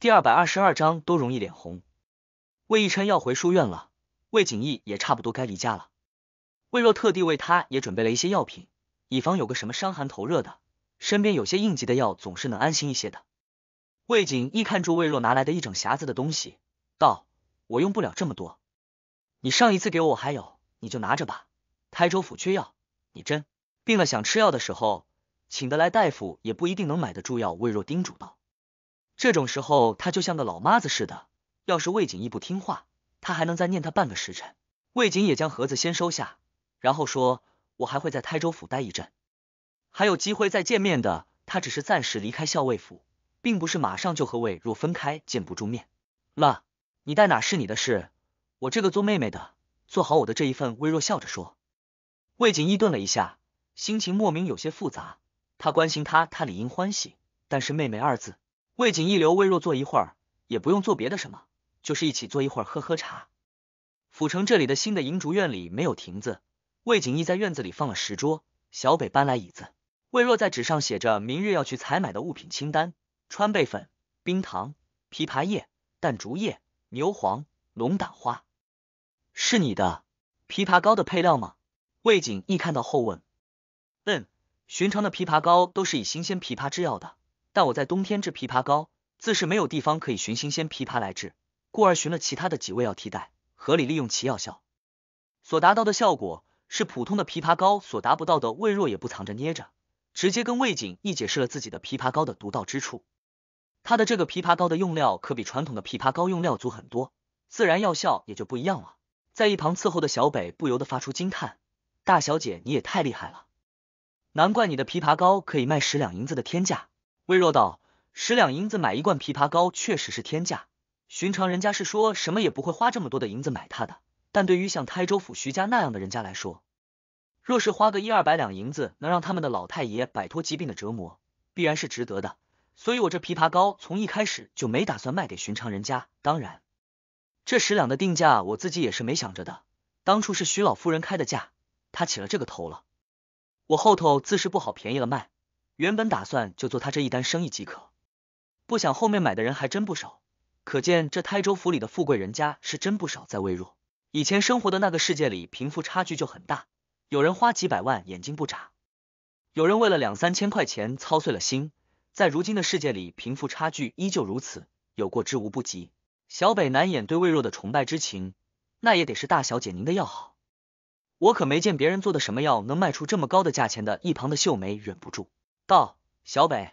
第二百二十二章都容易脸红。魏逸琛要回书院了，魏景逸也差不多该离家了。魏若特地为他也准备了一些药品，以防有个什么伤寒、头热的，身边有些应急的药总是能安心一些的。魏景逸看住魏若拿来的一整匣子的东西，道：“我用不了这么多，你上一次给我我还有，你就拿着吧。台州府缺药，你真病了想吃药的时候，请得来大夫也不一定能买得住药。”魏若叮嘱道。这种时候，他就像个老妈子似的。要是魏景逸不听话，他还能再念他半个时辰。魏景也将盒子先收下，然后说：“我还会在台州府待一阵，还有机会再见面的。他只是暂时离开校尉府，并不是马上就和魏若分开见不住面。妈，你带哪是你的事，我这个做妹妹的做好我的这一份。”魏若笑着说。魏景逸顿了一下，心情莫名有些复杂。他关心他，他理应欢喜，但是“妹妹”二字。魏景逸留魏若坐一会儿，也不用做别的什么，就是一起坐一会儿喝喝茶。府城这里的新的银竹院里没有亭子，魏景逸在院子里放了石桌，小北搬来椅子。魏若在纸上写着明日要去采买的物品清单：川贝粉、冰糖、枇杷叶、淡竹叶、牛黄、龙胆花。是你的枇杷膏的配料吗？魏景逸看到后问。嗯，寻常的枇杷膏都是以新鲜枇杷制药的。但我在冬天制枇杷膏，自是没有地方可以寻新鲜枇杷来制，故而寻了其他的几味药替代，合理利用其药效，所达到的效果是普通的枇杷膏所达不到的。魏若也不藏着捏着，直接跟魏景义解释了自己的枇杷膏的独到之处。他的这个枇杷膏的用料可比传统的枇杷膏用料足很多，自然药效也就不一样了。在一旁伺候的小北不由得发出惊叹：“大小姐，你也太厉害了，难怪你的枇杷膏可以卖十两银子的天价。”微弱道，十两银子买一罐枇杷膏确实是天价，寻常人家是说什么也不会花这么多的银子买它的。但对于像台州府徐家那样的人家来说，若是花个一二百两银子能让他们的老太爷摆脱疾病的折磨，必然是值得的。所以我这枇杷膏从一开始就没打算卖给寻常人家。当然，这十两的定价我自己也是没想着的，当初是徐老夫人开的价，她起了这个头了，我后头自是不好便宜了卖。原本打算就做他这一单生意即可，不想后面买的人还真不少，可见这台州府里的富贵人家是真不少。在魏若以前生活的那个世界里，贫富差距就很大，有人花几百万眼睛不眨，有人为了两三千块钱操碎了心。在如今的世界里，贫富差距依旧如此，有过之无不及。小北难掩对魏若的崇拜之情，那也得是大小姐您的药好，我可没见别人做的什么药能卖出这么高的价钱的。一旁的秀梅忍不住。道：“小北，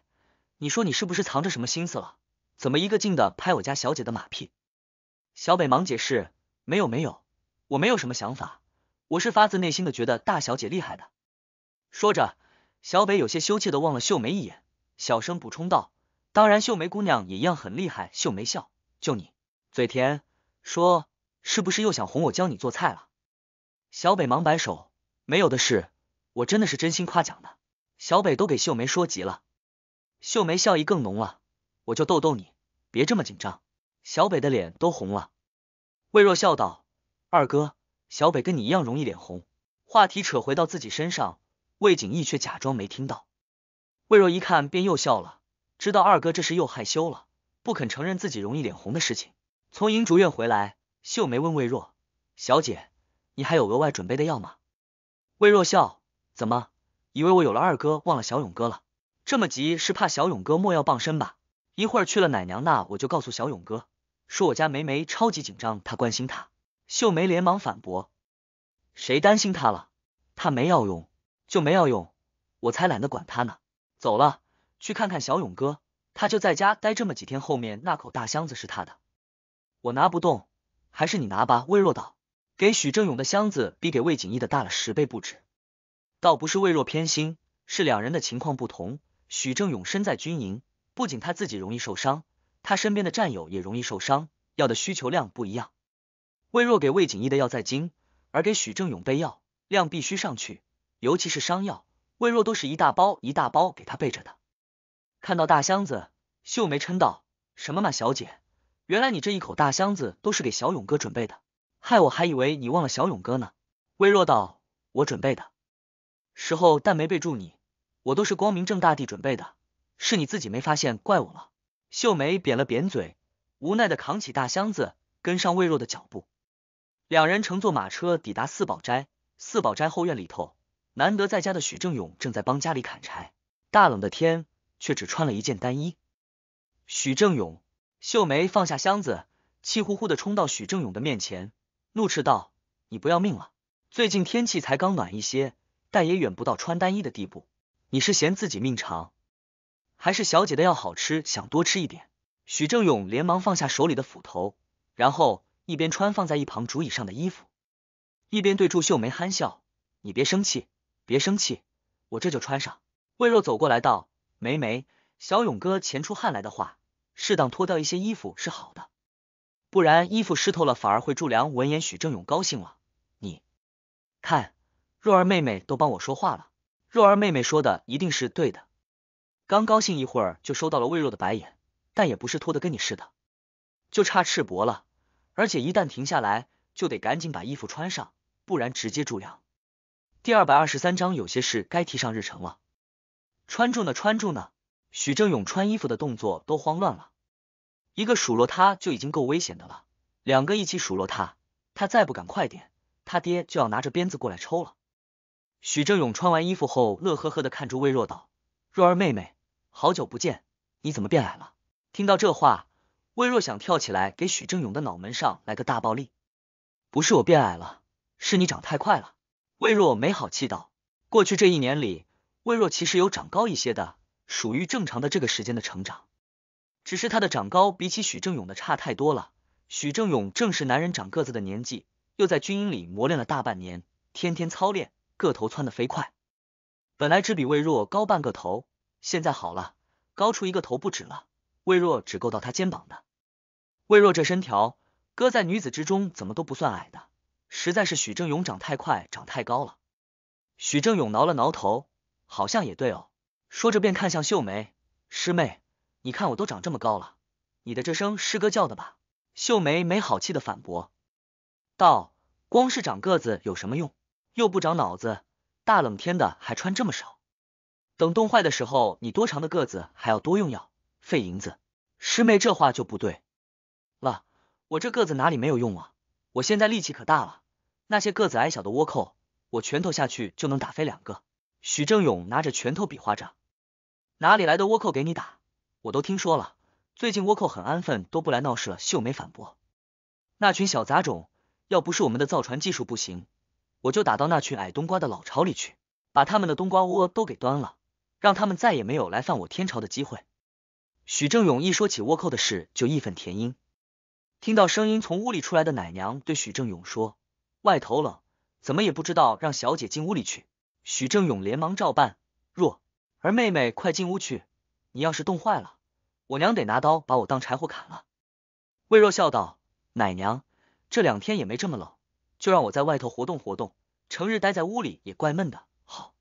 你说你是不是藏着什么心思了？怎么一个劲的拍我家小姐的马屁？”小北忙解释：“没有没有，我没有什么想法，我是发自内心的觉得大小姐厉害的。”说着，小北有些羞怯的望了秀梅一眼，小声补充道：“当然，秀梅姑娘也一样很厉害。”秀梅笑：“就你嘴甜，说是不是又想哄我教你做菜了？”小北忙摆手：“没有的事，我真的是真心夸奖的。”小北都给秀梅说急了，秀梅笑意更浓了，我就逗逗你，别这么紧张。小北的脸都红了，魏若笑道：“二哥，小北跟你一样容易脸红。”话题扯回到自己身上，魏景逸却假装没听到。魏若一看便又笑了，知道二哥这是又害羞了，不肯承认自己容易脸红的事情。从银竹院回来，秀梅问魏若：“小姐，你还有额外准备的药吗？”魏若笑：“怎么？”以为我有了二哥，忘了小勇哥了。这么急是怕小勇哥莫要傍身吧？一会儿去了奶娘那，我就告诉小勇哥，说我家梅梅超级紧张，他关心他。秀梅连忙反驳，谁担心他了？他没要用就没要用，我才懒得管他呢。走了，去看看小勇哥，他就在家待这么几天。后面那口大箱子是他的，我拿不动，还是你拿吧。魏若道给许正勇的箱子比给魏景逸的大了十倍不止。倒不是魏若偏心，是两人的情况不同。许正勇身在军营，不仅他自己容易受伤，他身边的战友也容易受伤，药的需求量不一样。魏若给魏景逸的药在精，而给许正勇备药量必须上去，尤其是伤药，魏若都是一大包一大包给他备着的。看到大箱子，秀梅嗔道：“什么嘛，小姐，原来你这一口大箱子都是给小勇哥准备的，害我还以为你忘了小勇哥呢。”魏若道：“我准备的。”时候，但没备注你，我都是光明正大地准备的，是你自己没发现，怪我了。秀梅扁了扁嘴，无奈的扛起大箱子，跟上魏若的脚步。两人乘坐马车抵达四宝斋。四宝斋后院里头，难得在家的许正勇正在帮家里砍柴，大冷的天，却只穿了一件单衣。许正勇，秀梅放下箱子，气呼呼的冲到许正勇的面前，怒斥道：“你不要命了？最近天气才刚暖一些。”但也远不到穿单衣的地步。你是嫌自己命长，还是小姐的药好吃，想多吃一点？许正勇连忙放下手里的斧头，然后一边穿放在一旁竹椅上的衣服，一边对祝秀梅憨笑：“你别生气，别生气，我这就穿上。”魏若走过来道：“梅梅，小勇哥前出汗来的话，适当脱掉一些衣服是好的，不然衣服湿透了反而会助凉。”闻言，许正勇高兴了：“你看。”若儿妹妹都帮我说话了，若儿妹妹说的一定是对的。刚高兴一会儿，就收到了魏若的白眼，但也不是拖得跟你似的，就差赤膊了。而且一旦停下来，就得赶紧把衣服穿上，不然直接住凉。第二百二十三章，有些事该提上日程了。穿住呢，穿住呢。许正勇穿衣服的动作都慌乱了，一个数落他就已经够危险的了，两个一起数落他，他再不敢快点，他爹就要拿着鞭子过来抽了。许正勇穿完衣服后，乐呵呵的看着魏若道：“若儿妹妹，好久不见，你怎么变矮了？”听到这话，魏若想跳起来给许正勇的脑门上来个大暴力。“不是我变矮了，是你长太快了。”魏若没好气道：“过去这一年里，魏若其实有长高一些的，属于正常的这个时间的成长。只是他的长高比起许正勇的差太多了。许正勇正是男人长个子的年纪，又在军营里磨练了大半年，天天操练。”个头窜得飞快，本来只比魏若高半个头，现在好了，高出一个头不止了。魏若只够到他肩膀的。魏若这身条，搁在女子之中，怎么都不算矮的。实在是许正勇长太快，长太高了。许正勇挠了挠头，好像也对哦。说着便看向秀梅师妹：“你看我都长这么高了，你的这声师哥叫的吧？”秀梅没好气的反驳道：“光是长个子有什么用？”又不长脑子，大冷天的还穿这么少，等冻坏的时候，你多长的个子还要多用药，费银子。师妹这话就不对了，我这个子哪里没有用啊？我现在力气可大了，那些个子矮小的倭寇，我拳头下去就能打飞两个。许正勇拿着拳头比划着。哪里来的倭寇给你打？我都听说了，最近倭寇很安分，都不来闹事了。秀梅反驳。那群小杂种，要不是我们的造船技术不行。我就打到那群矮冬瓜的老巢里去，把他们的冬瓜窝都给端了，让他们再也没有来犯我天朝的机会。许正勇一说起倭寇的事，就义愤填膺。听到声音从屋里出来的奶娘对许正勇说：“外头冷，怎么也不知道让小姐进屋里去。”许正勇连忙照办。若，儿妹妹快进屋去，你要是冻坏了，我娘得拿刀把我当柴火砍了。”魏若笑道：“奶娘，这两天也没这么冷。”就让我在外头活动活动，成日待在屋里也怪闷的。好，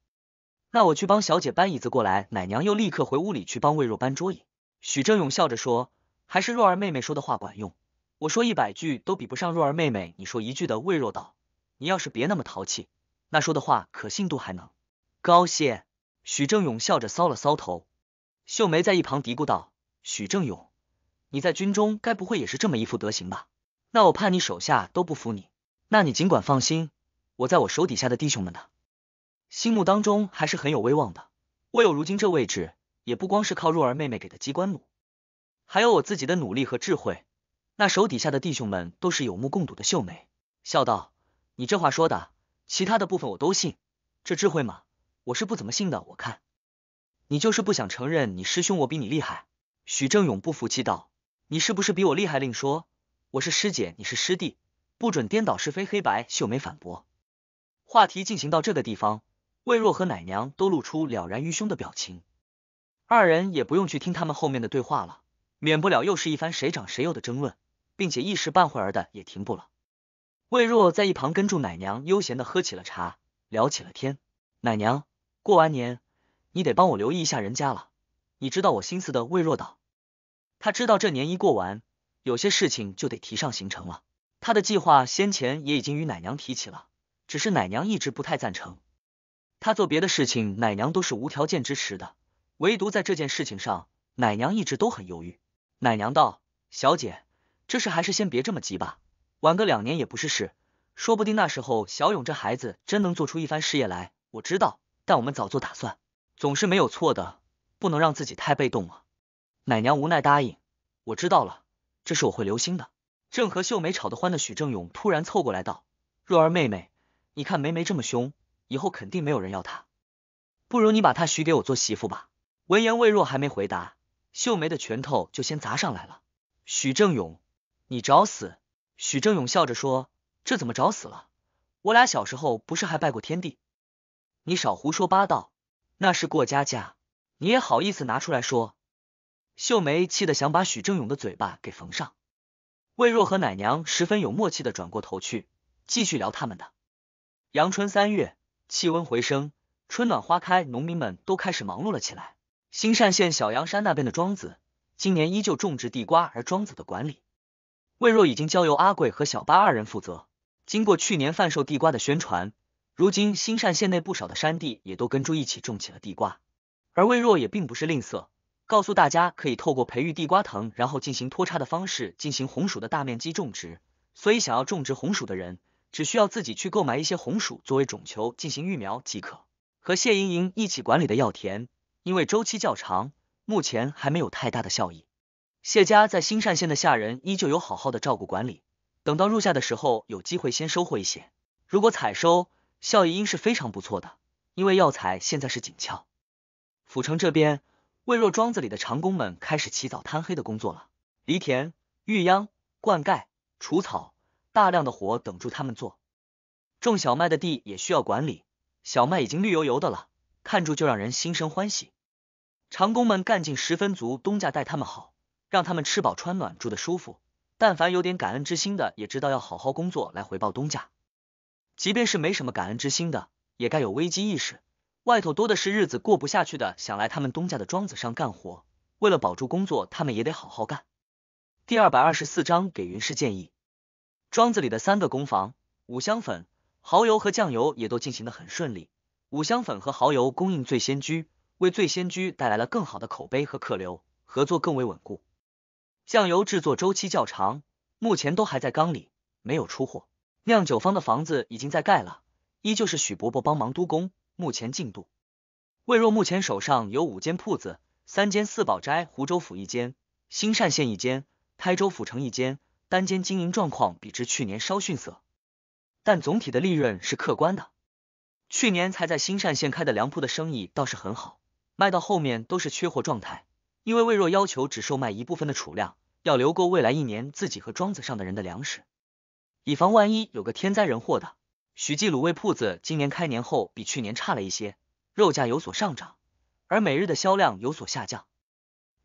那我去帮小姐搬椅子过来。奶娘又立刻回屋里去帮魏若搬桌椅。许正勇笑着说：“还是若儿妹妹说的话管用，我说一百句都比不上若儿妹妹你说一句的。”魏若道：“你要是别那么淘气，那说的话可信度还能高些。”许正勇笑着搔了搔头。秀梅在一旁嘀咕道：“许正勇，你在军中该不会也是这么一副德行吧？那我怕你手下都不服你。”那你尽管放心，我在我手底下的弟兄们呢，心目当中还是很有威望的。我有如今这位置，也不光是靠若儿妹妹给的机关弩，还有我自己的努力和智慧。那手底下的弟兄们都是有目共睹的。秀梅笑道：“你这话说的，其他的部分我都信。这智慧嘛，我是不怎么信的。我看你就是不想承认你师兄我比你厉害。”许正勇不服气道：“你是不是比我厉害？另说，我是师姐，你是师弟。”不准颠倒是非黑白，秀梅反驳。话题进行到这个地方，魏若和奶娘都露出了然于胸的表情。二人也不用去听他们后面的对话了，免不了又是一番谁长谁幼的争论，并且一时半会儿的也停不了。魏若在一旁跟住奶娘悠闲的喝起了茶，聊起了天。奶娘，过完年你得帮我留意一下人家了，你知道我心思的。魏若道，他知道这年一过完，有些事情就得提上行程了。他的计划先前也已经与奶娘提起了，只是奶娘一直不太赞成。他做别的事情，奶娘都是无条件支持的，唯独在这件事情上，奶娘一直都很犹豫。奶娘道：“小姐，这事还是先别这么急吧，晚个两年也不是事，说不定那时候小勇这孩子真能做出一番事业来。”我知道，但我们早做打算，总是没有错的，不能让自己太被动了。奶娘无奈答应：“我知道了，这事我会留心的。”正和秀梅吵得欢的许正勇突然凑过来道：“若儿妹妹，你看梅梅这么凶，以后肯定没有人要她，不如你把她许给我做媳妇吧。”闻言，魏若还没回答，秀梅的拳头就先砸上来了。“许正勇，你找死！”许正勇笑着说：“这怎么找死了？我俩小时候不是还拜过天地？你少胡说八道，那是过家家，你也好意思拿出来说？”秀梅气得想把许正勇的嘴巴给缝上。魏若和奶娘十分有默契的转过头去，继续聊他们的。阳春三月，气温回升，春暖花开，农民们都开始忙碌了起来。新善县小阳山那边的庄子，今年依旧种植地瓜，而庄子的管理，魏若已经交由阿贵和小八二人负责。经过去年贩售地瓜的宣传，如今新善县内不少的山地也都跟猪一起种起了地瓜，而魏若也并不是吝啬。告诉大家可以透过培育地瓜藤，然后进行脱插的方式进行红薯的大面积种植。所以想要种植红薯的人，只需要自己去购买一些红薯作为种球进行育苗即可。和谢莹莹一起管理的药田，因为周期较长，目前还没有太大的效益。谢家在新善县的下人依旧有好好的照顾管理。等到入夏的时候，有机会先收获一些。如果采收，效益应是非常不错的。因为药材现在是紧俏，府城这边。魏若庄子里的长工们开始起早贪黑的工作了，犁田、育秧、灌溉、除草，大量的活等住他们做。种小麦的地也需要管理，小麦已经绿油油的了，看住就让人心生欢喜。长工们干劲十分足，东家待他们好，让他们吃饱穿暖，住得舒服。但凡有点感恩之心的，也知道要好好工作来回报东家。即便是没什么感恩之心的，也该有危机意识。外头多的是日子过不下去的，想来他们东家的庄子上干活。为了保住工作，他们也得好好干。第二百二十四章给云氏建议。庄子里的三个工坊，五香粉、蚝油和酱油也都进行的很顺利。五香粉和蚝油供应醉仙居，为醉仙居带来了更好的口碑和客流，合作更为稳固。酱油制作周期较长，目前都还在缸里，没有出货。酿酒坊的房子已经在盖了，依旧是许伯伯帮忙督工。目前进度，魏若目前手上有五间铺子，三间四宝斋，湖州府一间，新善县一间，台州府城一间。单间经营状况比之去年稍逊色，但总体的利润是可观的。去年才在新善县开的粮铺的生意倒是很好，卖到后面都是缺货状态，因为魏若要求只售卖一部分的储量，要留够未来一年自己和庄子上的人的粮食，以防万一有个天灾人祸的。许记卤味铺子今年开年后比去年差了一些，肉价有所上涨，而每日的销量有所下降。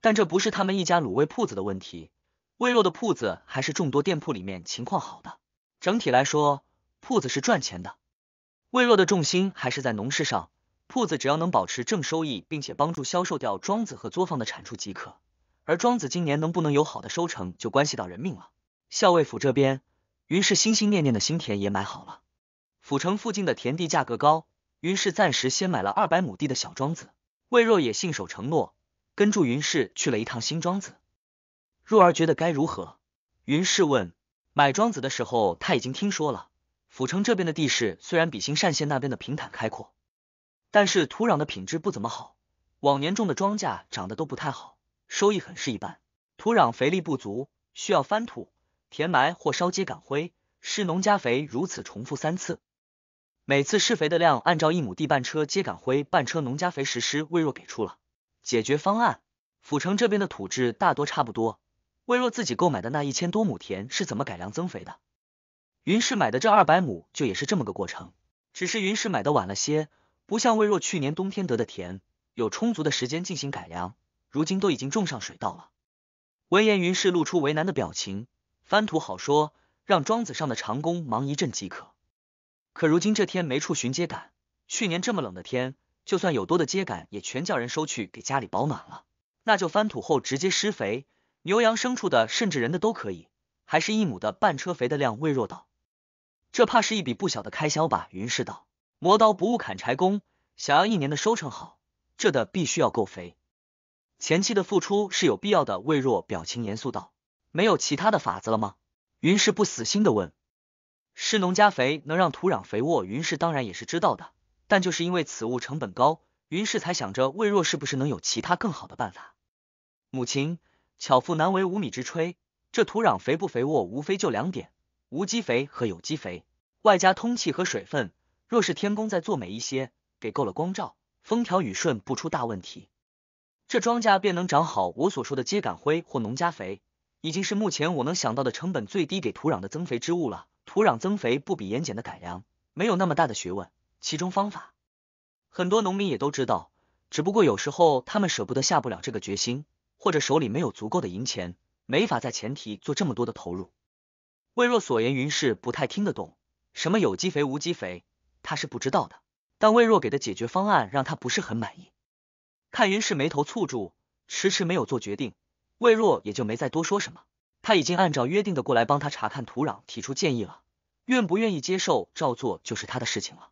但这不是他们一家卤味铺子的问题，味若的铺子还是众多店铺里面情况好的。整体来说，铺子是赚钱的。魏若的重心还是在农事上，铺子只要能保持正收益，并且帮助销售掉庄子和作坊的产出即可。而庄子今年能不能有好的收成就关系到人命了。校尉府这边，于是心心念念的新田也买好了。府城附近的田地价格高，云氏暂时先买了二百亩地的小庄子。魏若也信守承诺，跟住云氏去了一趟新庄子。若儿觉得该如何？云氏问。买庄子的时候他已经听说了，府城这边的地势虽然比兴善县那边的平坦开阔，但是土壤的品质不怎么好，往年种的庄稼长得都不太好，收益很是一般。土壤肥力不足，需要翻土、填埋或烧秸秆灰施农家肥，如此重复三次。每次施肥的量按照一亩地半车秸秆灰半车农家肥实施。魏若给出了解决方案。府城这边的土质大多差不多，魏若自己购买的那一千多亩田是怎么改良增肥的？云氏买的这二百亩就也是这么个过程，只是云氏买的晚了些，不像魏若去年冬天得的田，有充足的时间进行改良，如今都已经种上水稻了。闻言，云氏露出为难的表情，翻土好说，让庄子上的长工忙一阵即可。可如今这天没处寻秸秆，去年这么冷的天，就算有多的秸秆，也全叫人收去给家里保暖了。那就翻土后直接施肥，牛羊牲畜的，甚至人的都可以，还是一亩的半车肥的量。魏若道，这怕是一笔不小的开销吧？云氏道，磨刀不误砍柴工，想要一年的收成好，这的必须要够肥，前期的付出是有必要的。魏若表情严肃道，没有其他的法子了吗？云氏不死心的问。施农家肥能让土壤肥沃，云氏当然也是知道的。但就是因为此物成本高，云氏才想着魏若是不是能有其他更好的办法。母亲，巧妇难为无米之炊。这土壤肥不肥沃，无非就两点：无机肥和有机肥，外加通气和水分。若是天公再作美一些，给够了光照，风调雨顺，不出大问题，这庄稼便能长好。我所说的秸秆灰或农家肥，已经是目前我能想到的成本最低给土壤的增肥之物了。土壤增肥不比盐碱的改良，没有那么大的学问。其中方法，很多农民也都知道，只不过有时候他们舍不得下不了这个决心，或者手里没有足够的银钱，没法在前提做这么多的投入。魏若所言，云氏不太听得懂，什么有机肥、无机肥，他是不知道的。但魏若给的解决方案让他不是很满意，看云氏眉头蹙住，迟迟没有做决定，魏若也就没再多说什么。他已经按照约定的过来帮他查看土壤，提出建议了，愿不愿意接受照做就是他的事情了。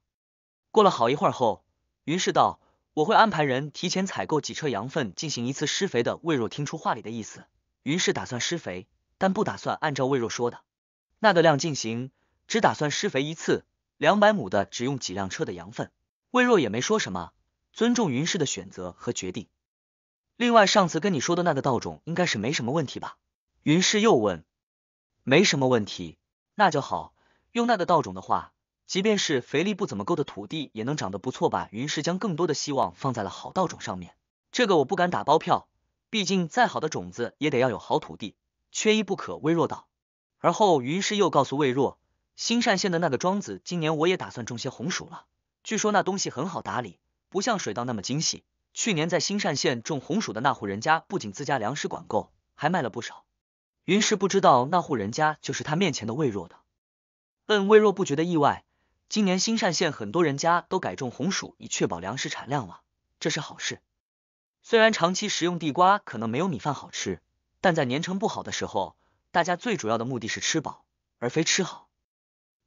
过了好一会儿后，云氏道：“我会安排人提前采购几车羊粪，进行一次施肥的。”魏若听出话里的意思，云氏打算施肥，但不打算按照魏若说的那个量进行，只打算施肥一次，两百亩的只用几辆车的羊粪。魏若也没说什么，尊重云氏的选择和决定。另外，上次跟你说的那个稻种应该是没什么问题吧？云氏又问：“没什么问题，那就好。用那个稻种的话，即便是肥力不怎么够的土地，也能长得不错吧？”云氏将更多的希望放在了好稻种上面。这个我不敢打包票，毕竟再好的种子也得要有好土地，缺一不可。微弱道。而后，云氏又告诉魏若，新善县的那个庄子，今年我也打算种些红薯了。据说那东西很好打理，不像水稻那么精细。去年在新善县种红薯的那户人家，不仅自家粮食管够，还卖了不少。云氏不知道那户人家就是他面前的魏若的，问魏若不觉得意外。今年新善县很多人家都改种红薯以确保粮食产量了，这是好事。虽然长期食用地瓜可能没有米饭好吃，但在年成不好的时候，大家最主要的目的是吃饱而非吃好。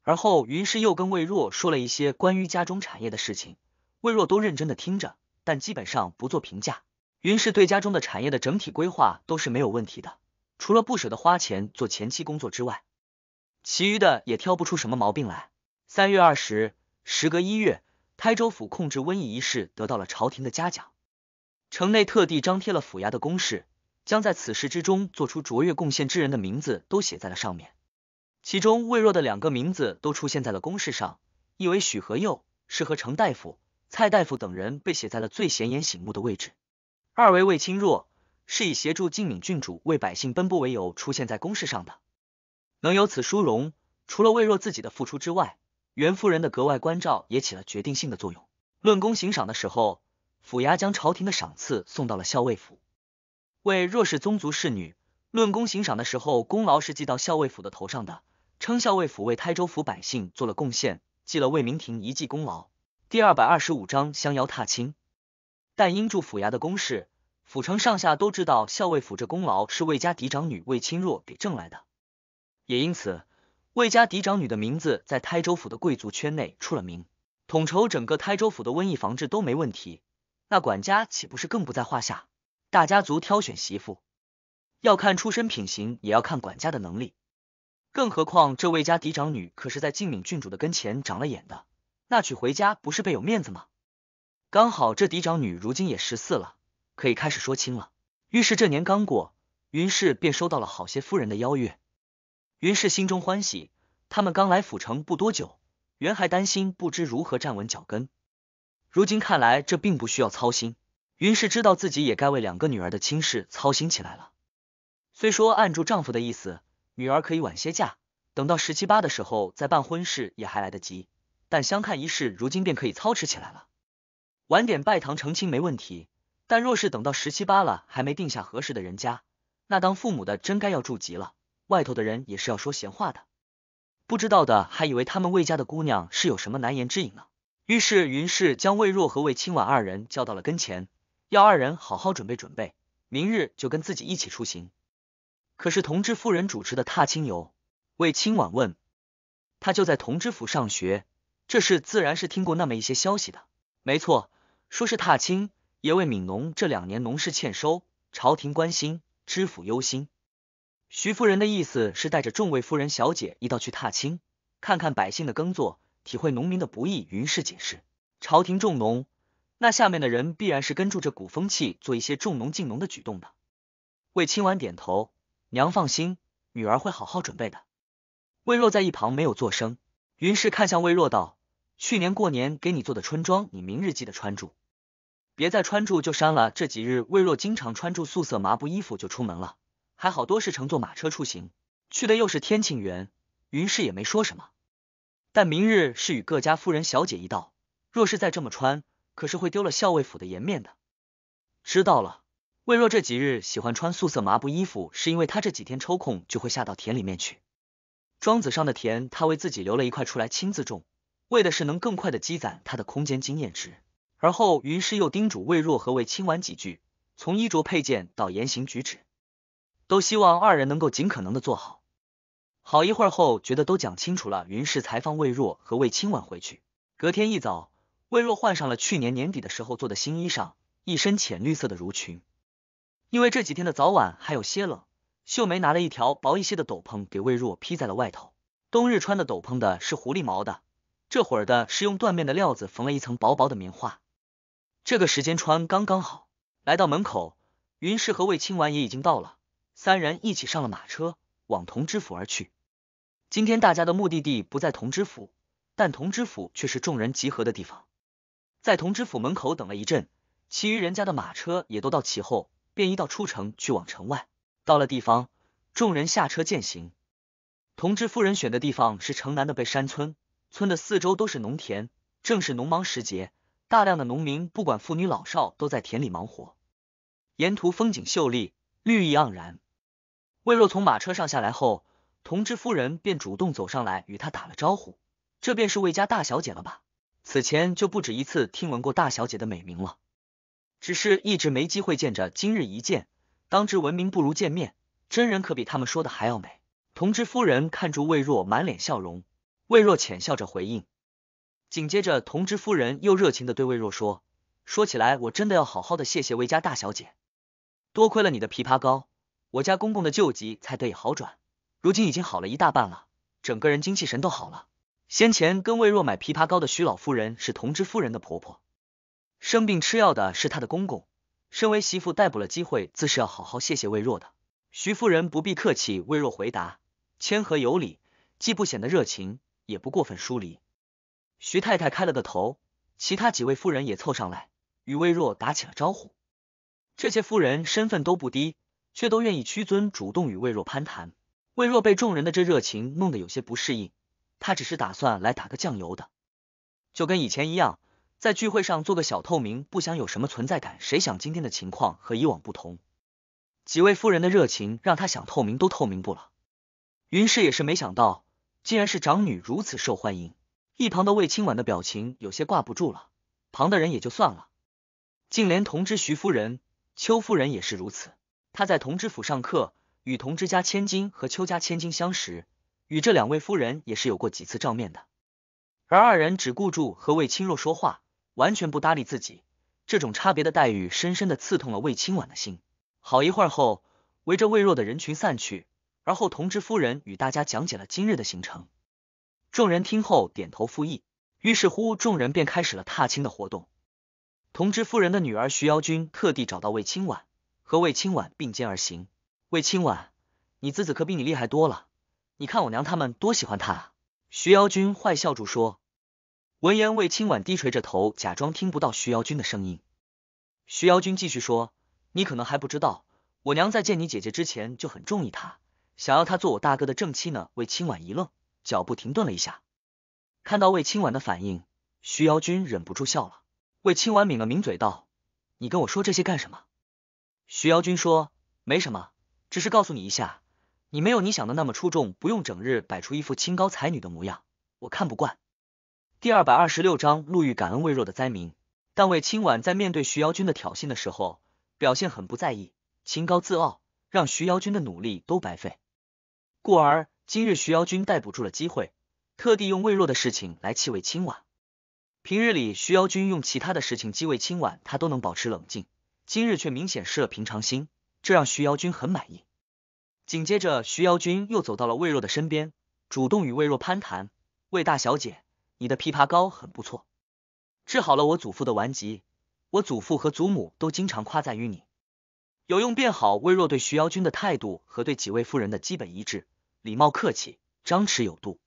而后云氏又跟魏若说了一些关于家中产业的事情，魏若都认真的听着，但基本上不做评价。云氏对家中的产业的整体规划都是没有问题的。除了不舍得花钱做前期工作之外，其余的也挑不出什么毛病来。三月二十，时隔一月，台州府控制瘟疫一事得到了朝廷的嘉奖，城内特地张贴了府衙的公示，将在此事之中做出卓越贡献之人的名字都写在了上面。其中魏若的两个名字都出现在了公示上，一为许和佑，是和程大夫、蔡大夫等人被写在了最显眼醒目的位置；二为魏清若。是以协助静敏郡主为百姓奔波为由出现在公事上的。能有此殊荣，除了魏若自己的付出之外，袁夫人的格外关照也起了决定性的作用。论功行赏的时候，府衙将朝廷的赏赐送到了校尉府。魏若是宗族侍女，论功行赏的时候，功劳是记到校尉府的头上的，称校尉府为台州府百姓做了贡献，记了魏明庭一记功劳。第二百二十五章相邀踏青，但因住府衙的公事。府城上下都知道，校尉府这功劳是魏家嫡长女魏清若给挣来的。也因此，魏家嫡长女的名字在台州府的贵族圈内出了名。统筹整个台州府的瘟疫防治都没问题，那管家岂不是更不在话下？大家族挑选媳妇，要看出身品行，也要看管家的能力。更何况这魏家嫡长女可是在静敏郡主的跟前长了眼的，那娶回家不是倍有面子吗？刚好这嫡长女如今也十四了。可以开始说亲了。于是这年刚过，云氏便收到了好些夫人的邀约。云氏心中欢喜，他们刚来府城不多久，原还担心不知如何站稳脚跟，如今看来这并不需要操心。云氏知道自己也该为两个女儿的亲事操心起来了。虽说按住丈夫的意思，女儿可以晚些嫁，等到十七八的时候再办婚事也还来得及，但相看一事如今便可以操持起来了。晚点拜堂成亲没问题。但若是等到十七八了，还没定下合适的人家，那当父母的真该要住急了。外头的人也是要说闲话的，不知道的还以为他们魏家的姑娘是有什么难言之隐呢。于是云氏将魏若和魏清婉二人叫到了跟前，要二人好好准备准备，明日就跟自己一起出行。可是同知夫人主持的踏青游，魏清婉问他就在同知府上学，这事自然是听过那么一些消息的。没错，说是踏青。也为悯农这两年农事欠收，朝廷关心，知府忧心。徐夫人的意思是带着众位夫人小姐一道去踏青，看看百姓的耕作，体会农民的不易。云氏解释，朝廷重农，那下面的人必然是跟住这股风气，做一些重农敬农的举动的。魏清婉点头，娘放心，女儿会好好准备的。魏若在一旁没有作声，云氏看向魏若道：“去年过年给你做的春装，你明日记得穿住。”别再穿住就删了。这几日魏若经常穿住素色麻布衣服就出门了，还好多是乘坐马车出行，去的又是天庆园，云氏也没说什么。但明日是与各家夫人小姐一道，若是再这么穿，可是会丢了校尉府的颜面的。知道了，魏若这几日喜欢穿素色麻布衣服，是因为他这几天抽空就会下到田里面去，庄子上的田他为自己留了一块出来亲自种，为的是能更快的积攒他的空间经验值。而后，云氏又叮嘱魏若和魏清婉几句，从衣着配件到言行举止，都希望二人能够尽可能的做好。好一会儿后，觉得都讲清楚了，云氏才放魏若和魏清婉回去。隔天一早，魏若换上了去年年底的时候做的新衣裳，一身浅绿色的襦裙。因为这几天的早晚还有些冷，秀梅拿了一条薄一些的斗篷给魏若披在了外头。冬日穿的斗篷的是狐狸毛的，这会儿的是用缎面的料子缝了一层薄薄的棉花。这个时间穿刚刚好，来到门口，云氏和魏清婉也已经到了，三人一起上了马车，往同知府而去。今天大家的目的地不在同知府，但同知府却是众人集合的地方。在同知府门口等了一阵，其余人家的马车也都到齐后，便一道出城去往城外。到了地方，众人下车践行。同知夫人选的地方是城南的背山村，村的四周都是农田，正是农忙时节。大量的农民，不管妇女老少，都在田里忙活。沿途风景秀丽，绿意盎然。魏若从马车上下来后，同知夫人便主动走上来与他打了招呼。这便是魏家大小姐了吧？此前就不止一次听闻过大小姐的美名了，只是一直没机会见着。今日一见，当知闻名不如见面，真人可比他们说的还要美。同知夫人看住魏若满脸笑容，魏若浅笑着回应。紧接着，同知夫人又热情的对魏若说：“说起来，我真的要好好的谢谢魏家大小姐，多亏了你的枇杷膏，我家公公的旧疾才得以好转，如今已经好了一大半了，整个人精气神都好了。先前跟魏若买枇杷膏的徐老夫人是同知夫人的婆婆，生病吃药的是她的公公，身为媳妇，逮捕了机会，自是要好好谢谢魏若的。”徐夫人不必客气，魏若回答，谦和有礼，既不显得热情，也不过分疏离。徐太太开了个头，其他几位夫人也凑上来与魏若打起了招呼。这些夫人身份都不低，却都愿意屈尊主动与魏若攀谈。魏若被众人的这热情弄得有些不适应，她只是打算来打个酱油的，就跟以前一样，在聚会上做个小透明，不想有什么存在感。谁想今天的情况和以往不同？几位夫人的热情让她想透明都透明不了。云氏也是没想到，竟然是长女如此受欢迎。一旁的魏清婉的表情有些挂不住了，旁的人也就算了，竟连同知徐夫人、邱夫人也是如此。她在同知府上课，与同知家千金和邱家千金相识，与这两位夫人也是有过几次照面的。而二人只顾住和魏清若说话，完全不搭理自己，这种差别的待遇深深的刺痛了魏清婉的心。好一会儿后，围着魏若的人群散去，而后同知夫人与大家讲解了今日的行程。众人听后点头附议，于是乎众人便开始了踏青的活动。同知夫人的女儿徐瑶君特地找到魏清婉，和魏清婉并肩而行。魏清婉，你子子可比你厉害多了，你看我娘他们多喜欢他。徐瑶君坏笑住说。闻言，魏清婉低垂着头，假装听不到徐瑶君的声音。徐瑶君继续说，你可能还不知道，我娘在见你姐姐之前就很中意她，想要她做我大哥的正妻呢。魏清婉一愣。脚步停顿了一下，看到魏清婉的反应，徐瑶君忍不住笑了。魏清婉抿了抿嘴道：“你跟我说这些干什么？”徐瑶君说：“没什么，只是告诉你一下，你没有你想的那么出众，不用整日摆出一副清高才女的模样，我看不惯。”第二百二十六章路遇感恩未弱的灾民，但魏清婉在面对徐瑶君的挑衅的时候，表现很不在意，清高自傲，让徐瑶君的努力都白费，故而。今日徐瑶君逮捕住了机会，特地用魏若的事情来气魏清婉。平日里徐瑶君用其他的事情激魏清婉，他都能保持冷静，今日却明显失了平常心，这让徐瑶君很满意。紧接着，徐瑶君又走到了魏若的身边，主动与魏若攀谈：“魏大小姐，你的枇杷膏很不错，治好了我祖父的顽疾。我祖父和祖母都经常夸赞于你，有用便好。”魏若对徐瑶君的态度和对几位夫人的基本一致。礼貌客气，张弛有度。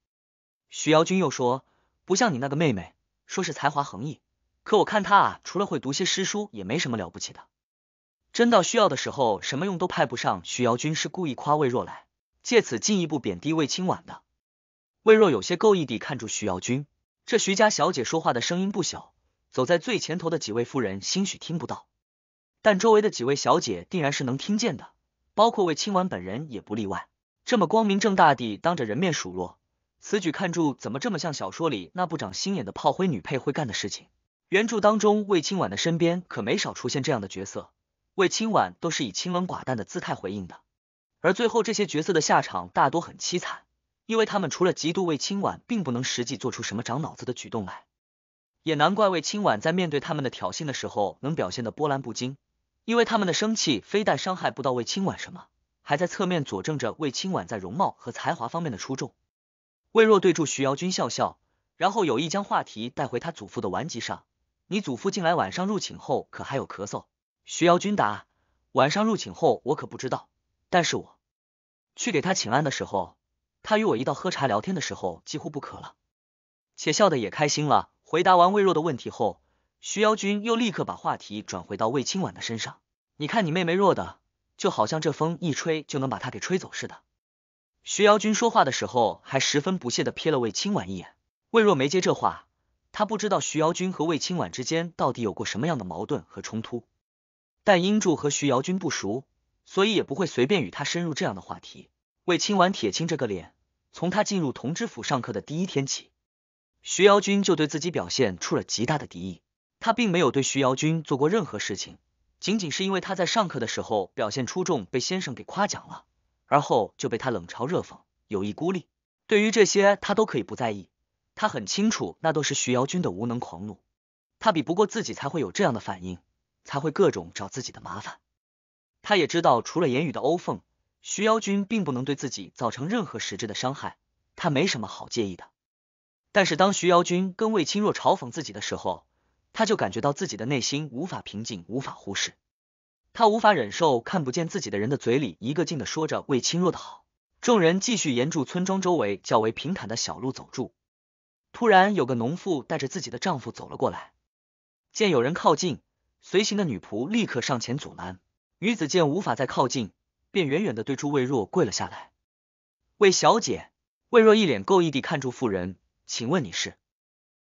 徐瑶君又说，不像你那个妹妹，说是才华横溢，可我看她啊，除了会读些诗书，也没什么了不起的，真到需要的时候，什么用都派不上。徐瑶君是故意夸魏若来，借此进一步贬低魏清婉的。魏若有些够意地看住徐瑶君，这徐家小姐说话的声音不小，走在最前头的几位夫人兴许听不到，但周围的几位小姐定然是能听见的，包括魏清婉本人也不例外。这么光明正大地当着人面数落，此举看住怎么这么像小说里那不长心眼的炮灰女配会干的事情？原著当中，魏清婉的身边可没少出现这样的角色，魏清婉都是以清冷寡淡的姿态回应的，而最后这些角色的下场大多很凄惨，因为他们除了嫉妒魏清婉，并不能实际做出什么长脑子的举动来。也难怪魏清婉在面对他们的挑衅的时候，能表现的波澜不惊，因为他们的生气非但伤害不到魏清婉什么。还在侧面佐证着魏清婉在容貌和才华方面的出众。魏若对住徐瑶君笑笑，然后有意将话题带回他祖父的顽疾上：“你祖父近来晚上入寝后，可还有咳嗽？”徐瑶君答：“晚上入寝后我可不知道，但是我去给他请安的时候，他与我一道喝茶聊天的时候，几乎不咳了，且笑得也开心了。”回答完魏若的问题后，徐瑶君又立刻把话题转回到魏清婉的身上：“你看你妹妹弱的。”就好像这风一吹就能把他给吹走似的。徐瑶君说话的时候还十分不屑的瞥了魏清婉一眼。魏若没接这话，他不知道徐瑶君和魏清婉之间到底有过什么样的矛盾和冲突。但英柱和徐瑶君不熟，所以也不会随便与他深入这样的话题。魏清婉铁青这个脸，从他进入同知府上课的第一天起，徐瑶君就对自己表现出了极大的敌意。他并没有对徐瑶君做过任何事情。仅仅是因为他在上课的时候表现出众，被先生给夸奖了，而后就被他冷嘲热讽，有意孤立。对于这些，他都可以不在意。他很清楚，那都是徐瑶君的无能狂怒，他比不过自己才会有这样的反应，才会各种找自己的麻烦。他也知道，除了言语的欧凤，徐瑶君并不能对自己造成任何实质的伤害，他没什么好介意的。但是当徐瑶君跟魏清若嘲讽自己的时候，他就感觉到自己的内心无法平静，无法忽视，他无法忍受看不见自己的人的嘴里一个劲的说着魏清若的好。众人继续沿住村庄周围较为平坦的小路走住。突然，有个农妇带着自己的丈夫走了过来，见有人靠近，随行的女仆立刻上前阻拦。女子见无法再靠近，便远远的对住魏若跪了下来。魏小姐，魏若一脸够意地看住妇人，请问你是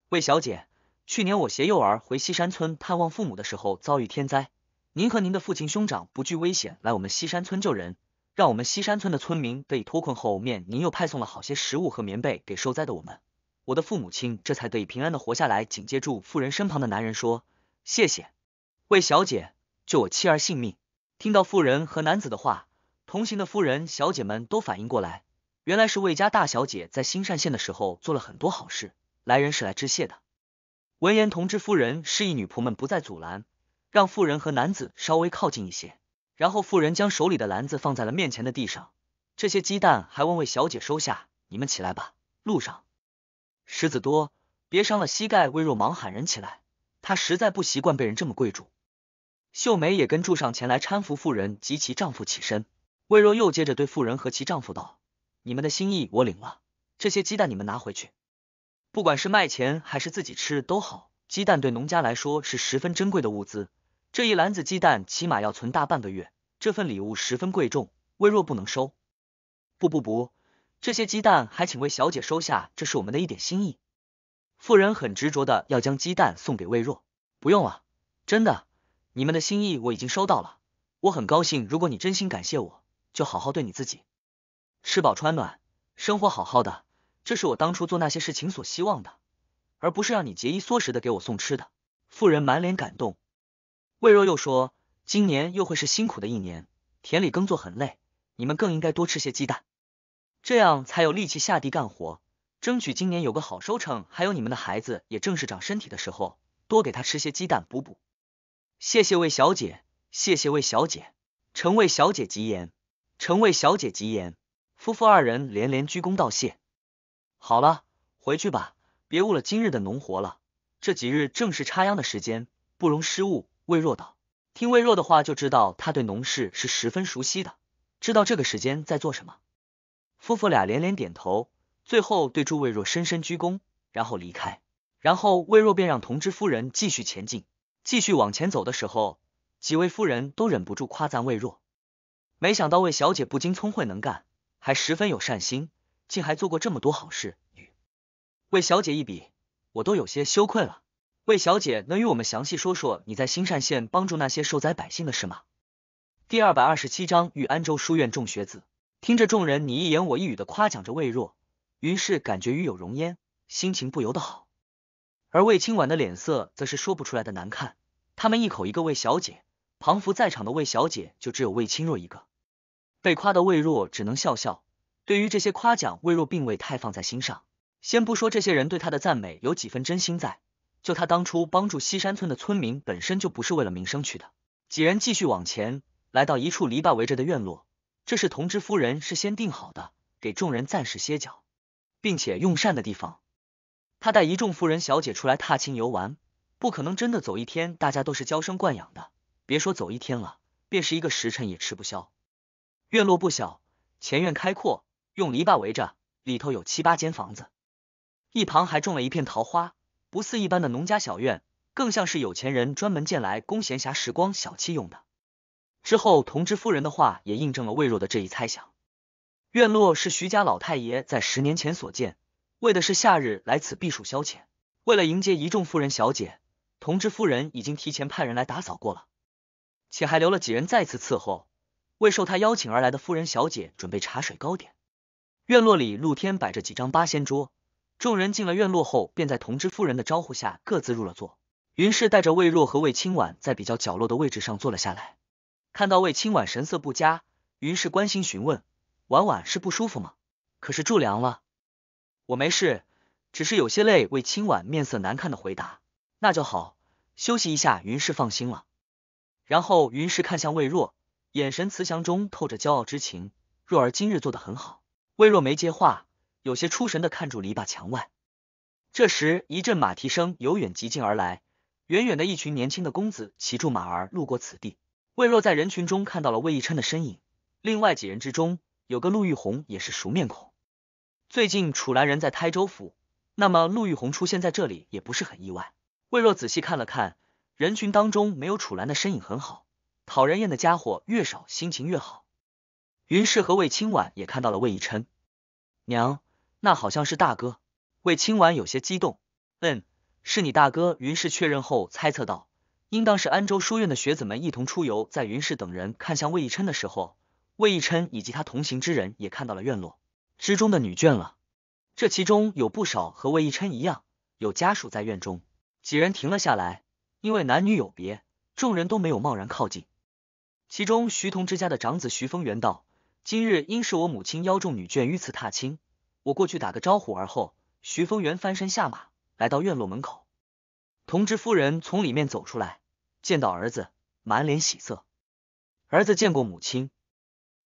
魏小姐？去年我携幼儿回西山村探望父母的时候遭遇天灾，您和您的父亲兄长不惧危险来我们西山村救人，让我们西山村的村民得以脱困。后面您又派送了好些食物和棉被给受灾的我们，我的父母亲这才得以平安的活下来。紧接住妇人身旁的男人说：“谢谢，魏小姐救我妻儿性命。”听到妇人和男子的话，同行的夫人小姐们都反应过来，原来是魏家大小姐在新善县的时候做了很多好事，来人是来致谢的。闻言，同知夫人示意女仆们不再阻拦，让妇人和男子稍微靠近一些。然后，妇人将手里的篮子放在了面前的地上，这些鸡蛋还望魏小姐收下。你们起来吧，路上石子多，别伤了膝盖。魏若忙喊人起来，她实在不习惯被人这么跪住。秀梅也跟住上前来搀扶妇人及其丈夫起身。魏若又接着对妇人和其丈夫道：“你们的心意我领了，这些鸡蛋你们拿回去。”不管是卖钱还是自己吃都好，鸡蛋对农家来说是十分珍贵的物资。这一篮子鸡蛋起码要存大半个月，这份礼物十分贵重，魏若不能收。不不不，这些鸡蛋还请魏小姐收下，这是我们的一点心意。妇人很执着的要将鸡蛋送给魏若，不用了，真的，你们的心意我已经收到了，我很高兴。如果你真心感谢我，就好好对你自己，吃饱穿暖，生活好好的。这是我当初做那些事情所希望的，而不是让你节衣缩食的给我送吃的。妇人满脸感动，魏若又说：“今年又会是辛苦的一年，田里耕作很累，你们更应该多吃些鸡蛋，这样才有力气下地干活，争取今年有个好收成。还有你们的孩子也正是长身体的时候，多给他吃些鸡蛋补补。”谢谢魏小姐，谢谢魏小姐，承魏小姐吉言，承魏小姐吉言，夫妇二人连连鞠躬道谢。好了，回去吧，别误了今日的农活了。这几日正是插秧的时间，不容失误。魏若道，听魏若的话，就知道他对农事是十分熟悉的，知道这个时间在做什么。夫妇俩连连点头，最后对朱魏若深深鞠躬，然后离开。然后魏若便让同知夫人继续前进。继续往前走的时候，几位夫人都忍不住夸赞魏若，没想到魏小姐不仅聪慧能干，还十分有善心。竟还做过这么多好事，与魏小姐一比，我都有些羞愧了。魏小姐能与我们详细说说你在兴善县帮助那些受灾百姓的事吗？第二百二十七章与安州书院众学子听着众人你一言我一语的夸奖着魏若，于是感觉与有容焉，心情不由得好。而魏清婉的脸色则是说不出来的难看。他们一口一个魏小姐，旁伏在场的魏小姐就只有魏清若一个，被夸的魏若只能笑笑。对于这些夸奖，魏若并未太放在心上。先不说这些人对他的赞美有几分真心在，就他当初帮助西山村的村民，本身就不是为了名声去的。几人继续往前，来到一处篱笆围着的院落，这是同知夫人事先定好的，给众人暂时歇脚，并且用膳的地方。他带一众夫人小姐出来踏青游玩，不可能真的走一天。大家都是娇生惯养的，别说走一天了，便是一个时辰也吃不消。院落不小，前院开阔。用篱笆围着，里头有七八间房子，一旁还种了一片桃花，不似一般的农家小院，更像是有钱人专门建来供闲暇时光小憩用的。之后，同知夫人的话也印证了魏若的这一猜想。院落是徐家老太爷在十年前所建，为的是夏日来此避暑消遣。为了迎接一众夫人小姐，同知夫人已经提前派人来打扫过了，且还留了几人再次伺候，为受他邀请而来的夫人小姐准备茶水糕点。院落里露天摆着几张八仙桌，众人进了院落后便在同知夫人的招呼下各自入了座。云氏带着魏若和魏清婉在比较角落的位置上坐了下来，看到魏清婉神色不佳，云氏关心询问：“婉婉是不舒服吗？可是住凉了？”“我没事，只是有些累。”魏清婉面色难看的回答。“那就好，休息一下。”云氏放心了。然后云氏看向魏若，眼神慈祥中透着骄傲之情：“若儿今日做的很好。”魏若没接话，有些出神的看住篱笆墙外。这时，一阵马蹄声由远及近而来，远远的一群年轻的公子骑住马儿路过此地。魏若在人群中看到了魏逸琛的身影，另外几人之中有个陆玉红也是熟面孔。最近楚兰人在台州府，那么陆玉红出现在这里也不是很意外。魏若仔细看了看，人群当中没有楚兰的身影，很好，讨人厌的家伙越少，心情越好。云氏和魏清婉也看到了魏逸琛。娘，那好像是大哥。魏清婉有些激动。嗯，是你大哥云氏确认后猜测到，应当是安州书院的学子们一同出游。在云氏等人看向魏奕琛的时候，魏奕琛以及他同行之人也看到了院落之中的女眷了。这其中有不少和魏奕琛一样，有家属在院中。几人停了下来，因为男女有别，众人都没有贸然靠近。其中徐同之家的长子徐峰元道。今日因是我母亲邀众女眷于此踏青，我过去打个招呼。而后徐风元翻身下马，来到院落门口。同知夫人从里面走出来，见到儿子，满脸喜色。儿子见过母亲。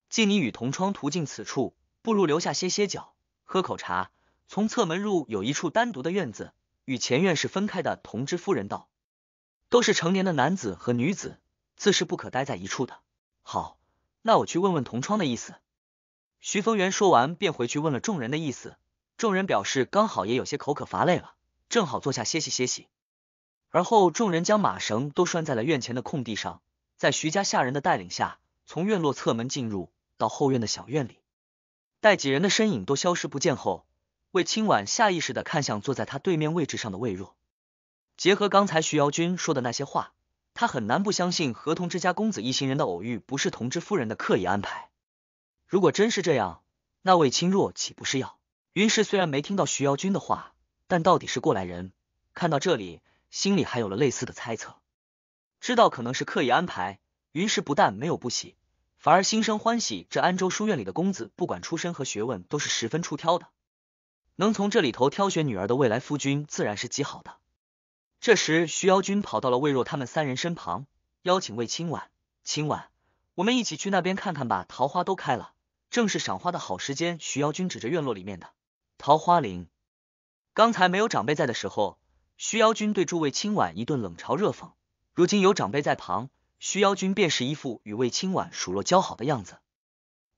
既你与同窗途径此处，不如留下歇歇脚，喝口茶。从侧门入，有一处单独的院子，与前院是分开的。同知夫人道：“都是成年的男子和女子，自是不可待在一处的。”好。那我去问问同窗的意思。徐风元说完，便回去问了众人的意思。众人表示刚好也有些口渴乏累了，正好坐下歇息歇息。而后众人将马绳都拴在了院前的空地上，在徐家下人的带领下，从院落侧门进入到后院的小院里。待几人的身影都消失不见后，魏清婉下意识的看向坐在他对面位置上的魏若，结合刚才徐瑶君说的那些话。他很难不相信合同之家公子一行人的偶遇不是同知夫人的刻意安排。如果真是这样，那魏清若岂不是要？云石虽然没听到徐耀君的话，但到底是过来人，看到这里，心里还有了类似的猜测，知道可能是刻意安排。云石不但没有不喜，反而心生欢喜。这安州书院里的公子，不管出身和学问，都是十分出挑的，能从这里头挑选女儿的未来夫君，自然是极好的。这时，徐瑶君跑到了魏若他们三人身旁，邀请魏清婉：“清婉，我们一起去那边看看吧，桃花都开了，正是赏花的好时间。”徐瑶君指着院落里面的桃花林。刚才没有长辈在的时候，徐瑶君对诸位清婉一顿冷嘲热讽。如今有长辈在旁，徐瑶君便是一副与魏清婉数落交好的样子。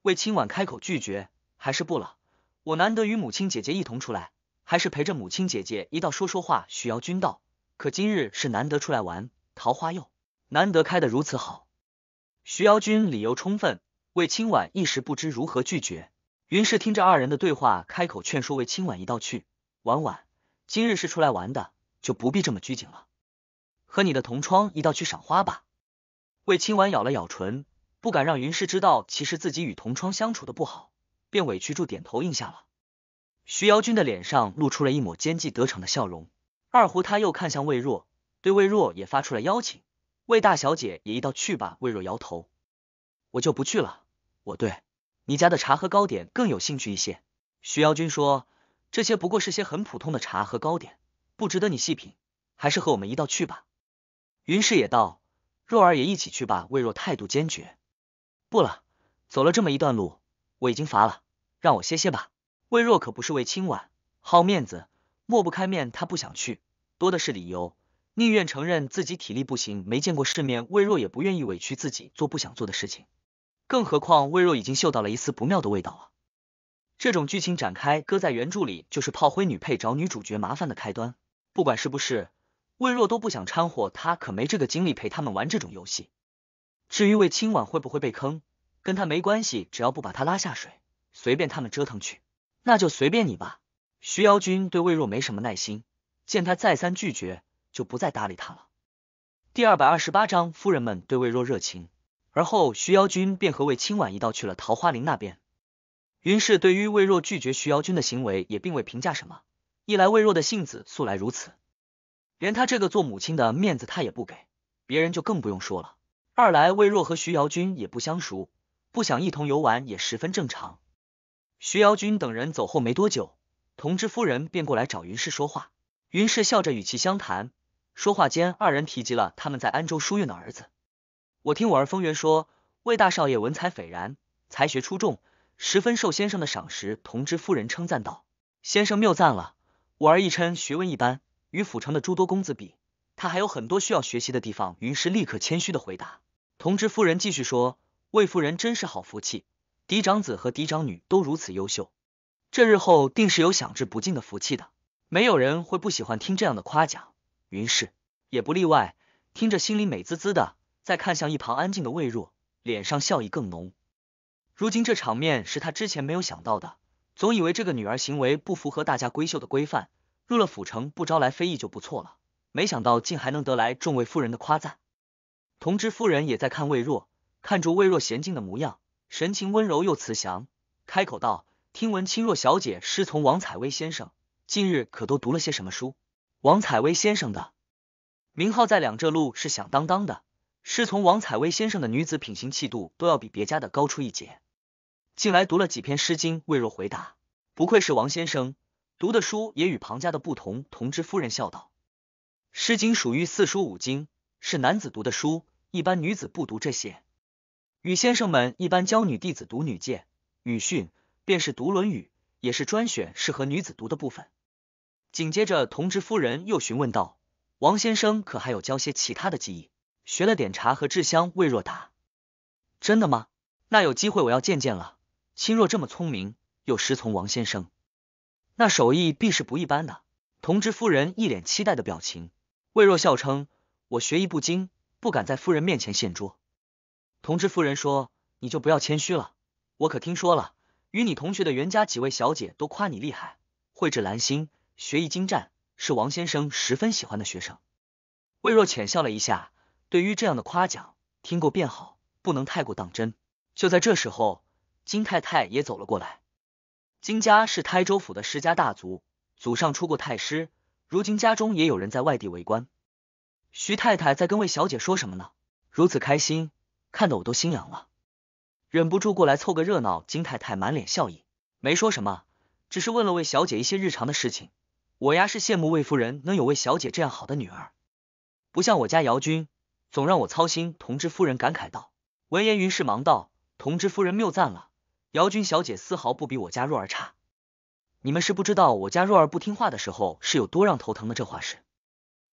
魏清婉开口拒绝：“还是不了，我难得与母亲姐姐一同出来，还是陪着母亲姐姐一道说说话。”徐瑶君道。可今日是难得出来玩，桃花又难得开得如此好。徐瑶君理由充分，魏清婉一时不知如何拒绝。云氏听着二人的对话，开口劝说魏清婉一道去。婉婉，今日是出来玩的，就不必这么拘谨了，和你的同窗一道去赏花吧。魏清婉咬了咬唇，不敢让云氏知道其实自己与同窗相处的不好，便委屈住点头应下了。徐瑶君的脸上露出了一抹奸计得逞的笑容。二胡他又看向魏若，对魏若也发出了邀请。魏大小姐也一道去吧。魏若摇头，我就不去了。我对你家的茶和糕点更有兴趣一些。徐耀军说，这些不过是些很普通的茶和糕点，不值得你细品，还是和我们一道去吧。云氏也道，若儿也一起去吧。魏若态度坚决，不了，走了这么一段路，我已经乏了，让我歇歇吧。魏若可不是为清婉，好面子。抹不开面，他不想去，多的是理由，宁愿承认自己体力不行，没见过世面。魏若也不愿意委屈自己做不想做的事情，更何况魏若已经嗅到了一丝不妙的味道了。这种剧情展开搁在原著里，就是炮灰女配找女主角麻烦的开端。不管是不是，魏若都不想掺和，她可没这个精力陪他们玩这种游戏。至于魏清婉会不会被坑，跟她没关系，只要不把她拉下水，随便他们折腾去，那就随便你吧。徐瑶君对魏若没什么耐心，见他再三拒绝，就不再搭理他了。第二百二十八章，夫人们对魏若热情，而后徐瑶君便和魏清婉一道去了桃花林那边。云氏对于魏若拒绝徐瑶君的行为也并未评价什么。一来魏若的性子素来如此，连他这个做母亲的面子他也不给，别人就更不用说了。二来魏若和徐瑶君也不相熟，不想一同游玩也十分正常。徐瑶君等人走后没多久。同知夫人便过来找云氏说话，云氏笑着与其相谈。说话间，二人提及了他们在安州书院的儿子。我听我儿风源说，魏大少爷文采斐然，才学出众，十分受先生的赏识。同知夫人称赞道：“先生谬赞了，我儿一琛学问一般，与府城的诸多公子比，他还有很多需要学习的地方。”云氏立刻谦虚的回答。同知夫人继续说：“魏夫人真是好福气，嫡长子和嫡长女都如此优秀。”这日后定是有享之不尽的福气的，没有人会不喜欢听这样的夸奖，云氏也不例外，听着心里美滋滋的。再看向一旁安静的魏若，脸上笑意更浓。如今这场面是他之前没有想到的，总以为这个女儿行为不符合大家闺秀的规范，入了府城不招来非议就不错了，没想到竟还能得来众位夫人的夸赞。同知夫人也在看魏若，看着魏若娴静的模样，神情温柔又慈祥，开口道。听闻清若小姐师从王采薇先生，近日可都读了些什么书？王采薇先生的名号在两浙路是响当当的，师从王采薇先生的女子品行气度都要比别家的高出一截。近来读了几篇《诗经》，未若回答，不愧是王先生。读的书也与庞家的不同。同知夫人笑道：“《诗经》属于四书五经，是男子读的书，一般女子不读这些。与先生们一般教女弟子读《女诫》《女训》。”便是读《论语》，也是专选适合女子读的部分。紧接着，同知夫人又询问道：“王先生可还有教些其他的技艺？学了点茶和制香。”魏若答：“真的吗？那有机会我要见见了。青若这么聪明，又师从王先生，那手艺必是不一般的。”同知夫人一脸期待的表情。魏若笑称：“我学艺不精，不敢在夫人面前献拙。”同知夫人说：“你就不要谦虚了，我可听说了。”与你同学的袁家几位小姐都夸你厉害，蕙质兰心，学艺精湛，是王先生十分喜欢的学生。魏若浅笑了一下，对于这样的夸奖，听过便好，不能太过当真。就在这时候，金太太也走了过来。金家是台州府的世家大族，祖上出过太师，如今家中也有人在外地为官。徐太太在跟魏小姐说什么呢？如此开心，看得我都心痒了。忍不住过来凑个热闹，金太太满脸笑意，没说什么，只是问了魏小姐一些日常的事情。我呀是羡慕魏夫人能有魏小姐这样好的女儿，不像我家姚君，总让我操心。同知夫人感慨道。闻言，云氏忙道：“同知夫人谬赞了，姚君小姐丝毫不比我家若儿差。你们是不知道我家若儿不听话的时候是有多让头疼的。”这话是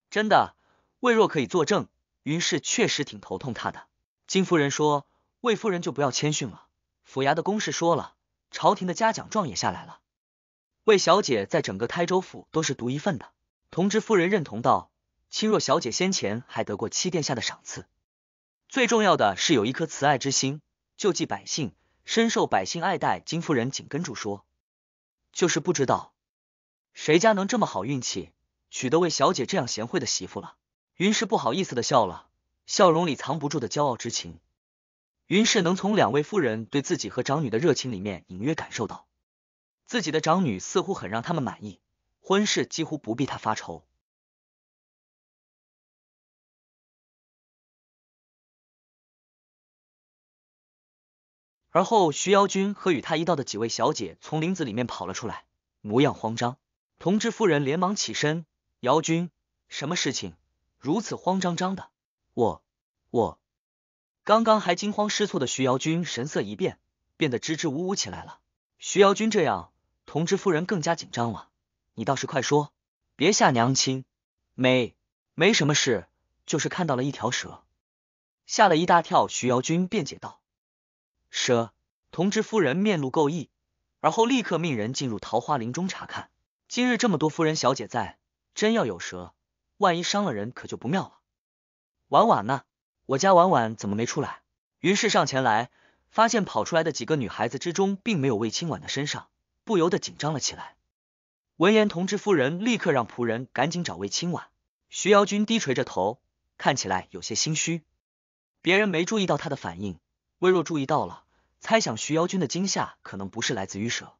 真的，魏若可以作证，云氏确实挺头痛她的。金夫人说。魏夫人就不要谦逊了，府衙的公事说了，朝廷的嘉奖状也下来了。魏小姐在整个台州府都是独一份的。同知夫人认同道：“清若小姐先前还得过七殿下的赏赐，最重要的是有一颗慈爱之心，救济百姓，深受百姓爱戴。”金夫人紧跟住说：“就是不知道谁家能这么好运气，娶得魏小姐这样贤惠的媳妇了。”云氏不好意思的笑了，笑容里藏不住的骄傲之情。云氏能从两位夫人对自己和长女的热情里面隐约感受到，自己的长女似乎很让他们满意，婚事几乎不必他发愁。而后，徐瑶君和与他一道的几位小姐从林子里面跑了出来，模样慌张。同知夫人连忙起身，姚君，什么事情如此慌张张的？我，我。刚刚还惊慌失措的徐瑶君神色一变，变得支支吾吾起来了。徐瑶君这样，同知夫人更加紧张了。你倒是快说，别吓娘亲。没，没什么事，就是看到了一条蛇，吓了一大跳。徐瑶君辩解道。蛇，同知夫人面露够意，而后立刻命人进入桃花林中查看。今日这么多夫人小姐在，真要有蛇，万一伤了人，可就不妙了。晚晚呢？我家婉婉怎么没出来？于是上前来，发现跑出来的几个女孩子之中，并没有魏清婉的身上，不由得紧张了起来。闻言，同知夫人立刻让仆人赶紧找魏清婉。徐瑶君低垂着头，看起来有些心虚。别人没注意到他的反应，魏若注意到了，猜想徐瑶君的惊吓可能不是来自于蛇，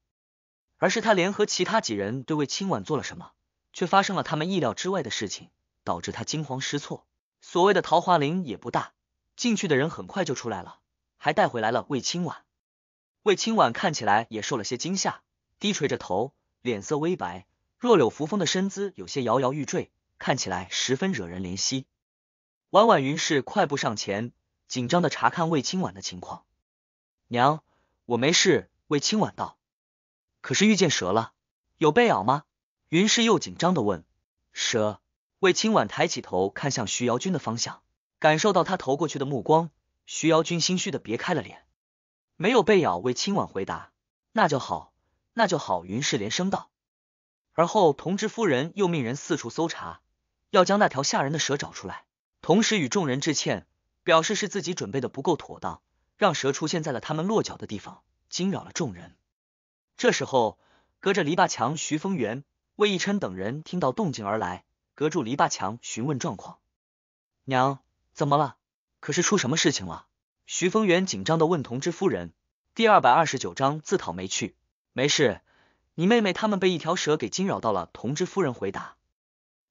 而是他联合其他几人对魏清婉做了什么，却发生了他们意料之外的事情，导致他惊慌失措。所谓的桃花林也不大，进去的人很快就出来了，还带回来了魏清婉。魏清婉看起来也受了些惊吓，低垂着头，脸色微白，弱柳扶风的身姿有些摇摇欲坠，看起来十分惹人怜惜。婉婉云氏快步上前，紧张的查看魏清婉的情况。娘，我没事。魏清婉道。可是遇见蛇了，有被咬吗？云氏又紧张的问。蛇。魏清婉抬起头看向徐瑶君的方向，感受到他投过去的目光，徐瑶君心虚的别开了脸。没有被咬，魏清婉回答：“那就好，那就好。”云氏连声道。而后，同知夫人又命人四处搜查，要将那条吓人的蛇找出来，同时与众人致歉，表示是自己准备的不够妥当，让蛇出现在了他们落脚的地方，惊扰了众人。这时候，隔着篱笆墙，徐风元、魏一琛等人听到动静而来。隔住篱笆墙询问状况，娘怎么了？可是出什么事情了？徐风元紧张的问同知夫人。第二百二十九章自讨没趣。没事，你妹妹他们被一条蛇给惊扰到了。同知夫人回答。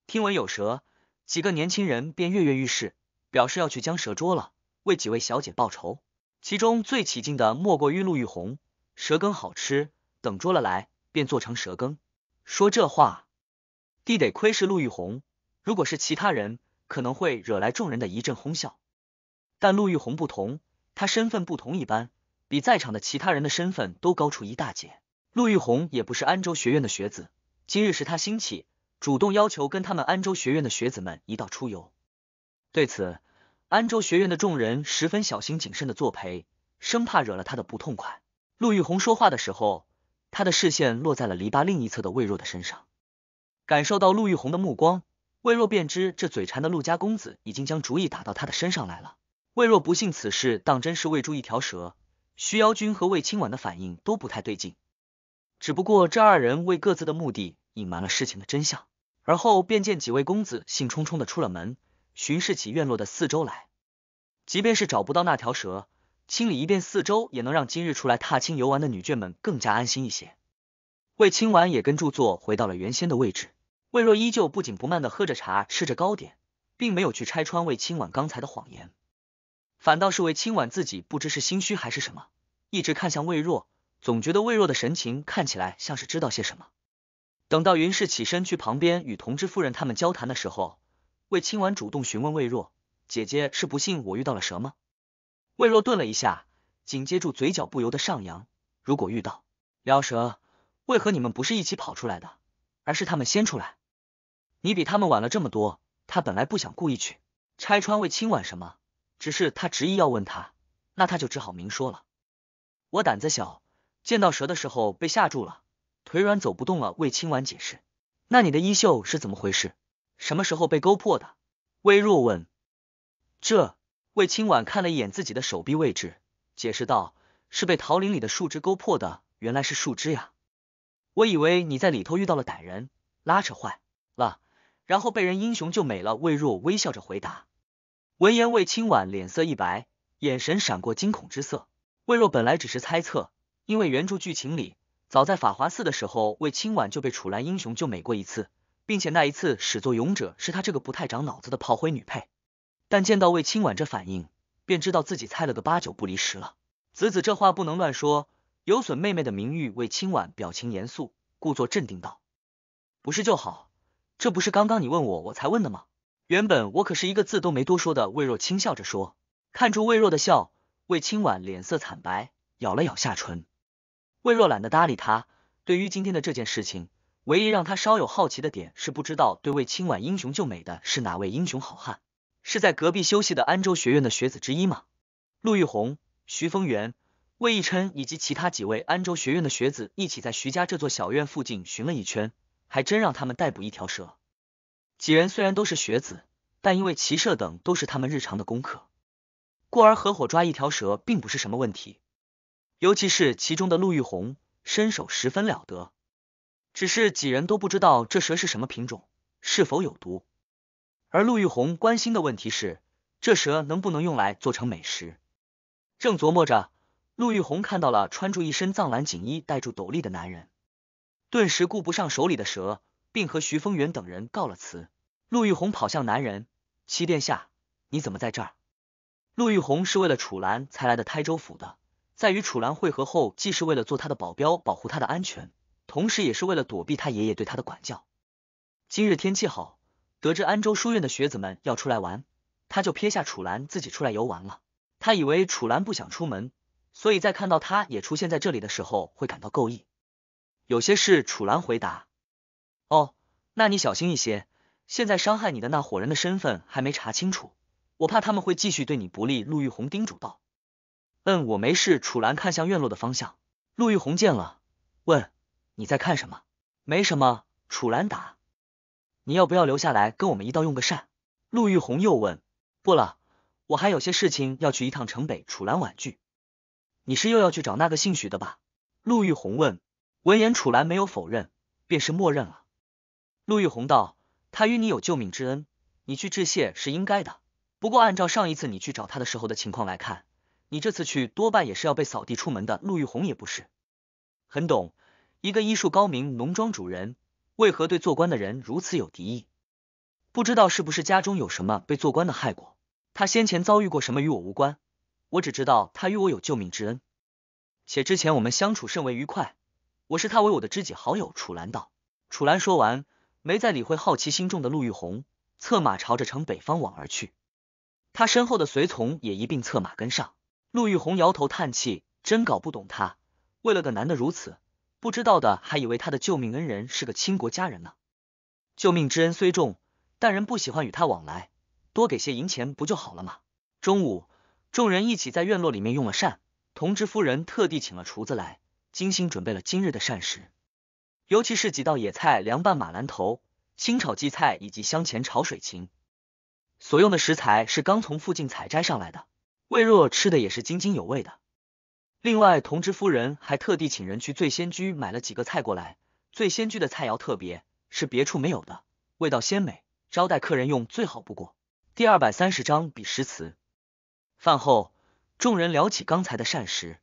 听闻有蛇，几个年轻人便跃跃欲试，表示要去将蛇捉了，为几位小姐报仇。其中最起劲的莫过于陆玉红，蛇羹好吃，等捉了来便做成蛇羹。说这话。地得亏是陆玉红，如果是其他人，可能会惹来众人的一阵哄笑。但陆玉红不同，他身份不同一般，比在场的其他人的身份都高出一大截。陆玉红也不是安州学院的学子，今日是他兴起，主动要求跟他们安州学院的学子们一道出游。对此，安州学院的众人十分小心谨慎的作陪，生怕惹了他的不痛快。陆玉红说话的时候，他的视线落在了篱笆另一侧的魏若的身上。感受到陆玉红的目光，魏若便知这嘴馋的陆家公子已经将主意打到他的身上来了。魏若不信此事当真是喂猪一条蛇。徐瑶君和魏清婉的反应都不太对劲，只不过这二人为各自的目的隐瞒了事情的真相。而后便见几位公子兴冲冲的出了门，巡视起院落的四周来。即便是找不到那条蛇，清理一遍四周也能让今日出来踏青游玩的女眷们更加安心一些。魏清婉也跟著作回到了原先的位置。魏若依旧不紧不慢的喝着茶，吃着糕点，并没有去拆穿魏清婉刚才的谎言，反倒是魏清婉自己不知是心虚还是什么，一直看向魏若，总觉得魏若的神情看起来像是知道些什么。等到云氏起身去旁边与同知夫人他们交谈的时候，魏清婉主动询问魏若：“姐姐是不信我遇到了蛇吗？”魏若顿了一下，紧接住嘴角不由得上扬：“如果遇到，撩蛇，为何你们不是一起跑出来的，而是他们先出来？”你比他们晚了这么多，他本来不想故意去拆穿魏清婉什么，只是他执意要问他，那他就只好明说了。我胆子小，见到蛇的时候被吓住了，腿软走不动了。魏清婉解释。那你的衣袖是怎么回事？什么时候被勾破的？魏若问。这魏清婉看了一眼自己的手臂位置，解释道：“是被桃林里的树枝勾破的。”原来是树枝呀，我以为你在里头遇到了歹人，拉扯坏了。然后被人英雄救美了，魏若微笑着回答。闻言，魏清婉脸色一白，眼神闪过惊恐之色。魏若本来只是猜测，因为原著剧情里，早在法华寺的时候，魏清婉就被楚兰英雄救美过一次，并且那一次始作俑者是他这个不太长脑子的炮灰女配。但见到魏清婉这反应，便知道自己猜了个八九不离十了。子子这话不能乱说，有损妹妹的名誉。魏清婉表情严肃，故作镇定道：“不是就好。”这不是刚刚你问我我才问的吗？原本我可是一个字都没多说的。魏若轻笑着说，看住魏若的笑，魏清婉脸色惨白，咬了咬下唇。魏若懒得搭理他。对于今天的这件事情，唯一让他稍有好奇的点是不知道对魏清婉英雄救美的是哪位英雄好汉，是在隔壁休息的安州学院的学子之一吗？陆玉红、徐风元、魏逸琛以及其他几位安州学院的学子一起在徐家这座小院附近寻了一圈。还真让他们逮捕一条蛇。几人虽然都是学子，但因为骑射等都是他们日常的功课，故而合伙抓一条蛇并不是什么问题。尤其是其中的陆玉红，身手十分了得。只是几人都不知道这蛇是什么品种，是否有毒。而陆玉红关心的问题是，这蛇能不能用来做成美食。正琢磨着，陆玉红看到了穿着一身藏蓝锦衣、戴住斗笠的男人。顿时顾不上手里的蛇，并和徐风元等人告了辞。陆玉红跑向男人，七殿下，你怎么在这儿？陆玉红是为了楚岚才来的台州府的，在与楚岚会合后，既是为了做他的保镖，保护他的安全，同时也是为了躲避他爷爷对他的管教。今日天气好，得知安州书院的学子们要出来玩，他就撇下楚岚自己出来游玩了。他以为楚岚不想出门，所以在看到他也出现在这里的时候，会感到够意。有些事，楚兰回答。哦，那你小心一些。现在伤害你的那伙人的身份还没查清楚，我怕他们会继续对你不利。陆玉红叮嘱道。嗯，我没事。楚兰看向院落的方向。陆玉红见了，问：“你在看什么？”“没什么。”楚兰答。“你要不要留下来跟我们一道用个膳？”陆玉红又问。“不了，我还有些事情要去一趟城北。”楚兰婉拒。“你是又要去找那个姓许的吧？”陆玉红问。闻言，楚兰没有否认，便是默认了。陆玉红道：“他与你有救命之恩，你去致谢是应该的。不过，按照上一次你去找他的时候的情况来看，你这次去多半也是要被扫地出门的。”陆玉红也不是很懂，一个医术高明农庄主人为何对做官的人如此有敌意？不知道是不是家中有什么被做官的害过？他先前遭遇过什么与我无关，我只知道他与我有救命之恩，且之前我们相处甚为愉快。我是他为我的知己好友楚兰道，楚兰说完，没再理会好奇心重的陆玉红，策马朝着城北方往而去。他身后的随从也一并策马跟上。陆玉红摇头叹气，真搞不懂他，为了个男的如此，不知道的还以为他的救命恩人是个倾国佳人呢。救命之恩虽重，但人不喜欢与他往来，多给些银钱不就好了吗？中午，众人一起在院落里面用了膳，同知夫人特地请了厨子来。精心准备了今日的膳食，尤其是几道野菜凉拌马兰头、清炒荠菜以及香前炒水芹，所用的食材是刚从附近采摘上来的。魏若吃的也是津津有味的。另外，同知夫人还特地请人去醉仙居买了几个菜过来。醉仙居的菜肴特别是别处没有的，味道鲜美，招待客人用最好不过。第二百三十章比诗词。饭后，众人聊起刚才的膳食。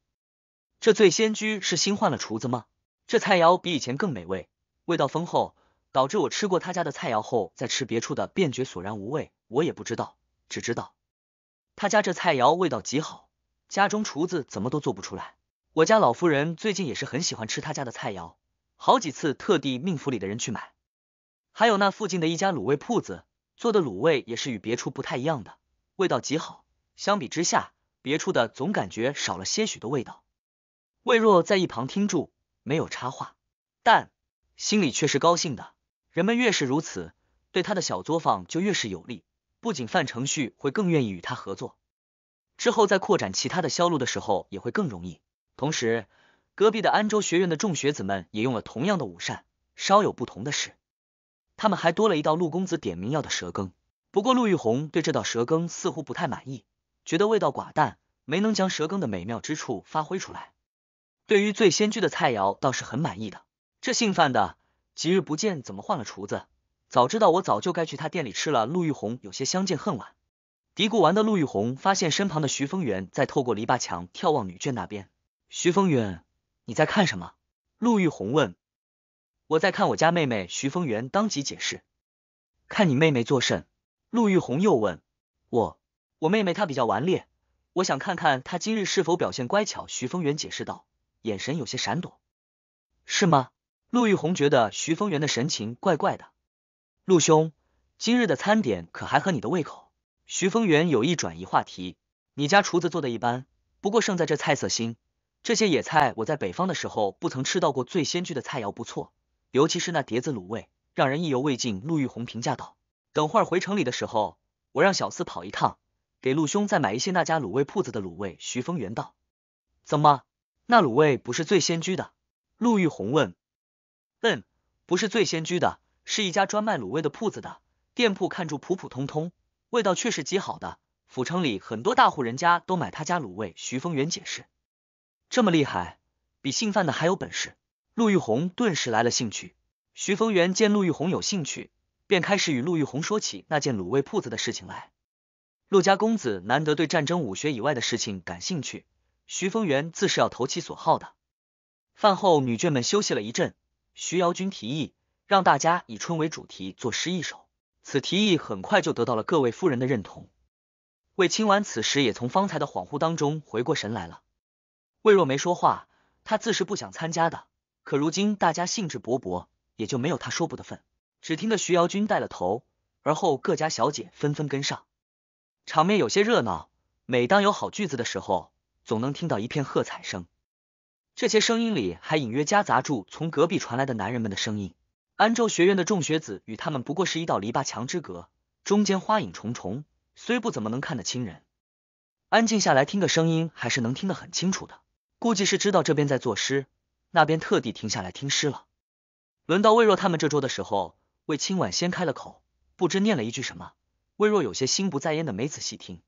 这醉仙居是新换了厨子吗？这菜肴比以前更美味，味道丰厚，导致我吃过他家的菜肴后，再吃别处的便觉索然无味。我也不知道，只知道他家这菜肴味道极好，家中厨子怎么都做不出来。我家老夫人最近也是很喜欢吃他家的菜肴，好几次特地命府里的人去买。还有那附近的一家卤味铺子做的卤味也是与别处不太一样的，味道极好。相比之下，别处的总感觉少了些许的味道。魏若在一旁听住，没有插话，但心里却是高兴的。人们越是如此，对他的小作坊就越是有利。不仅范承旭会更愿意与他合作，之后在扩展其他的销路的时候也会更容易。同时，隔壁的安州学院的众学子们也用了同样的午膳，稍有不同的是，他们还多了一道陆公子点名要的蛇羹。不过，陆玉红对这道蛇羹似乎不太满意，觉得味道寡淡，没能将蛇羹的美妙之处发挥出来。对于最仙居的菜肴倒是很满意的，这姓范的几日不见，怎么换了厨子？早知道我早就该去他店里吃了。陆玉红有些相见恨晚，嘀咕完的陆玉红发现身旁的徐风元在透过篱笆墙眺望女眷那边。徐风元，你在看什么？陆玉红问。我在看我家妹妹。徐风元当即解释。看你妹妹作甚？陆玉红又问。我，我妹妹她比较顽劣，我想看看她今日是否表现乖巧。徐风元解释道。眼神有些闪躲，是吗？陆玉红觉得徐风源的神情怪怪的。陆兄，今日的餐点可还合你的胃口？徐风源有意转移话题，你家厨子做的一般，不过胜在这菜色新。这些野菜我在北方的时候不曾吃到过，最鲜居的菜肴不错，尤其是那碟子卤味，让人意犹未尽。陆玉红评价道：“等会儿回城里的时候，我让小四跑一趟，给陆兄再买一些那家卤味铺子的卤味。”徐风源道：“怎么？”那卤味不是最仙居的？陆玉红问。嗯，不是最仙居的，是一家专卖卤味的铺子的。店铺看住普普通通，味道却是极好的。府城里很多大户人家都买他家卤味。徐风元解释。这么厉害，比姓范的还有本事。陆玉红顿时来了兴趣。徐风元见陆玉红有兴趣，便开始与陆玉红说起那件卤味铺子的事情来。陆家公子难得对战争、武学以外的事情感兴趣。徐风元自是要投其所好的。饭后，女眷们休息了一阵，徐瑶君提议让大家以春为主题作诗一首，此提议很快就得到了各位夫人的认同。魏清婉此时也从方才的恍惚当中回过神来了。魏若没说话，她自是不想参加的，可如今大家兴致勃勃，也就没有她说不的份。只听得徐瑶君带了头，而后各家小姐纷纷跟上，场面有些热闹。每当有好句子的时候，总能听到一片喝彩声，这些声音里还隐约夹杂住从隔壁传来的男人们的声音。安州学院的众学子与他们不过是一道篱笆墙之隔，中间花影重重，虽不怎么能看得清人，安静下来听个声音还是能听得很清楚的。估计是知道这边在作诗，那边特地停下来听诗了。轮到魏若他们这桌的时候，魏清婉先开了口，不知念了一句什么，魏若有些心不在焉的没仔细听。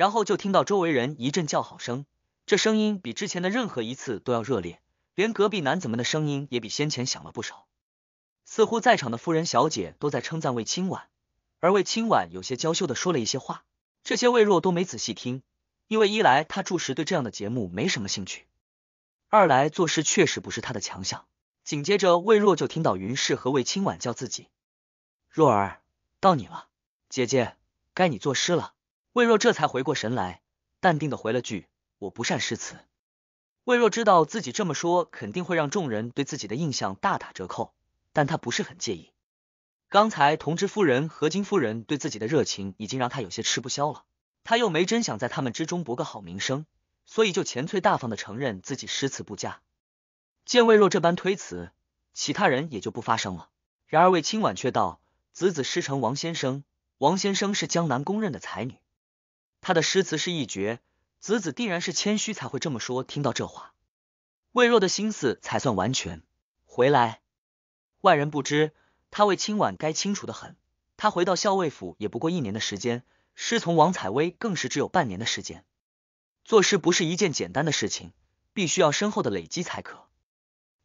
然后就听到周围人一阵叫好声，这声音比之前的任何一次都要热烈，连隔壁男子们的声音也比先前响了不少。似乎在场的夫人小姐都在称赞魏清婉，而魏清婉有些娇羞的说了一些话。这些魏若都没仔细听，因为一来她住时对这样的节目没什么兴趣，二来作诗确实不是她的强项。紧接着魏若就听到云氏和魏清婉叫自己：“若儿，到你了，姐姐，该你作诗了。”魏若这才回过神来，淡定的回了句：“我不善诗词。”魏若知道自己这么说肯定会让众人对自己的印象大打折扣，但他不是很介意。刚才同知夫人和金夫人对自己的热情已经让他有些吃不消了，他又没真想在他们之中博个好名声，所以就前脆大方的承认自己诗词不佳。见魏若这般推辞，其他人也就不发声了。然而魏清婉却道：“子子师承王先生，王先生是江南公认的才女。”他的诗词是一绝，子子定然是谦虚才会这么说。听到这话，魏若的心思才算完全回来。外人不知，他魏清婉该清楚的很。他回到校尉府也不过一年的时间，师从王采薇更是只有半年的时间。做事不是一件简单的事情，必须要深厚的累积才可。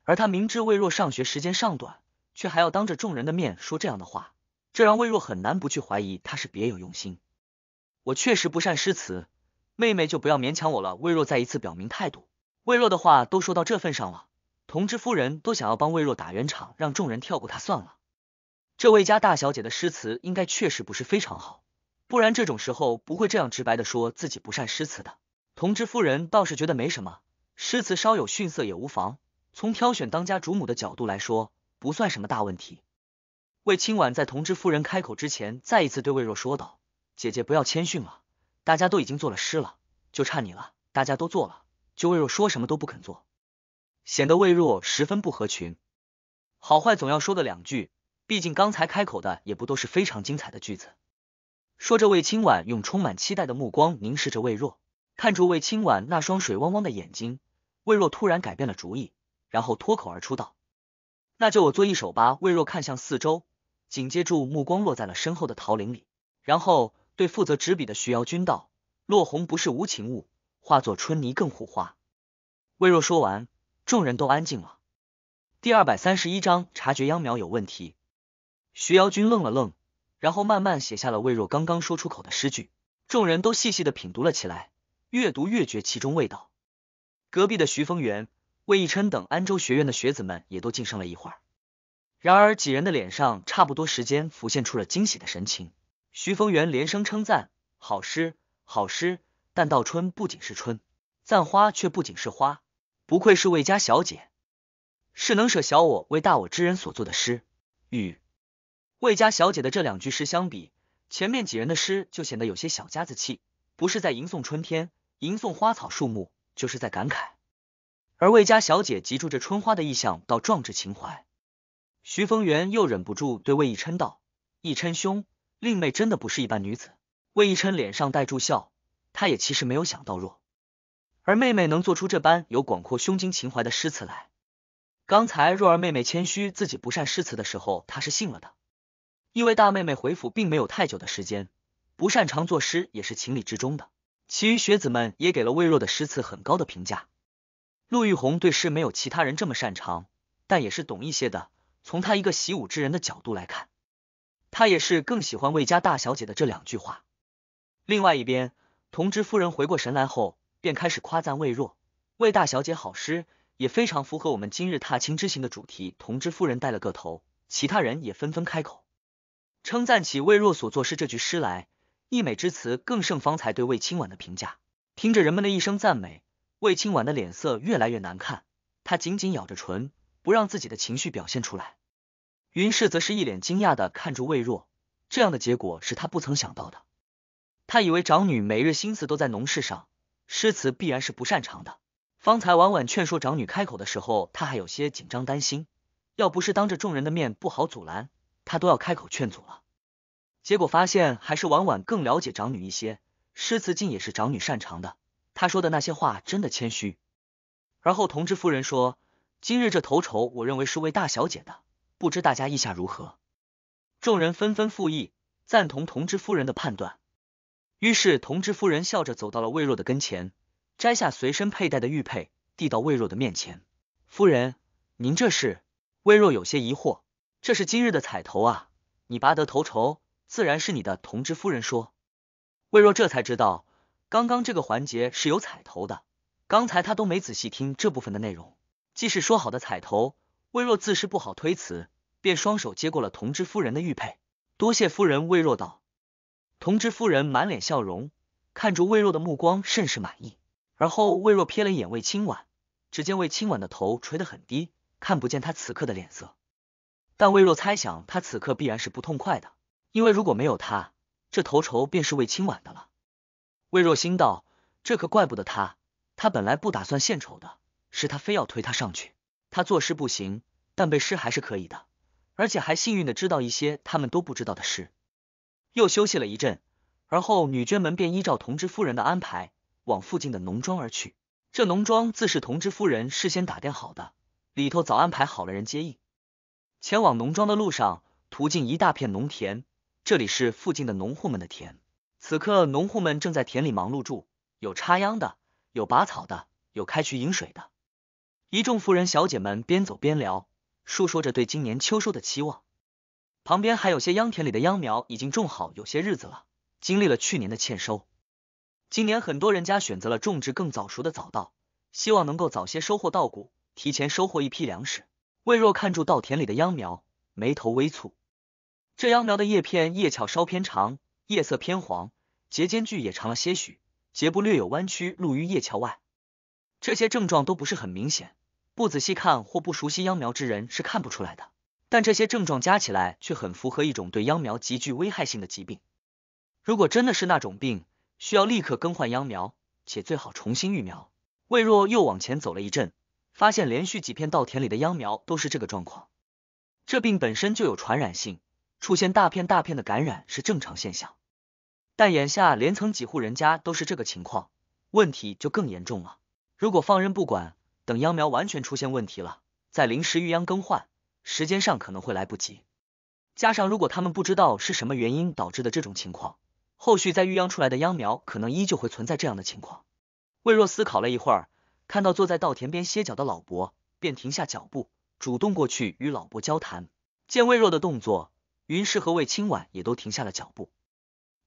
而他明知魏若上学时间尚短，却还要当着众人的面说这样的话，这让魏若很难不去怀疑他是别有用心。我确实不善诗词，妹妹就不要勉强我了。魏若再一次表明态度。魏若的话都说到这份上了，同知夫人都想要帮魏若打圆场，让众人跳过她算了。这魏家大小姐的诗词应该确实不是非常好，不然这种时候不会这样直白的说自己不善诗词的。同知夫人倒是觉得没什么，诗词稍有逊色也无妨。从挑选当家主母的角度来说，不算什么大问题。魏清婉在同知夫人开口之前，再一次对魏若说道。姐姐不要谦逊了，大家都已经做了诗了，就差你了。大家都做了，就魏若说什么都不肯做，显得魏若十分不合群。好坏总要说个两句，毕竟刚才开口的也不都是非常精彩的句子。说着，魏清婉用充满期待的目光凝视着魏若，看着魏清婉那双水汪汪的眼睛，魏若突然改变了主意，然后脱口而出道：“那就我做一首吧。”魏若看向四周，紧接住目光落在了身后的桃林里，然后。对负责执笔的徐瑶君道：“落红不是无情物，化作春泥更护花。”魏若说完，众人都安静了。第二百三十一章，察觉秧苗有问题。徐瑶君愣了愣，然后慢慢写下了魏若刚刚说出口的诗句。众人都细细的品读了起来，越读越觉其中味道。隔壁的徐峰元、魏一琛等安州学院的学子们也都静声了一会儿。然而几人的脸上差不多时间浮现出了惊喜的神情。徐凤元连声称赞：“好诗，好诗！但到春不仅是春，赞花却不仅是花。不愧是魏家小姐，是能舍小我为大我之人所作的诗。与魏家小姐的这两句诗相比，前面几人的诗就显得有些小家子气，不是在吟诵春天、吟诵花草树木，就是在感慨。而魏家小姐集注着春花的意象到壮志情怀。”徐凤元又忍不住对魏奕琛道：“奕琛兄。”令妹真的不是一般女子。魏逸琛脸上带住笑，他也其实没有想到若，而妹妹能做出这般有广阔胸襟情怀的诗词来。刚才若儿妹妹谦虚自己不善诗词的时候，她是信了的。因为大妹妹回府并没有太久的时间，不擅长作诗也是情理之中的。其余学子们也给了魏若的诗词很高的评价。陆玉红对诗没有其他人这么擅长，但也是懂一些的。从他一个习武之人的角度来看。他也是更喜欢魏家大小姐的这两句话。另外一边，同知夫人回过神来后，便开始夸赞魏若魏大小姐好诗，也非常符合我们今日踏青之行的主题。同知夫人带了个头，其他人也纷纷开口称赞起魏若所作诗这句诗来，溢美之词更胜方才对魏清婉的评价。听着人们的一声赞美，魏清婉的脸色越来越难看，她紧紧咬着唇，不让自己的情绪表现出来。云氏则是一脸惊讶的看住魏若，这样的结果是他不曾想到的。他以为长女每日心思都在农事上，诗词必然是不擅长的。方才婉婉劝说长女开口的时候，他还有些紧张担心，要不是当着众人的面不好阻拦，他都要开口劝阻了。结果发现还是婉婉更了解长女一些，诗词竟也是长女擅长的。她说的那些话真的谦虚。而后同知夫人说：“今日这头筹，我认为是魏大小姐的。”不知大家意下如何？众人纷纷附议，赞同同知夫人的判断。于是同知夫人笑着走到了魏若的跟前，摘下随身佩戴的玉佩，递到魏若的面前。夫人，您这是？魏若有些疑惑，这是今日的彩头啊！你拔得头筹，自然是你的。同知夫人说，魏若这才知道，刚刚这个环节是有彩头的，刚才他都没仔细听这部分的内容。既是说好的彩头。魏若自是不好推辞，便双手接过了同知夫人的玉佩，多谢夫人。魏若道。同知夫人满脸笑容，看着魏若的目光甚是满意。而后魏若瞥了一眼魏清婉，只见魏清婉的头垂得很低，看不见她此刻的脸色。但魏若猜想她此刻必然是不痛快的，因为如果没有她，这头筹便是魏清婉的了。魏若心道，这可怪不得她，她本来不打算献丑的，是她非要推她上去。他作诗不行，但背诗还是可以的，而且还幸运的知道一些他们都不知道的事。又休息了一阵，而后女眷们便依照同知夫人的安排往附近的农庄而去。这农庄自是同知夫人事先打点好的，里头早安排好了人接应。前往农庄的路上，途径一大片农田，这里是附近的农户们的田。此刻，农户们正在田里忙碌住，有插秧的，有拔草的，有开渠引水的。一众夫人、小姐们边走边聊，述说着对今年秋收的期望。旁边还有些秧田里的秧苗已经种好有些日子了，经历了去年的欠收，今年很多人家选择了种植更早熟的早稻，希望能够早些收获稻谷，提前收获一批粮食。魏若看住稻田里的秧苗，眉头微蹙。这秧苗的叶片叶鞘稍偏长，叶色偏黄，节间距也长了些许，节部略有弯曲，露于叶鞘外。这些症状都不是很明显。不仔细看或不熟悉秧苗之人是看不出来的，但这些症状加起来却很符合一种对秧苗极具危害性的疾病。如果真的是那种病，需要立刻更换秧苗，且最好重新育苗。魏若又往前走了一阵，发现连续几片稻田里的秧苗都是这个状况。这病本身就有传染性，出现大片大片的感染是正常现象。但眼下连层几户人家都是这个情况，问题就更严重了。如果放任不管，等秧苗完全出现问题了，再临时育秧更换时间上可能会来不及。加上如果他们不知道是什么原因导致的这种情况，后续再育秧出来的秧苗可能依旧会存在这样的情况。魏若思考了一会儿，看到坐在稻田边歇脚的老伯，便停下脚步，主动过去与老伯交谈。见魏若的动作，云氏和魏清婉也都停下了脚步。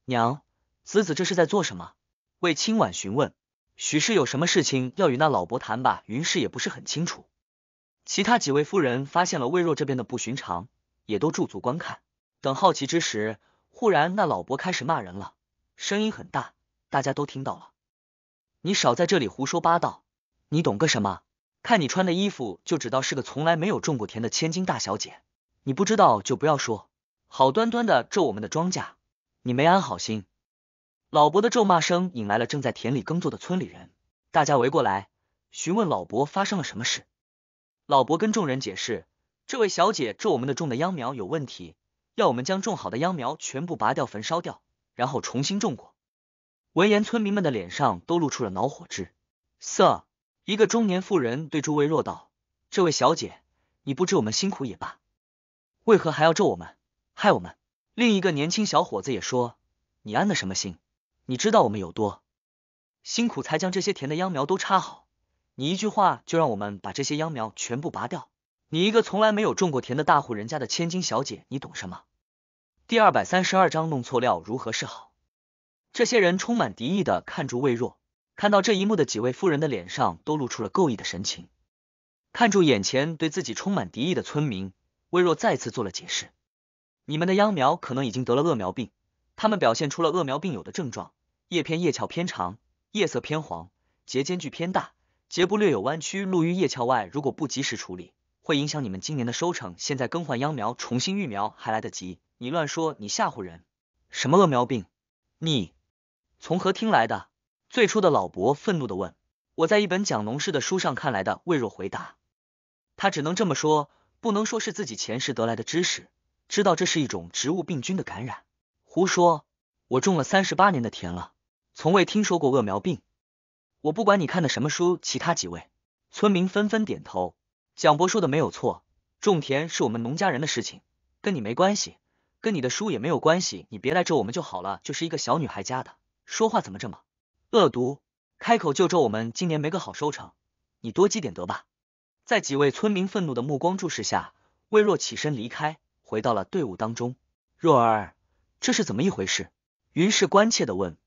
娘，子子这是在做什么？魏清婉询问。许是有什么事情要与那老伯谈吧，云氏也不是很清楚。其他几位夫人发现了魏若这边的不寻常，也都驻足观看。等好奇之时，忽然那老伯开始骂人了，声音很大，大家都听到了。你少在这里胡说八道，你懂个什么？看你穿的衣服就知道是个从来没有种过田的千金大小姐。你不知道就不要说，好端端的咒我们的庄稼，你没安好心。老伯的咒骂声引来了正在田里耕作的村里人，大家围过来询问老伯发生了什么事。老伯跟众人解释：“这位小姐咒我们的种的秧苗有问题，要我们将种好的秧苗全部拔掉焚烧掉，然后重新种过。”闻言，村民们的脸上都露出了恼火之色。一个中年妇人对诸位弱道：“这位小姐，你不知我们辛苦也罢，为何还要咒我们、害我们？”另一个年轻小伙子也说：“你安的什么心？”你知道我们有多辛苦，才将这些田的秧苗都插好。你一句话就让我们把这些秧苗全部拔掉。你一个从来没有种过田的大户人家的千金小姐，你懂什么？第二百三十二章弄错料如何是好？这些人充满敌意的看住魏若，看到这一幕的几位妇人的脸上都露出了够意的神情。看住眼前对自己充满敌意的村民，魏若再次做了解释：你们的秧苗可能已经得了恶苗病，他们表现出了恶苗病有的症状。叶片叶鞘偏长，叶色偏黄，节间距偏大，节部略有弯曲，露于叶鞘外。如果不及时处理，会影响你们今年的收成。现在更换秧苗，重新育苗还来得及。你乱说，你吓唬人！什么恶苗病？你从何听来的？最初的老伯愤怒的问。我在一本讲农事的书上看来的。魏若回答。他只能这么说，不能说是自己前世得来的知识。知道这是一种植物病菌的感染。胡说！我种了三十八年的田了。从未听说过恶苗病，我不管你看的什么书。其他几位村民纷纷点头。蒋伯说的没有错，种田是我们农家人的事情，跟你没关系，跟你的书也没有关系。你别来咒我们就好了。就是一个小女孩家的，说话怎么这么恶毒？开口就咒我们今年没个好收成，你多积点德吧。在几位村民愤怒的目光注视下，魏若起身离开，回到了队伍当中。若儿，这是怎么一回事？云氏关切的问。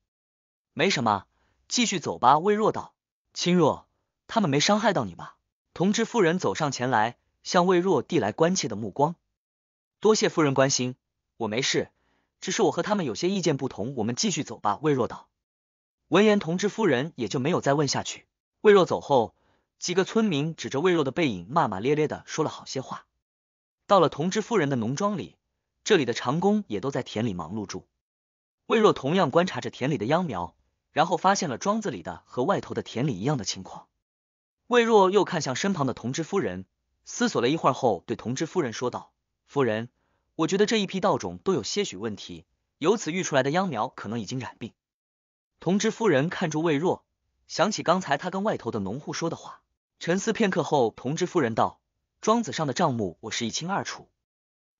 没什么，继续走吧。魏若道，清若，他们没伤害到你吧？同知夫人走上前来，向魏若递来关切的目光。多谢夫人关心，我没事，只是我和他们有些意见不同。我们继续走吧。魏若道。闻言，同知夫人也就没有再问下去。魏若走后，几个村民指着魏若的背影骂骂咧咧的说了好些话。到了同知夫人的农庄里，这里的长工也都在田里忙碌住。魏若同样观察着田里的秧苗。然后发现了庄子里的和外头的田里一样的情况。魏若又看向身旁的同知夫人，思索了一会儿后，对同知夫人说道：“夫人，我觉得这一批稻种都有些许问题，由此育出来的秧苗可能已经染病。”同知夫人看住魏若，想起刚才他跟外头的农户说的话，沉思片刻后，同知夫人道：“庄子上的账目我是一清二楚，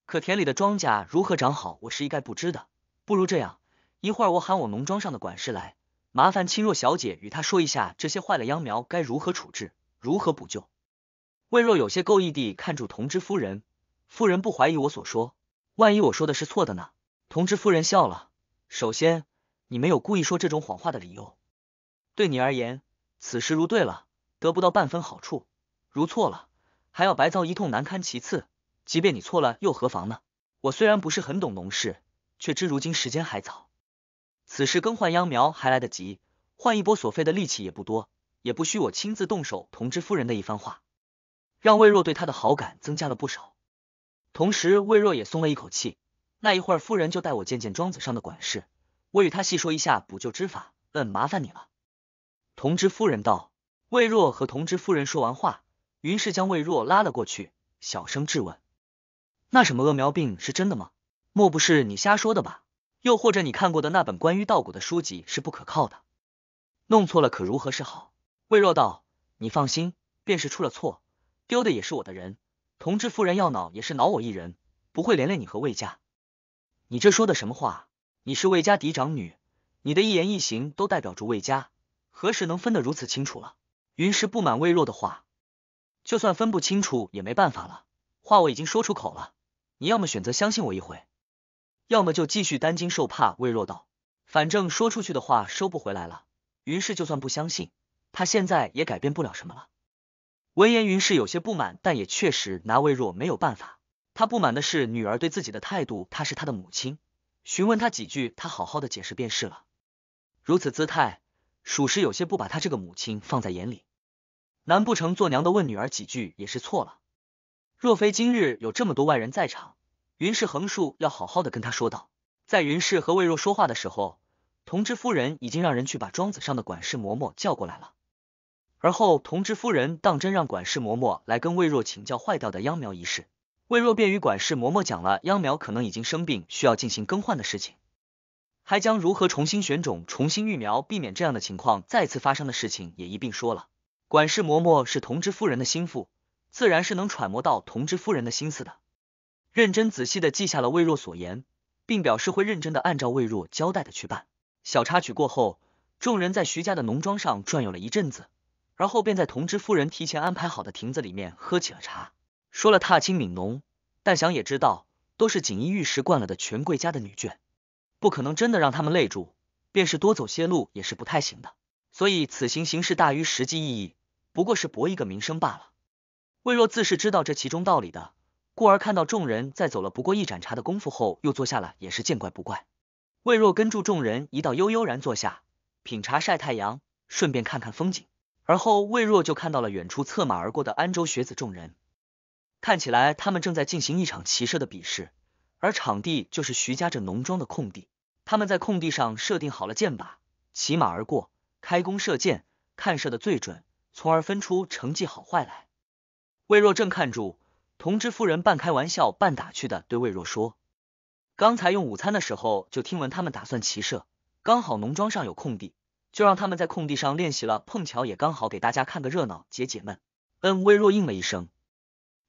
可田里的庄稼如何长好，我是一概不知的。不如这样，一会儿我喊我农庄上的管事来。”麻烦清若小姐与她说一下，这些坏了秧苗该如何处置，如何补救？魏若有些够意地看住同知夫人，夫人不怀疑我所说，万一我说的是错的呢？同知夫人笑了，首先，你没有故意说这种谎话的理由。对你而言，此时如对了，得不到半分好处；如错了，还要白遭一通难堪。其次，即便你错了又何妨呢？我虽然不是很懂农事，却知如今时间还早。此时更换秧苗还来得及，换一波所费的力气也不多，也不需我亲自动手。同知夫人的一番话，让魏若对他的好感增加了不少，同时魏若也松了一口气。那一会儿夫人就带我见见庄子上的管事，我与他细说一下补救之法。嗯，麻烦你了，同知夫人道。魏若和同知夫人说完话，云氏将魏若拉了过去，小声质问：“那什么恶苗病是真的吗？莫不是你瞎说的吧？”又或者你看过的那本关于稻谷的书籍是不可靠的，弄错了可如何是好？魏若道，你放心，便是出了错，丢的也是我的人。同治夫人要恼也是恼我一人，不会连累你和魏家。你这说的什么话？你是魏家嫡长女，你的一言一行都代表着魏家，何时能分得如此清楚了？云氏不满魏若的话，就算分不清楚也没办法了，话我已经说出口了，你要么选择相信我一回。要么就继续担惊受怕，魏若道，反正说出去的话收不回来了。云氏就算不相信，他现在也改变不了什么了。闻言，云氏有些不满，但也确实拿魏若没有办法。他不满的是女儿对自己的态度，她是他的母亲，询问他几句，他好好的解释便是了。如此姿态，属实有些不把他这个母亲放在眼里。难不成做娘的问女儿几句也是错了？若非今日有这么多外人在场。云氏横竖要好好的跟他说道，在云氏和魏若说话的时候，同知夫人已经让人去把庄子上的管事嬷嬷叫过来了。而后，同知夫人当真让管事嬷嬷来跟魏若请教坏掉的秧苗一事。魏若便与管事嬷嬷讲了秧苗可能已经生病，需要进行更换的事情，还将如何重新选种、重新育苗，避免这样的情况再次发生的事情也一并说了。管事嬷嬷是同知夫人的心腹，自然是能揣摩到同知夫人的心思的。认真仔细的记下了魏若所言，并表示会认真的按照魏若交代的去办。小插曲过后，众人在徐家的农庄上转悠了一阵子，而后便在同知夫人提前安排好的亭子里面喝起了茶，说了踏青悯农。但想也知道，都是锦衣玉食惯了的权贵家的女眷，不可能真的让他们累住，便是多走些路也是不太行的。所以此行形式大于实际意义，不过是博一个名声罢了。魏若自是知道这其中道理的。故而看到众人在走了不过一盏茶的功夫后又坐下了，也是见怪不怪。魏若跟住众人一道悠悠然坐下，品茶晒太阳，顺便看看风景。而后魏若就看到了远处策马而过的安州学子，众人看起来他们正在进行一场骑射的比试，而场地就是徐家这农庄的空地。他们在空地上设定好了箭靶，骑马而过，开弓射箭，看射的最准，从而分出成绩好坏来。魏若正看住。同知夫人半开玩笑、半打趣的对魏若说：“刚才用午餐的时候就听闻他们打算骑射，刚好农庄上有空地，就让他们在空地上练习了。碰巧也刚好给大家看个热闹，解解闷。”嗯，魏若应了一声，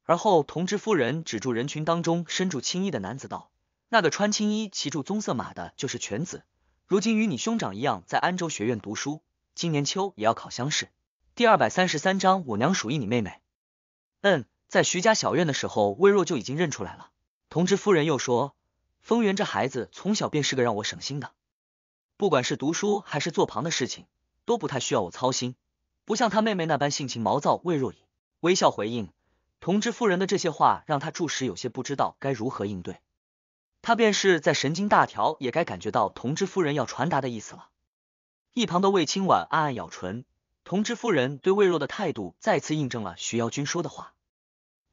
而后同知夫人指住人群当中身着青衣的男子道：“那个穿青衣、骑住棕色马的，就是犬子，如今与你兄长一样在安州学院读书，今年秋也要考乡试。”第二百三十三章，我娘属于你妹妹。嗯。在徐家小院的时候，魏若就已经认出来了。同知夫人又说：“丰源这孩子从小便是个让我省心的，不管是读书还是做旁的事情，都不太需要我操心，不像他妹妹那般性情毛躁。”魏若以微笑回应。同知夫人的这些话让他住时有些不知道该如何应对。他便是在神经大条，也该感觉到同知夫人要传达的意思了。一旁的魏清婉暗暗咬唇。同知夫人对魏若的态度再次印证了徐耀军说的话。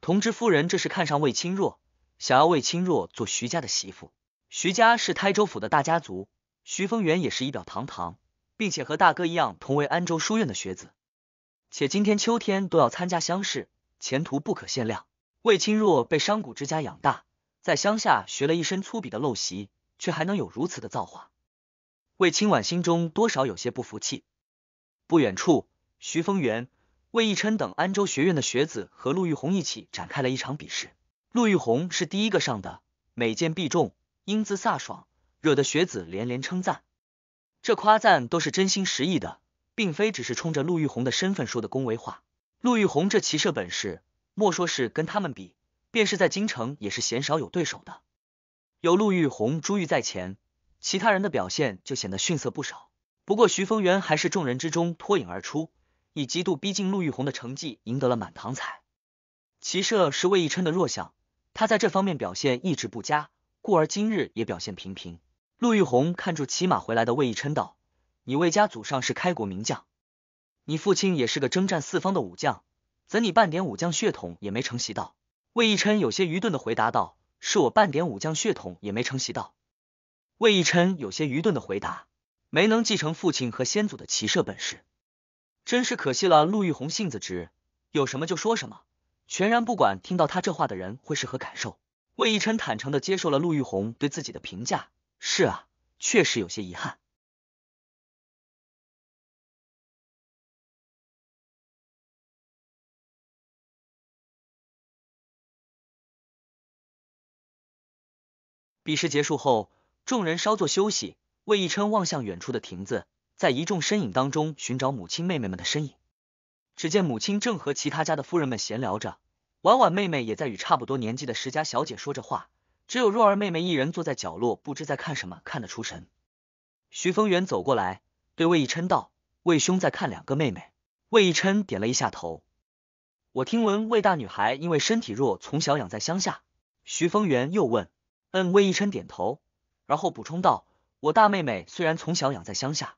同知夫人这是看上魏清若，想要魏清若做徐家的媳妇。徐家是台州府的大家族，徐丰源也是仪表堂堂，并且和大哥一样同为安州书院的学子，且今天秋天都要参加乡试，前途不可限量。魏清若被商贾之家养大，在乡下学了一身粗鄙的陋习，却还能有如此的造化，魏清婉心中多少有些不服气。不远处，徐丰源。魏一琛等安州学院的学子和陆玉红一起展开了一场比试。陆玉红是第一个上的，每箭必中，英姿飒爽，惹得学子连连称赞。这夸赞都是真心实意的，并非只是冲着陆玉红的身份说的恭维话。陆玉红这骑射本事，莫说是跟他们比，便是在京城也是鲜少有对手的。有陆玉红、朱玉在前，其他人的表现就显得逊色不少。不过徐风元还是众人之中脱颖而出。以极度逼近陆玉红的成绩赢得了满堂彩。骑射是魏奕琛的弱项，他在这方面表现一直不佳，故而今日也表现平平。陆玉红看住骑马回来的魏奕琛道：“你魏家祖上是开国名将，你父亲也是个征战四方的武将，怎你半点武将血统也没承袭到？”魏奕琛有些愚钝的回答道：“是我半点武将血统也没承袭到。”魏奕琛有些愚钝的回答，没能继承父亲和先祖的骑射本事。真是可惜了，陆玉红性子直，有什么就说什么，全然不管听到他这话的人会是何感受。魏一琛坦诚的接受了陆玉红对自己的评价，是啊，确实有些遗憾。比试结束后，众人稍作休息，魏一琛望向远处的亭子。在一众身影当中寻找母亲妹妹们的身影，只见母亲正和其他家的夫人们闲聊着，婉婉妹妹也在与差不多年纪的石家小姐说着话，只有若儿妹妹一人坐在角落，不知在看什么，看得出神。徐风元走过来，对魏义琛道：“魏兄在看两个妹妹。”魏义琛点了一下头。我听闻魏大女孩因为身体弱，从小养在乡下。徐风元又问：“嗯？”魏义琛点头，然后补充道：“我大妹妹虽然从小养在乡下。”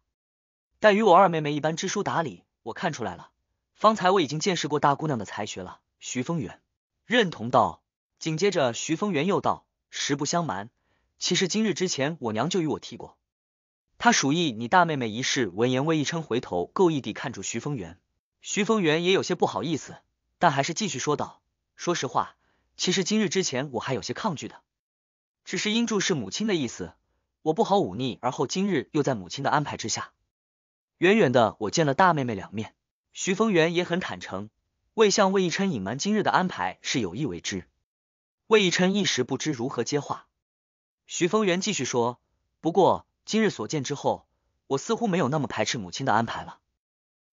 但与我二妹妹一般知书达理，我看出来了。方才我已经见识过大姑娘的才学了。徐风元认同道，紧接着徐风元又道：“实不相瞒，其实今日之前，我娘就与我提过，她属意你大妹妹一事。”闻言魏一琛回头故意地看住徐风元。徐风元也有些不好意思，但还是继续说道：“说实话，其实今日之前我还有些抗拒的，只是因注是母亲的意思，我不好忤逆。而后今日又在母亲的安排之下。”远远的，我见了大妹妹两面。徐风元也很坦诚，未向魏奕琛隐瞒今日的安排是有意为之。魏奕琛一时不知如何接话。徐风元继续说：“不过今日所见之后，我似乎没有那么排斥母亲的安排了。”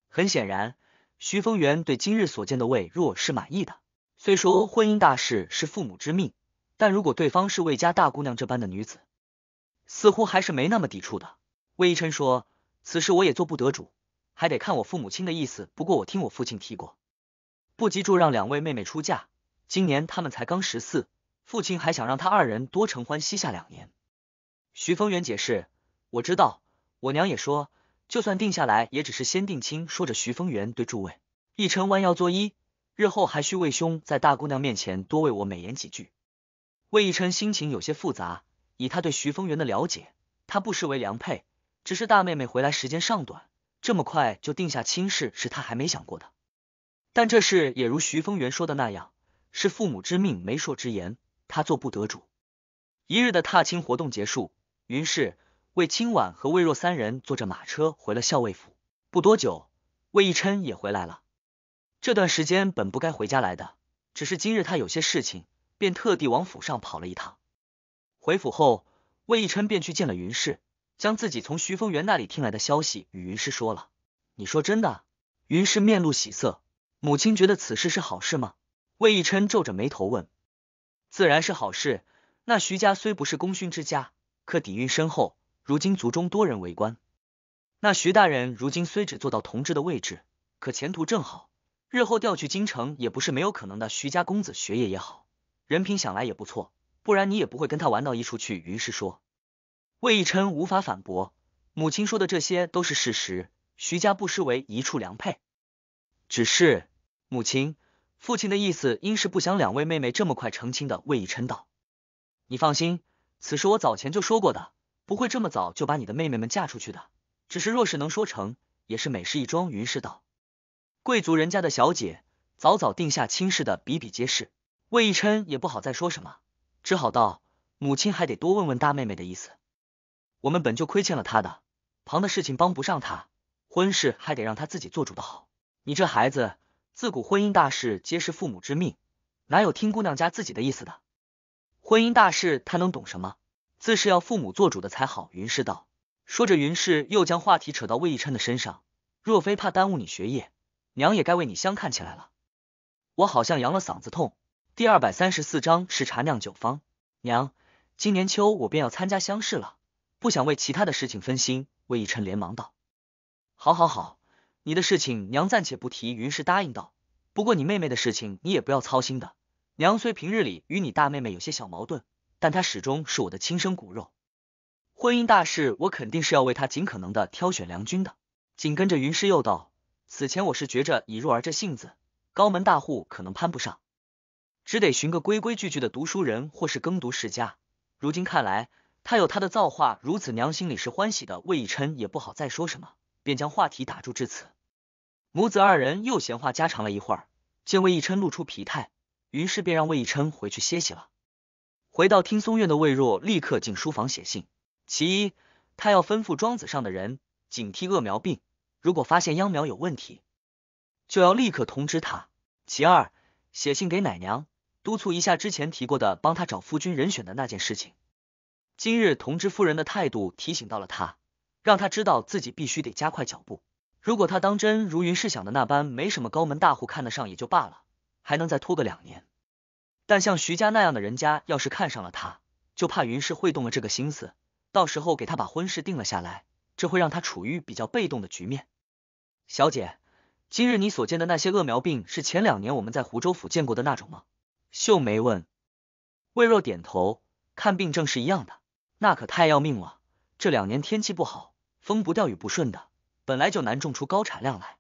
很显然，徐风元对今日所见的魏若是满意的。虽说婚姻大事是父母之命，但如果对方是魏家大姑娘这般的女子，似乎还是没那么抵触的。魏奕琛说。此事我也做不得主，还得看我父母亲的意思。不过我听我父亲提过，不急住让两位妹妹出嫁，今年他们才刚十四，父亲还想让他二人多承欢膝下两年。徐风元解释，我知道，我娘也说，就算定下来，也只是先定亲。说着，徐风元对诸位，一琛弯腰作揖，日后还需魏兄在大姑娘面前多为我美言几句。魏一琛心情有些复杂，以他对徐风元的了解，他不失为良配。只是大妹妹回来时间尚短，这么快就定下亲事是她还没想过的。但这事也如徐风元说的那样，是父母之命、媒妁之言，他做不得主。一日的踏青活动结束，云氏魏清婉和魏若三人坐着马车回了校尉府。不多久，魏义琛也回来了。这段时间本不该回家来的，只是今日他有些事情，便特地往府上跑了一趟。回府后，魏义琛便去见了云氏。将自己从徐风元那里听来的消息与云氏说了。你说真的？云氏面露喜色。母亲觉得此事是好事吗？魏奕琛皱着眉头问。自然是好事。那徐家虽不是功勋之家，可底蕴深厚。如今族中多人为官。那徐大人如今虽只做到同志的位置，可前途正好，日后调去京城也不是没有可能的。徐家公子学业也好，人品想来也不错，不然你也不会跟他玩到一处去。云师说。魏奕琛无法反驳母亲说的这些都是事实，徐家不失为一处良配。只是母亲、父亲的意思，应是不想两位妹妹这么快成亲的。魏奕琛道：“你放心，此事我早前就说过的，不会这么早就把你的妹妹们嫁出去的。只是若是能说成，也是美事一桩。”云氏道：“贵族人家的小姐早早定下亲事的比比皆是。”魏奕琛也不好再说什么，只好道：“母亲还得多问问大妹妹的意思。”我们本就亏欠了他的，旁的事情帮不上他，婚事还得让他自己做主的好。你这孩子，自古婚姻大事皆是父母之命，哪有听姑娘家自己的意思的？婚姻大事他能懂什么？自是要父母做主的才好。云氏道，说着，云氏又将话题扯到魏奕琛的身上。若非怕耽误你学业，娘也该为你相看起来了。我好像扬了嗓子痛。第二百三十四章试茶酿酒坊。娘，今年秋我便要参加乡试了。不想为其他的事情分心，魏以琛连忙道：“好，好，好，你的事情娘暂且不提。”云氏答应道：“不过你妹妹的事情你也不要操心的。娘虽平日里与你大妹妹有些小矛盾，但她始终是我的亲生骨肉，婚姻大事我肯定是要为她尽可能的挑选良君的。”紧跟着云氏又道：“此前我是觉着以若儿这性子，高门大户可能攀不上，只得寻个规规矩矩的读书人或是耕读世家。如今看来……”他有他的造化，如此娘心里是欢喜的。魏奕琛也不好再说什么，便将话题打住。至此，母子二人又闲话家常了一会儿。见魏奕琛露出疲态，于是便让魏奕琛回去歇息了。回到听松院的魏若，立刻进书房写信。其一，他要吩咐庄子上的人警惕恶苗病，如果发现秧苗有问题，就要立刻通知他。其二，写信给奶娘，督促一下之前提过的帮他找夫军人选的那件事情。今日同知夫人的态度提醒到了他，让他知道自己必须得加快脚步。如果他当真如云氏想的那般，没什么高门大户看得上也就罢了，还能再拖个两年。但像徐家那样的人家，要是看上了他，就怕云氏会动了这个心思，到时候给他把婚事定了下来，这会让他处于比较被动的局面。小姐，今日你所见的那些恶苗病，是前两年我们在湖州府见过的那种吗？秀梅问。魏若点头，看病症是一样的。那可太要命了！这两年天气不好，风不调雨不顺的，本来就难种出高产量来，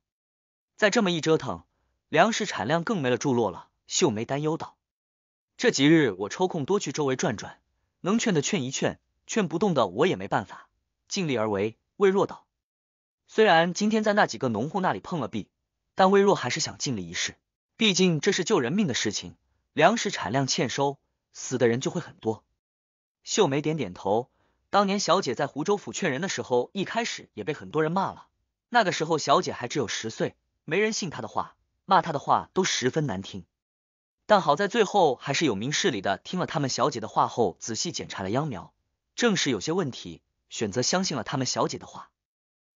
再这么一折腾，粮食产量更没了着落了。秀梅担忧道：“这几日我抽空多去周围转转，能劝的劝一劝，劝不动的我也没办法，尽力而为。”魏若道：“虽然今天在那几个农户那里碰了壁，但魏若还是想尽力一试，毕竟这是救人命的事情，粮食产量欠收，死的人就会很多。”秀梅点点头。当年小姐在湖州府劝人的时候，一开始也被很多人骂了。那个时候，小姐还只有十岁，没人信她的话，骂她的话都十分难听。但好在最后还是有明事理的听了他们小姐的话后，仔细检查了秧苗，正是有些问题，选择相信了他们小姐的话。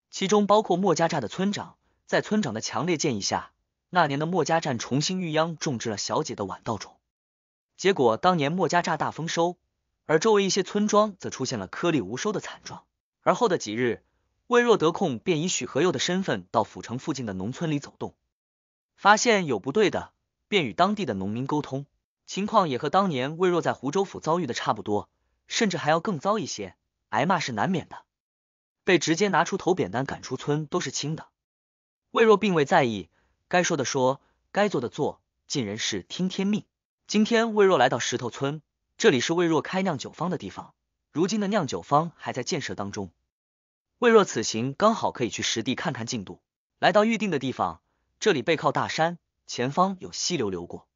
其中包括莫家寨的村长，在村长的强烈建议下，那年的莫家寨重新育秧种植了小姐的晚稻种，结果当年莫家寨大丰收。而周围一些村庄则出现了颗粒无收的惨状。而后的几日，魏若得空便以许和佑的身份到府城附近的农村里走动，发现有不对的，便与当地的农民沟通。情况也和当年魏若在湖州府遭遇的差不多，甚至还要更糟一些，挨骂是难免的，被直接拿出头扁担赶出村都是轻的。魏若并未在意，该说的说，该做的做，尽人事，听天命。今天魏若来到石头村。这里是魏若开酿酒坊的地方，如今的酿酒坊还在建设当中。魏若此行刚好可以去实地看看进度。来到预定的地方，这里背靠大山，前方有溪流流过，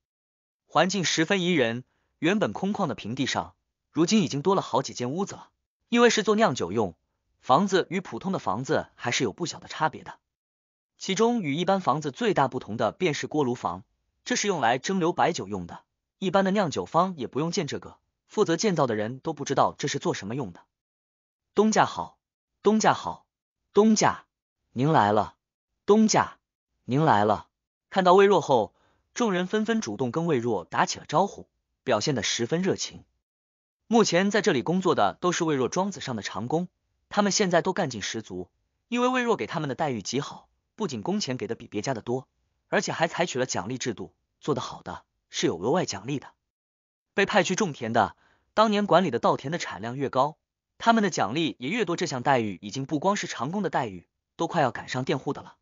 环境十分宜人。原本空旷的平地上，如今已经多了好几间屋子了。因为是做酿酒用，房子与普通的房子还是有不小的差别的。其中与一般房子最大不同的便是锅炉房，这是用来蒸馏白酒用的。一般的酿酒方也不用建这个，负责建造的人都不知道这是做什么用的。东家好，东家好，东家，您来了，东家，您来了。看到魏若后，众人纷纷主动跟魏若打起了招呼，表现得十分热情。目前在这里工作的都是魏若庄子上的长工，他们现在都干劲十足，因为魏若给他们的待遇极好，不仅工钱给的比别家的多，而且还采取了奖励制度，做得好的。是有额外奖励的。被派去种田的，当年管理的稻田的产量越高，他们的奖励也越多。这项待遇已经不光是长工的待遇，都快要赶上佃户的了。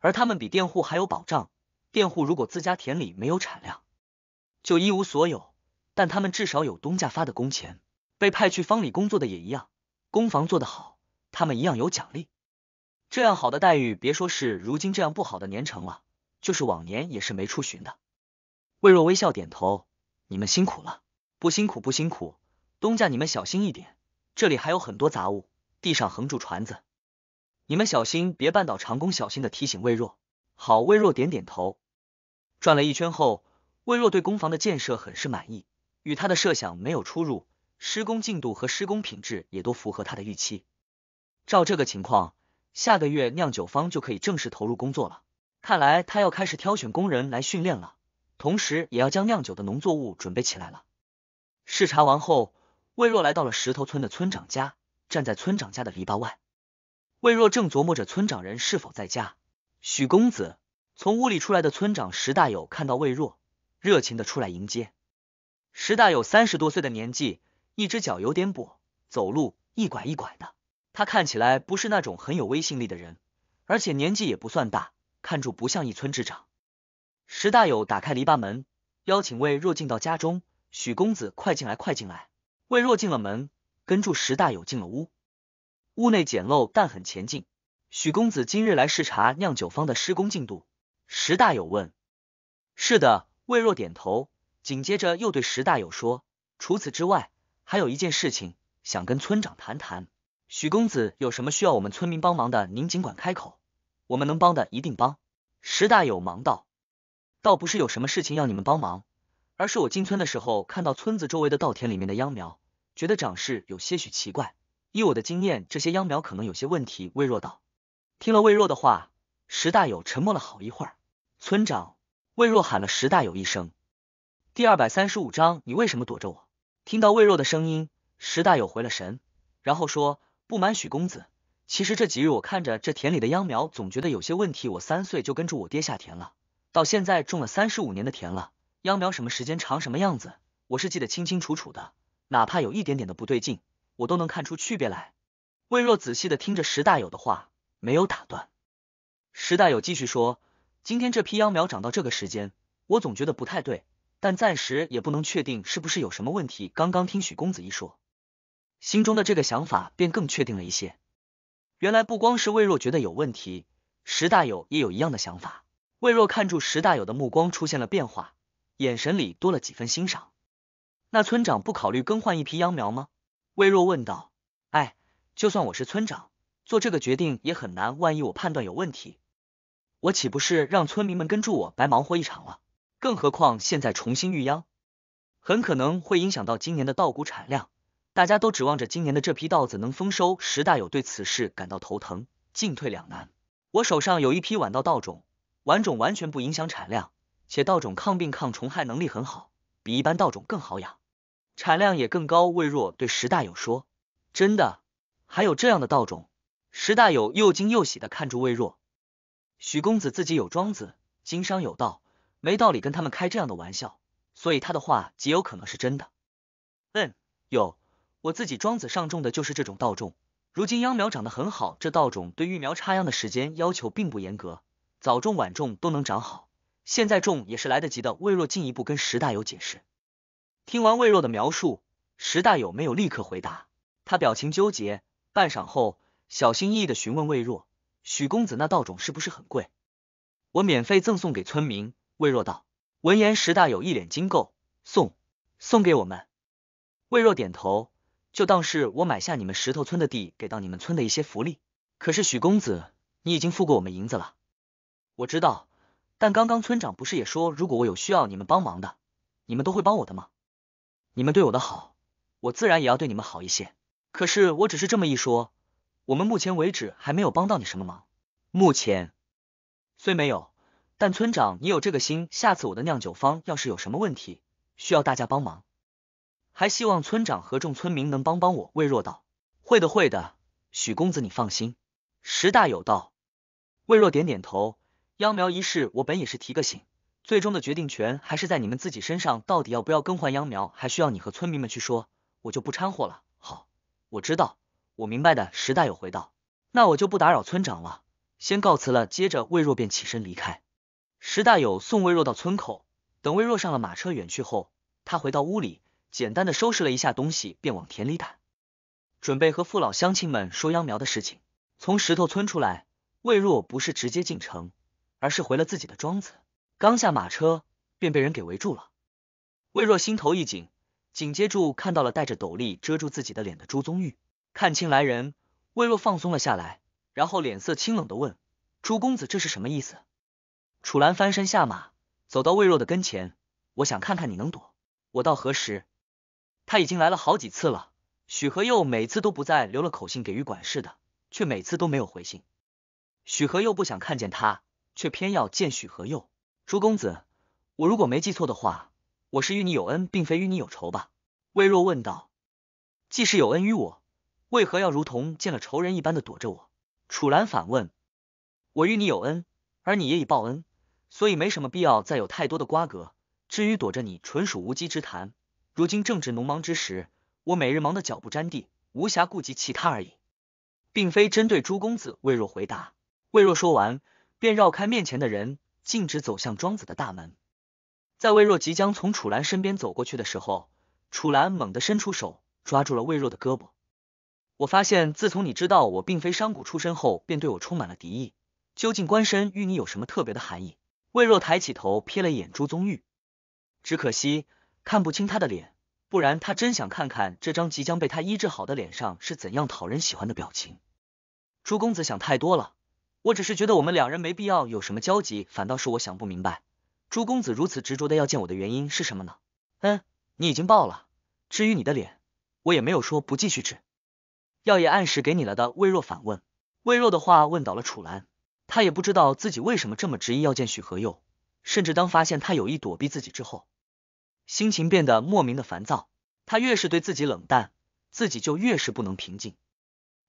而他们比佃户还有保障，佃户如果自家田里没有产量，就一无所有；但他们至少有东家发的工钱。被派去方里工作的也一样，工房做得好，他们一样有奖励。这样好的待遇，别说是如今这样不好的年成了，就是往年也是没处寻的。魏若微笑点头，你们辛苦了。不辛苦，不辛苦，东家你们小心一点，这里还有很多杂物，地上横住船子，你们小心别绊倒。长工小心的提醒魏若，好，魏若点点头。转了一圈后，魏若对工房的建设很是满意，与他的设想没有出入，施工进度和施工品质也都符合他的预期。照这个情况，下个月酿酒坊就可以正式投入工作了。看来他要开始挑选工人来训练了。同时也要将酿酒的农作物准备起来了。视察完后，魏若来到了石头村的村长家，站在村长家的篱笆外，魏若正琢磨着村长人是否在家。许公子从屋里出来的村长石大有看到魏若，热情的出来迎接。石大有三十多岁的年纪，一只脚有点跛，走路一拐一拐的。他看起来不是那种很有威信力的人，而且年纪也不算大，看住不像一村之长。石大友打开篱笆门，邀请魏若进到家中。许公子，快进来，快进来！魏若进了门，跟住石大友进了屋。屋内简陋，但很前进。许公子今日来视察酿酒坊的施工进度。石大友问：“是的。”魏若点头，紧接着又对石大友说：“除此之外，还有一件事情想跟村长谈谈。许公子有什么需要我们村民帮忙的，您尽管开口，我们能帮的一定帮。”石大友忙道。倒不是有什么事情要你们帮忙，而是我进村的时候看到村子周围的稻田里面的秧苗，觉得长势有些许奇怪。依我的经验，这些秧苗可能有些问题。魏若道听了魏若的话，石大友沉默了好一会儿。村长魏若喊了石大友一声。第二百三十五章，你为什么躲着我？听到魏若的声音，石大友回了神，然后说：“不瞒许公子，其实这几日我看着这田里的秧苗，总觉得有些问题。我三岁就跟住我爹下田了。”到现在种了三十五年的田了，秧苗什么时间长什么样子，我是记得清清楚楚的。哪怕有一点点的不对劲，我都能看出区别来。魏若仔细的听着石大友的话，没有打断。石大友继续说：“今天这批秧苗长到这个时间，我总觉得不太对，但暂时也不能确定是不是有什么问题。刚刚听许公子一说，心中的这个想法便更确定了一些。原来不光是魏若觉得有问题，石大友也有一样的想法。”魏若看住石大友的目光出现了变化，眼神里多了几分欣赏。那村长不考虑更换一批秧苗吗？魏若问道。哎，就算我是村长，做这个决定也很难。万一我判断有问题，我岂不是让村民们跟住我白忙活一场了？更何况现在重新育秧，很可能会影响到今年的稻谷产量。大家都指望着今年的这批稻子能丰收。石大有对此事感到头疼，进退两难。我手上有一批晚稻稻种。晚种完全不影响产量，且稻种抗病抗虫害能力很好，比一般稻种更好养，产量也更高。魏若对石大友说：“真的，还有这样的稻种。”石大友又惊又喜的看住魏若。许公子自己有庄子，经商有道，没道理跟他们开这样的玩笑，所以他的话极有可能是真的。嗯，有，我自己庄子上种的就是这种稻种，如今秧苗长得很好，这稻种对育苗插秧的时间要求并不严格。早种晚种都能长好，现在种也是来得及的。魏若进一步跟石大友解释。听完魏若的描述，石大友没有立刻回答，他表情纠结，半晌后小心翼翼的询问魏若：“许公子那稻种是不是很贵？”“我免费赠送给村民。”魏若道。闻言，石大友一脸惊够：“送送给我们？”魏若点头：“就当是我买下你们石头村的地，给到你们村的一些福利。”“可是许公子，你已经付过我们银子了。”我知道，但刚刚村长不是也说，如果我有需要你们帮忙的，你们都会帮我的吗？你们对我的好，我自然也要对你们好一些。可是我只是这么一说，我们目前为止还没有帮到你什么忙。目前虽没有，但村长你有这个心，下次我的酿酒方要是有什么问题需要大家帮忙，还希望村长和众村民能帮帮我。魏若道：“会的，会的，许公子你放心。”石大有道：“魏若点点头。”秧苗一事，我本也是提个醒，最终的决定权还是在你们自己身上，到底要不要更换秧苗，还需要你和村民们去说，我就不掺和了。好，我知道，我明白的。石大有回道，那我就不打扰村长了，先告辞了。接着，魏若便起身离开。石大有送魏若到村口，等魏若上了马车远去后，他回到屋里，简单的收拾了一下东西，便往田里赶，准备和父老乡亲们说秧苗的事情。从石头村出来，魏若不是直接进城。而是回了自己的庄子，刚下马车便被人给围住了。魏若心头一紧，紧接住看到了戴着斗笠遮住自己的脸的朱宗玉。看清来人，魏若放松了下来，然后脸色清冷的问：“朱公子，这是什么意思？”楚兰翻身下马，走到魏若的跟前：“我想看看你能躲我到何时？”他已经来了好几次了，许和佑每次都不在，留了口信给玉管事的，却每次都没有回信。许和佑不想看见他。却偏要见许何佑。朱公子，我如果没记错的话，我是与你有恩，并非与你有仇吧？魏若问道。即使有恩于我，为何要如同见了仇人一般的躲着我？楚兰反问。我与你有恩，而你也已报恩，所以没什么必要再有太多的瓜葛。至于躲着你，纯属无稽之谈。如今正值农忙之时，我每日忙得脚不沾地，无暇顾及其他而已，并非针对朱公子。魏若回答。魏若说完。便绕开面前的人，径直走向庄子的大门。在魏若即将从楚兰身边走过去的时候，楚兰猛地伸出手，抓住了魏若的胳膊。我发现，自从你知道我并非商贾出身后，便对我充满了敌意。究竟官身与你有什么特别的含义？魏若抬起头，瞥了一眼朱宗玉，只可惜看不清他的脸，不然他真想看看这张即将被他医治好的脸上是怎样讨人喜欢的表情。朱公子想太多了。我只是觉得我们两人没必要有什么交集，反倒是我想不明白，朱公子如此执着的要见我的原因是什么呢？嗯，你已经报了，至于你的脸，我也没有说不继续治，药也按时给你了的。魏若反问，魏若的话问倒了楚兰，他也不知道自己为什么这么执意要见许和佑，甚至当发现他有意躲避自己之后，心情变得莫名的烦躁。他越是对自己冷淡，自己就越是不能平静，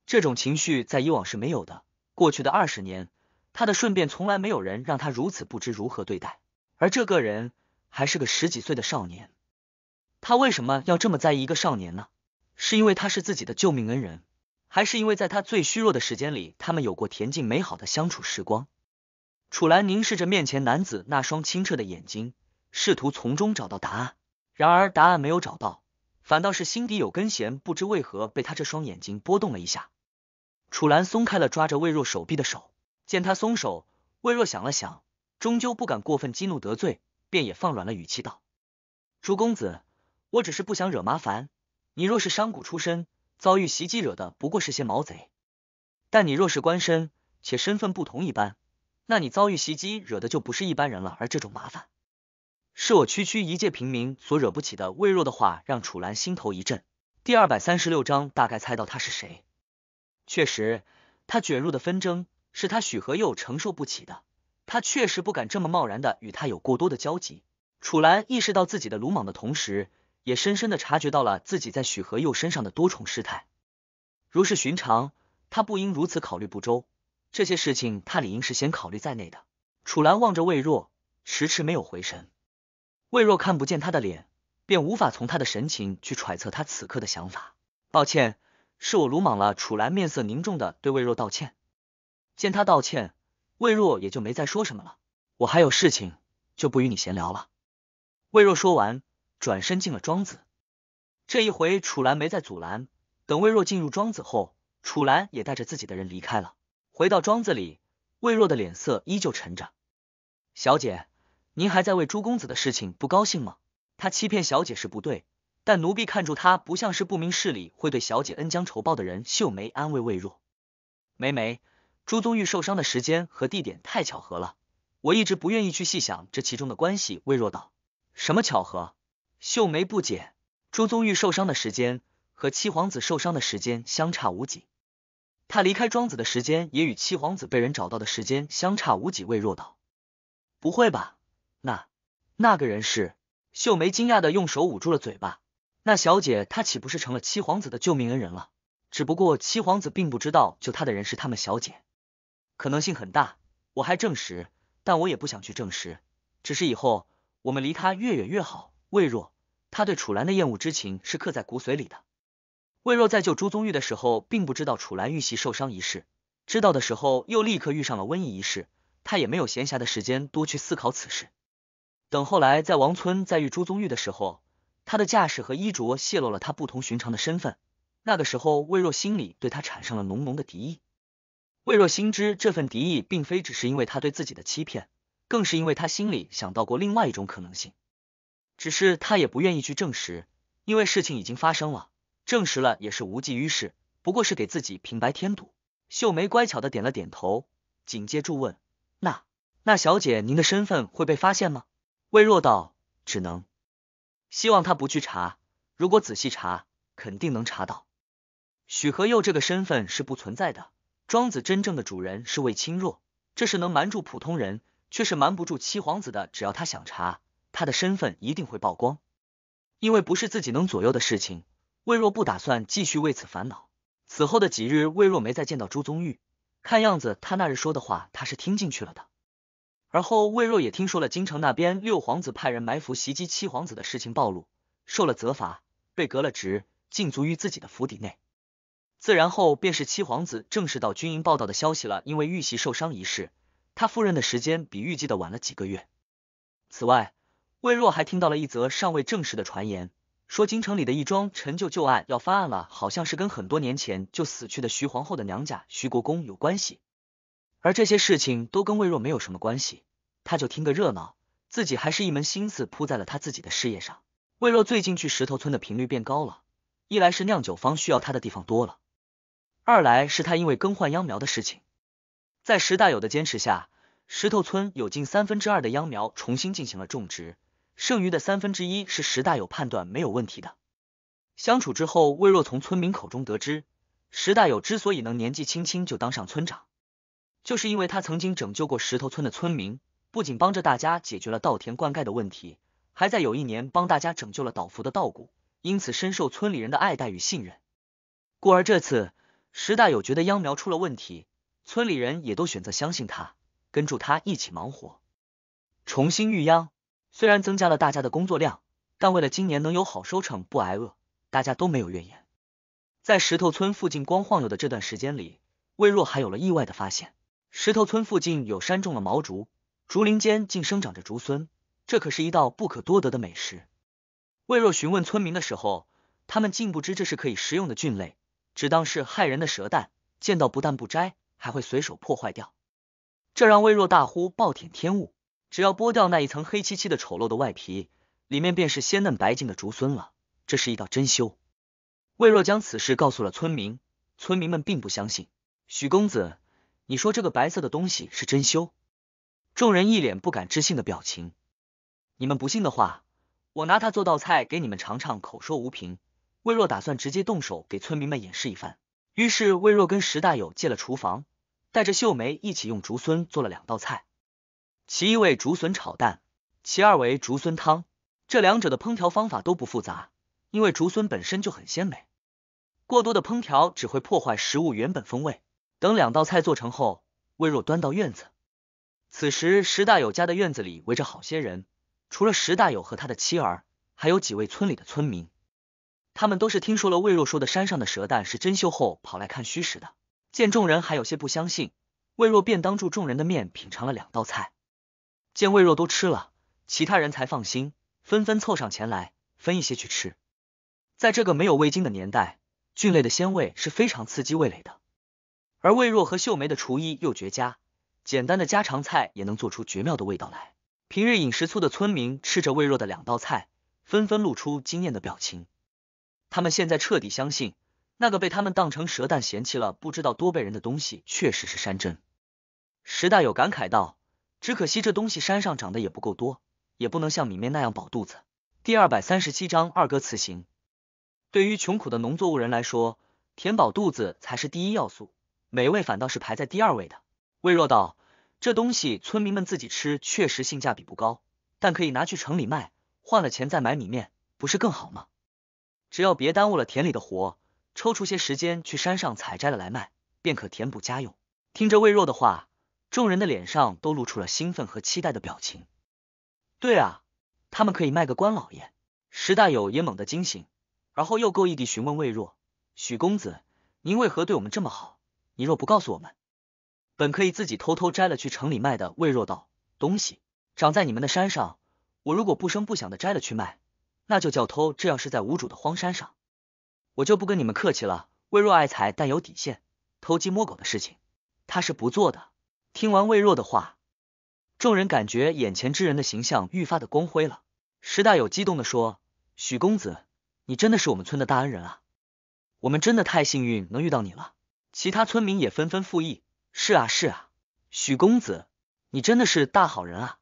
这种情绪在以往是没有的。过去的二十年，他的顺便从来没有人让他如此不知如何对待，而这个人还是个十几岁的少年。他为什么要这么在意一个少年呢？是因为他是自己的救命恩人，还是因为在他最虚弱的时间里，他们有过恬静美好的相处时光？楚兰凝视着面前男子那双清澈的眼睛，试图从中找到答案，然而答案没有找到，反倒是心底有根弦，不知为何被他这双眼睛拨动了一下。楚兰松开了抓着魏若手臂的手，见他松手，魏若想了想，终究不敢过分激怒得罪，便也放软了语气道：“朱公子，我只是不想惹麻烦。你若是商贾出身，遭遇袭击惹的不过是些毛贼；但你若是官身，且身份不同一般，那你遭遇袭击惹的就不是一般人了。而这种麻烦，是我区区一介平民所惹不起的。”魏若的话让楚兰心头一震。第二百三十六章大概猜到他是谁。确实，他卷入的纷争是他许和佑承受不起的。他确实不敢这么贸然的与他有过多的交集。楚兰意识到自己的鲁莽的同时，也深深的察觉到了自己在许和佑身上的多重失态。如是寻常，他不应如此考虑不周。这些事情他理应是先考虑在内的。楚兰望着魏若，迟迟没有回神。魏若看不见他的脸，便无法从他的神情去揣测他此刻的想法。抱歉。是我鲁莽了，楚兰面色凝重的对魏若道歉。见他道歉，魏若也就没再说什么了。我还有事情，就不与你闲聊了。魏若说完，转身进了庄子。这一回楚兰没再阻拦。等魏若进入庄子后，楚兰也带着自己的人离开了。回到庄子里，魏若的脸色依旧沉着。小姐，您还在为朱公子的事情不高兴吗？他欺骗小姐是不对。但奴婢看住他，不像是不明事理会对小姐恩将仇报的人。秀梅安慰魏若，梅梅，朱宗玉受伤的时间和地点太巧合了，我一直不愿意去细想这其中的关系。魏若道，什么巧合？秀梅不解，朱宗玉受伤的时间和七皇子受伤的时间相差无几，他离开庄子的时间也与七皇子被人找到的时间相差无几。魏若道，不会吧？那那个人是？秀梅惊讶的用手捂住了嘴巴。那小姐，她岂不是成了七皇子的救命恩人了？只不过七皇子并不知道救他的人是他们小姐，可能性很大。我还证实，但我也不想去证实。只是以后我们离他越远越好。魏若，他对楚兰的厌恶之情是刻在骨髓里的。魏若在救朱宗玉的时候，并不知道楚兰遇袭受伤一事；知道的时候，又立刻遇上了瘟疫一事。他也没有闲暇的时间多去思考此事。等后来在王村再遇朱宗玉的时候。他的架势和衣着泄露了他不同寻常的身份。那个时候，魏若心里对他产生了浓浓的敌意。魏若心知这份敌意并非只是因为他对自己的欺骗，更是因为他心里想到过另外一种可能性，只是他也不愿意去证实，因为事情已经发生了，证实了也是无济于事，不过是给自己平白添堵。秀梅乖巧的点了点头，紧接住问：“那那小姐，您的身份会被发现吗？”魏若道：“只能。”希望他不去查，如果仔细查，肯定能查到。许和佑这个身份是不存在的，庄子真正的主人是魏清若，这是能瞒住普通人，却是瞒不住七皇子的。只要他想查，他的身份一定会曝光，因为不是自己能左右的事情。魏若不打算继续为此烦恼。此后的几日，魏若没再见到朱宗玉，看样子他那日说的话，他是听进去了的。而后，魏若也听说了京城那边六皇子派人埋伏袭击七皇子的事情暴露，受了责罚，被革了职，禁足于自己的府邸内。自然后便是七皇子正式到军营报道的消息了。因为遇袭受伤一事，他赴任的时间比预计的晚了几个月。此外，魏若还听到了一则尚未证实的传言，说京城里的一桩陈旧旧案要翻案了，好像是跟很多年前就死去的徐皇后的娘家徐国公有关系。而这些事情都跟魏若没有什么关系，他就听个热闹，自己还是一门心思扑在了他自己的事业上。魏若最近去石头村的频率变高了，一来是酿酒方需要他的地方多了，二来是他因为更换秧苗的事情，在石大有的坚持下，石头村有近三分之二的秧苗重新进行了种植，剩余的三分之一是石大有判断没有问题的。相处之后，魏若从村民口中得知，石大有之所以能年纪轻轻就当上村长。就是因为他曾经拯救过石头村的村民，不仅帮着大家解决了稻田灌溉的问题，还在有一年帮大家拯救了倒伏的稻谷，因此深受村里人的爱戴与信任。故而这次石大有觉得秧苗出了问题，村里人也都选择相信他，跟住他一起忙活，重新育秧。虽然增加了大家的工作量，但为了今年能有好收成不挨饿，大家都没有怨言。在石头村附近光晃悠的这段时间里，魏若还有了意外的发现。石头村附近有山种了毛竹，竹林间竟生长着竹荪，这可是一道不可多得的美食。魏若询问村民的时候，他们竟不知这是可以食用的菌类，只当是害人的蛇蛋，见到不但不摘，还会随手破坏掉。这让魏若大呼暴殄天物。只要剥掉那一层黑漆漆的丑陋的外皮，里面便是鲜嫩白净的竹荪了，这是一道珍馐。魏若将此事告诉了村民，村民们并不相信。许公子。你说这个白色的东西是真馐，众人一脸不敢置信的表情。你们不信的话，我拿它做道菜给你们尝尝。口说无凭，魏若打算直接动手给村民们演示一番。于是魏若跟石大友借了厨房，带着秀梅一起用竹笋做了两道菜，其一为竹笋炒蛋，其二为竹笋汤。这两者的烹调方法都不复杂，因为竹笋本身就很鲜美，过多的烹调只会破坏食物原本风味。等两道菜做成后，魏若端到院子。此时石大友家的院子里围着好些人，除了石大友和他的妻儿，还有几位村里的村民。他们都是听说了魏若说的山上的蛇蛋是珍馐后跑来看虚实的。见众人还有些不相信，魏若便当住众人的面品尝了两道菜。见魏若都吃了，其他人才放心，纷纷凑上前来分一些去吃。在这个没有味精的年代，菌类的鲜味是非常刺激味蕾的。而魏若和秀梅的厨艺又绝佳，简单的家常菜也能做出绝妙的味道来。平日饮食粗的村民吃着魏若的两道菜，纷纷露出惊艳的表情。他们现在彻底相信，那个被他们当成蛇蛋嫌弃了不知道多倍人的东西，确实是山珍。石大有感慨道：“只可惜这东西山上长得也不够多，也不能像米面那样饱肚子。”第二百三十七章二哥辞行。对于穷苦的农作物人来说，填饱肚子才是第一要素。美味反倒是排在第二位的。魏若道：“这东西村民们自己吃确实性价比不高，但可以拿去城里卖，换了钱再买米面，不是更好吗？只要别耽误了田里的活，抽出些时间去山上采摘了来卖，便可填补家用。”听着魏若的话，众人的脸上都露出了兴奋和期待的表情。对啊，他们可以卖个官老爷。石大友也猛地惊醒，而后又够意地询问魏若：“许公子，您为何对我们这么好？”你若不告诉我们，本可以自己偷偷摘了去城里卖的。魏若道，东西长在你们的山上，我如果不声不响的摘了去卖，那就叫偷。这要是在无主的荒山上，我就不跟你们客气了。魏若爱财，但有底线，偷鸡摸狗的事情他是不做的。听完魏若的话，众人感觉眼前之人的形象愈发的光辉了。石大有激动的说：“许公子，你真的是我们村的大恩人啊！我们真的太幸运能遇到你了。”其他村民也纷纷附议。是啊，是啊，许公子，你真的是大好人啊！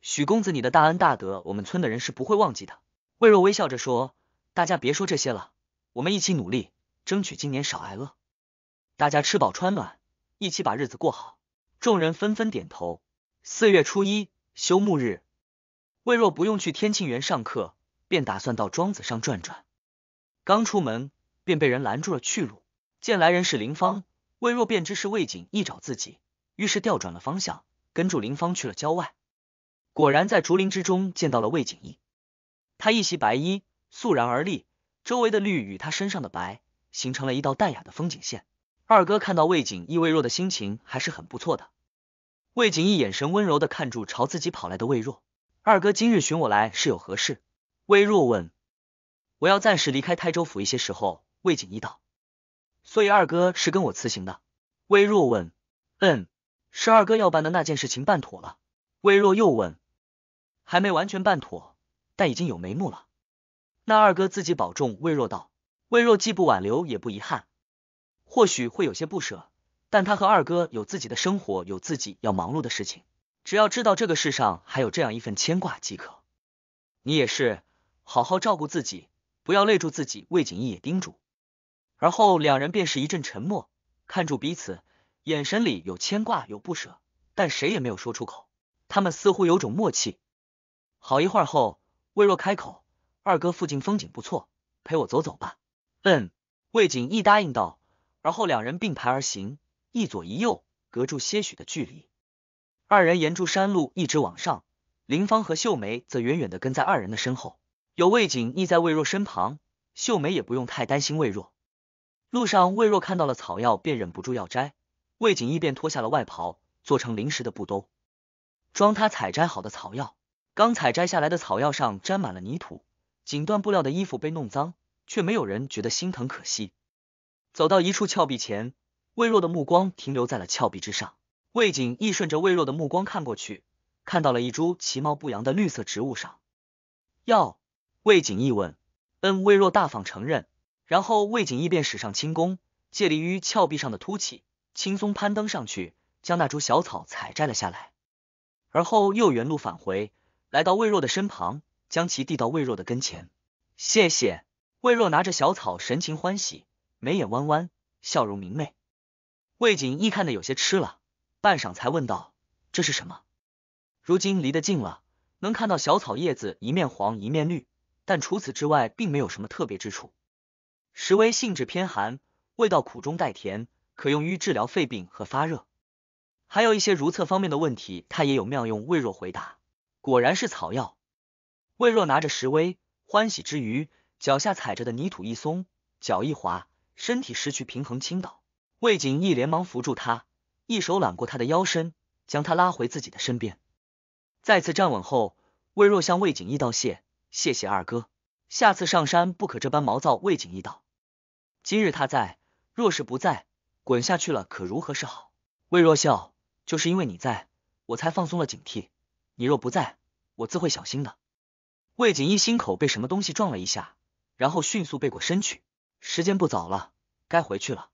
许公子，你的大恩大德，我们村的人是不会忘记的。魏若微笑着说：“大家别说这些了，我们一起努力，争取今年少挨饿，大家吃饱穿暖，一起把日子过好。”众人纷纷点头。四月初一，休沐日，魏若不用去天庆园上课，便打算到庄子上转转。刚出门，便被人拦住了去路。见来人是林芳，魏若便知是魏景逸找自己，于是调转了方向，跟住林芳去了郊外。果然在竹林之中见到了魏景逸，他一袭白衣，肃然而立，周围的绿与他身上的白，形成了一道淡雅的风景线。二哥看到魏景逸，魏若的心情还是很不错的。魏景逸眼神温柔的看住朝自己跑来的魏若，二哥今日寻我来是有何事？魏若问，我要暂时离开泰州府一些时候。魏景逸道。所以二哥是跟我辞行的。魏若问：“嗯，是二哥要办的那件事情办妥了？”魏若又问：“还没完全办妥，但已经有眉目了。”那二哥自己保重。魏若道：“魏若既不挽留，也不遗憾，或许会有些不舍，但他和二哥有自己的生活，有自己要忙碌的事情，只要知道这个世上还有这样一份牵挂即可。”你也是，好好照顾自己，不要累住自己。魏景逸也叮嘱。而后两人便是一阵沉默，看住彼此，眼神里有牵挂，有不舍，但谁也没有说出口。他们似乎有种默契。好一会儿后，魏若开口：“二哥，附近风景不错，陪我走走吧。”嗯，魏景一答应道。而后两人并排而行，一左一右，隔住些许的距离。二人沿住山路一直往上，林芳和秀梅则远远的跟在二人的身后。有魏景义在魏若身旁，秀梅也不用太担心魏若。路上，魏若看到了草药，便忍不住要摘。魏景逸便脱下了外袍，做成临时的布兜，装他采摘好的草药。刚采摘下来的草药上沾满了泥土，锦缎布料的衣服被弄脏，却没有人觉得心疼可惜。走到一处峭壁前，魏若的目光停留在了峭壁之上。魏景逸顺着魏若的目光看过去，看到了一株其貌不扬的绿色植物。上，药？魏景逸问。嗯，魏若大方承认。然后魏景逸便使上轻功，借力于峭壁上的凸起，轻松攀登上去，将那株小草采摘了下来。而后又原路返回，来到魏若的身旁，将其递到魏若的跟前。谢谢。魏若拿着小草，神情欢喜，眉眼弯弯，笑容明媚。魏景逸看得有些痴了，半晌才问道：“这是什么？”如今离得近了，能看到小草叶子一面黄一面绿，但除此之外，并没有什么特别之处。石薇性质偏寒，味道苦中带甜，可用于治疗肺病和发热，还有一些如厕方面的问题，他也有妙用。魏若回答：“果然是草药。”魏若拿着石威，欢喜之余，脚下踩着的泥土一松，脚一滑，身体失去平衡倾倒。魏景义连忙扶住他，一手揽过他的腰身，将他拉回自己的身边。再次站稳后，魏若向魏景义道谢：“谢谢二哥，下次上山不可这般毛躁。”魏景义道。今日他在，若是不在，滚下去了可如何是好？魏若笑，就是因为你在，我才放松了警惕。你若不在，我自会小心的。魏锦义心口被什么东西撞了一下，然后迅速背过身去。时间不早了，该回去了。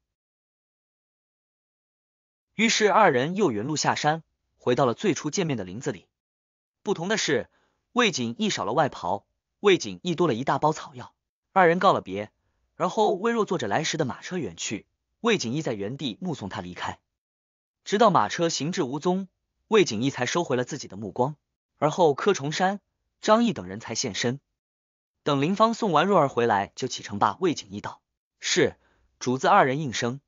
于是二人又原路下山，回到了最初见面的林子里。不同的是，魏锦一少了外袍，魏锦义多了一大包草药。二人告了别。而后，魏若坐着来时的马车远去，魏景逸在原地目送他离开，直到马车行至无踪，魏景逸才收回了自己的目光。而后，柯崇山、张毅等人才现身。等林芳送完若儿回来，就启程吧。魏景逸道：“是。”主子二人应声。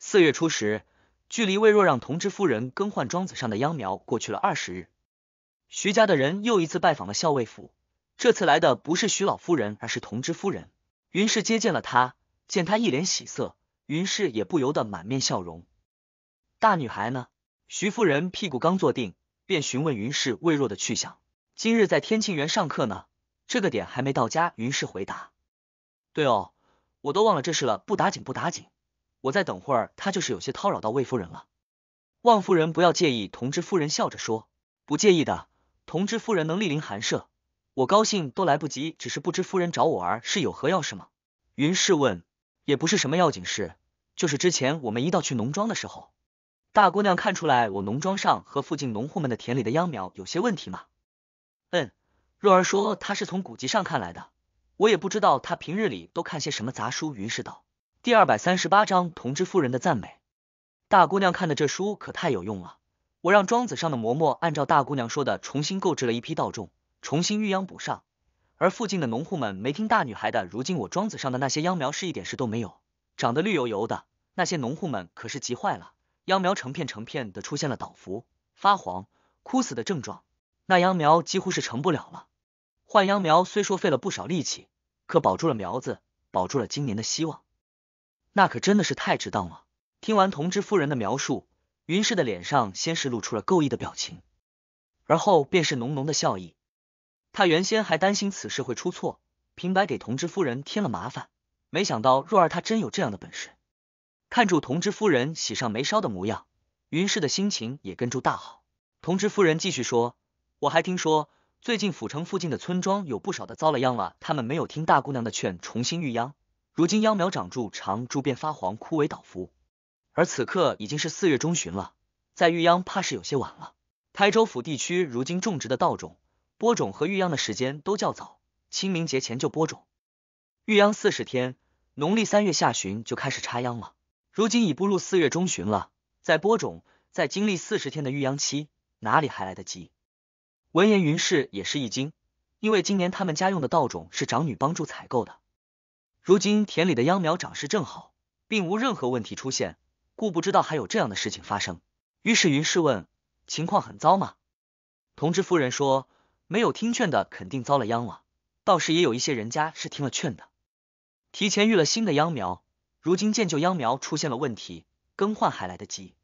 四月初十，距离魏若让同知夫人更换庄子上的秧苗过去了二十日，徐家的人又一次拜访了校尉府。这次来的不是徐老夫人，而是同知夫人。云氏接见了他，见他一脸喜色，云氏也不由得满面笑容。大女孩呢？徐夫人屁股刚坐定，便询问云氏魏若的去向。今日在天庆园上课呢，这个点还没到家。云氏回答，对哦，我都忘了这事了，不打紧，不打紧，我再等会儿。他就是有些叨扰到魏夫人了，望夫人不要介意。同知夫人笑着说，不介意的，同知夫人能莅临寒舍。我高兴都来不及，只是不知夫人找我儿是有何要事吗？云氏问。也不是什么要紧事，就是之前我们一道去农庄的时候，大姑娘看出来我农庄上和附近农户们的田里的秧苗有些问题嘛。嗯，若儿说她是从古籍上看来的，我也不知道她平日里都看些什么杂书。云氏道。第二百三十八章，同知夫人的赞美。大姑娘看的这书可太有用了，我让庄子上的嬷嬷按照大姑娘说的重新购置了一批稻种。重新育秧补上，而附近的农户们没听大女孩的。如今我庄子上的那些秧苗是一点事都没有，长得绿油油的。那些农户们可是急坏了，秧苗成片成片的出现了倒伏、发黄、枯死的症状，那秧苗几乎是成不了了。换秧苗虽说费了不少力气，可保住了苗子，保住了今年的希望，那可真的是太值当了。听完同知夫人的描述，云氏的脸上先是露出了够意的表情，而后便是浓浓的笑意。他原先还担心此事会出错，平白给同知夫人添了麻烦。没想到若儿他真有这样的本事，看住同知夫人喜上眉梢的模样，云氏的心情也跟着大好。同知夫人继续说：“我还听说，最近府城附近的村庄有不少的遭了殃了。他们没有听大姑娘的劝，重新育秧。如今秧苗长住长株便发黄枯萎倒伏。而此刻已经是四月中旬了，在育秧怕是有些晚了。台州府地区如今种植的稻种。”播种和育秧的时间都较早，清明节前就播种、育秧四十天，农历三月下旬就开始插秧了。如今已步入四月中旬了，在播种，在经历四十天的育秧期，哪里还来得及？闻言，云氏也是一惊，因为今年他们家用的稻种是长女帮助采购的，如今田里的秧苗长势正好，并无任何问题出现，故不知道还有这样的事情发生。于是云氏问：“情况很糟吗？”同知夫人说。没有听劝的肯定遭了殃了，倒是也有一些人家是听了劝的，提前育了新的秧苗，如今见旧秧苗出现了问题，更换还来得及。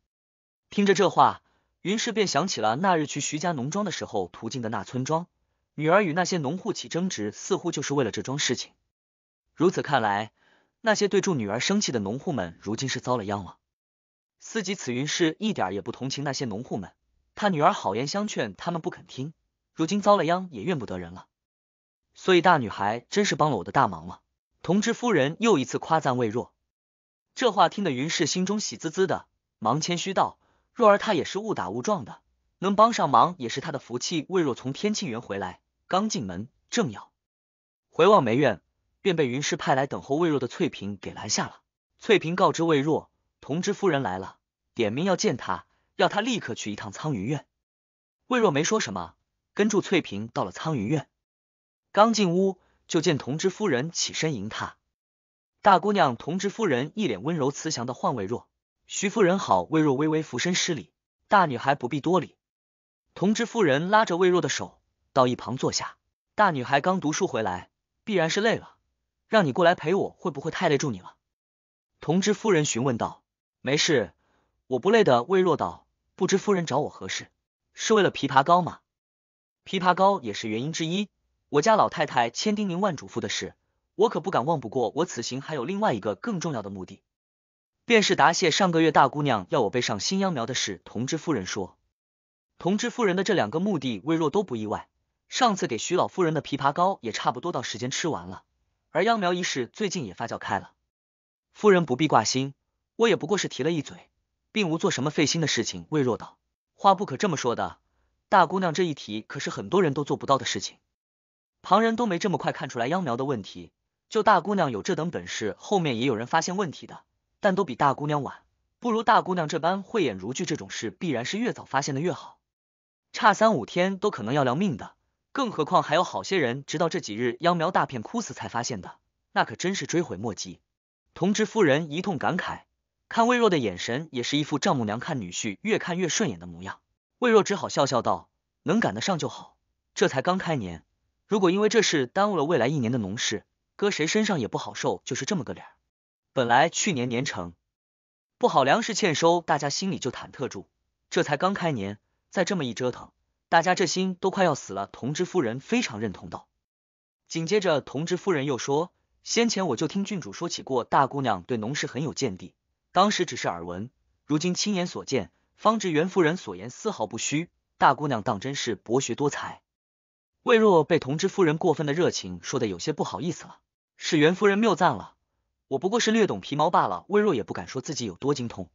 听着这话，云氏便想起了那日去徐家农庄的时候途经的那村庄，女儿与那些农户起争执，似乎就是为了这桩事情。如此看来，那些对住女儿生气的农户们，如今是遭了殃了。思及此云氏一点也不同情那些农户们，他女儿好言相劝，他们不肯听。如今遭了殃，也怨不得人了。所以大女孩真是帮了我的大忙了。同知夫人又一次夸赞魏若，这话听得云氏心中喜滋滋的，忙谦虚道：“若儿她也是误打误撞的，能帮上忙也是她的福气。”魏若从天庆园回来，刚进门，正要回望梅院，便被云氏派来等候魏若的翠萍给拦下了。翠萍告知魏若，同知夫人来了，点名要见她，要她立刻去一趟苍云院。魏若没说什么。跟住翠萍到了苍云院，刚进屋就见同知夫人起身迎他。大姑娘同知夫人一脸温柔慈祥的唤魏若：“徐夫人好。”魏若微微俯身施礼：“大女孩不必多礼。”同知夫人拉着魏若的手到一旁坐下。大女孩刚读书回来，必然是累了，让你过来陪我，会不会太累住你了？同知夫人询问道：“没事，我不累的。”魏若道：“不知夫人找我何事？是为了枇杷膏吗？”枇杷膏也是原因之一，我家老太太千叮咛万嘱咐的事，我可不敢忘。不过我此行还有另外一个更重要的目的，便是答谢上个月大姑娘要我背上新秧苗的事，同知夫人说。同知夫人的这两个目的，魏若都不意外。上次给徐老夫人的枇杷膏也差不多到时间吃完了，而秧苗一事最近也发酵开了。夫人不必挂心，我也不过是提了一嘴，并无做什么费心的事情。魏若道，话不可这么说的。大姑娘这一提，可是很多人都做不到的事情。旁人都没这么快看出来秧苗的问题，就大姑娘有这等本事。后面也有人发现问题的，但都比大姑娘晚，不如大姑娘这般慧眼如炬。这种事，必然是越早发现的越好，差三五天都可能要了命的。更何况还有好些人，直到这几日秧苗大片枯死才发现的，那可真是追悔莫及。同知夫人一通感慨，看魏若的眼神也是一副丈母娘看女婿越看越顺眼的模样。魏若只好笑笑道：“能赶得上就好。这才刚开年，如果因为这事耽误了未来一年的农事，搁谁身上也不好受。就是这么个理儿。本来去年年成不好，粮食欠收，大家心里就忐忑住。这才刚开年，再这么一折腾，大家这心都快要死了。”同知夫人非常认同道。紧接着，同知夫人又说：“先前我就听郡主说起过，大姑娘对农事很有见地。当时只是耳闻，如今亲眼所见。”方知袁夫人所言丝毫不虚，大姑娘当真是博学多才。魏若被同知夫人过分的热情说的有些不好意思了，是袁夫人谬赞了，我不过是略懂皮毛罢了。魏若也不敢说自己有多精通。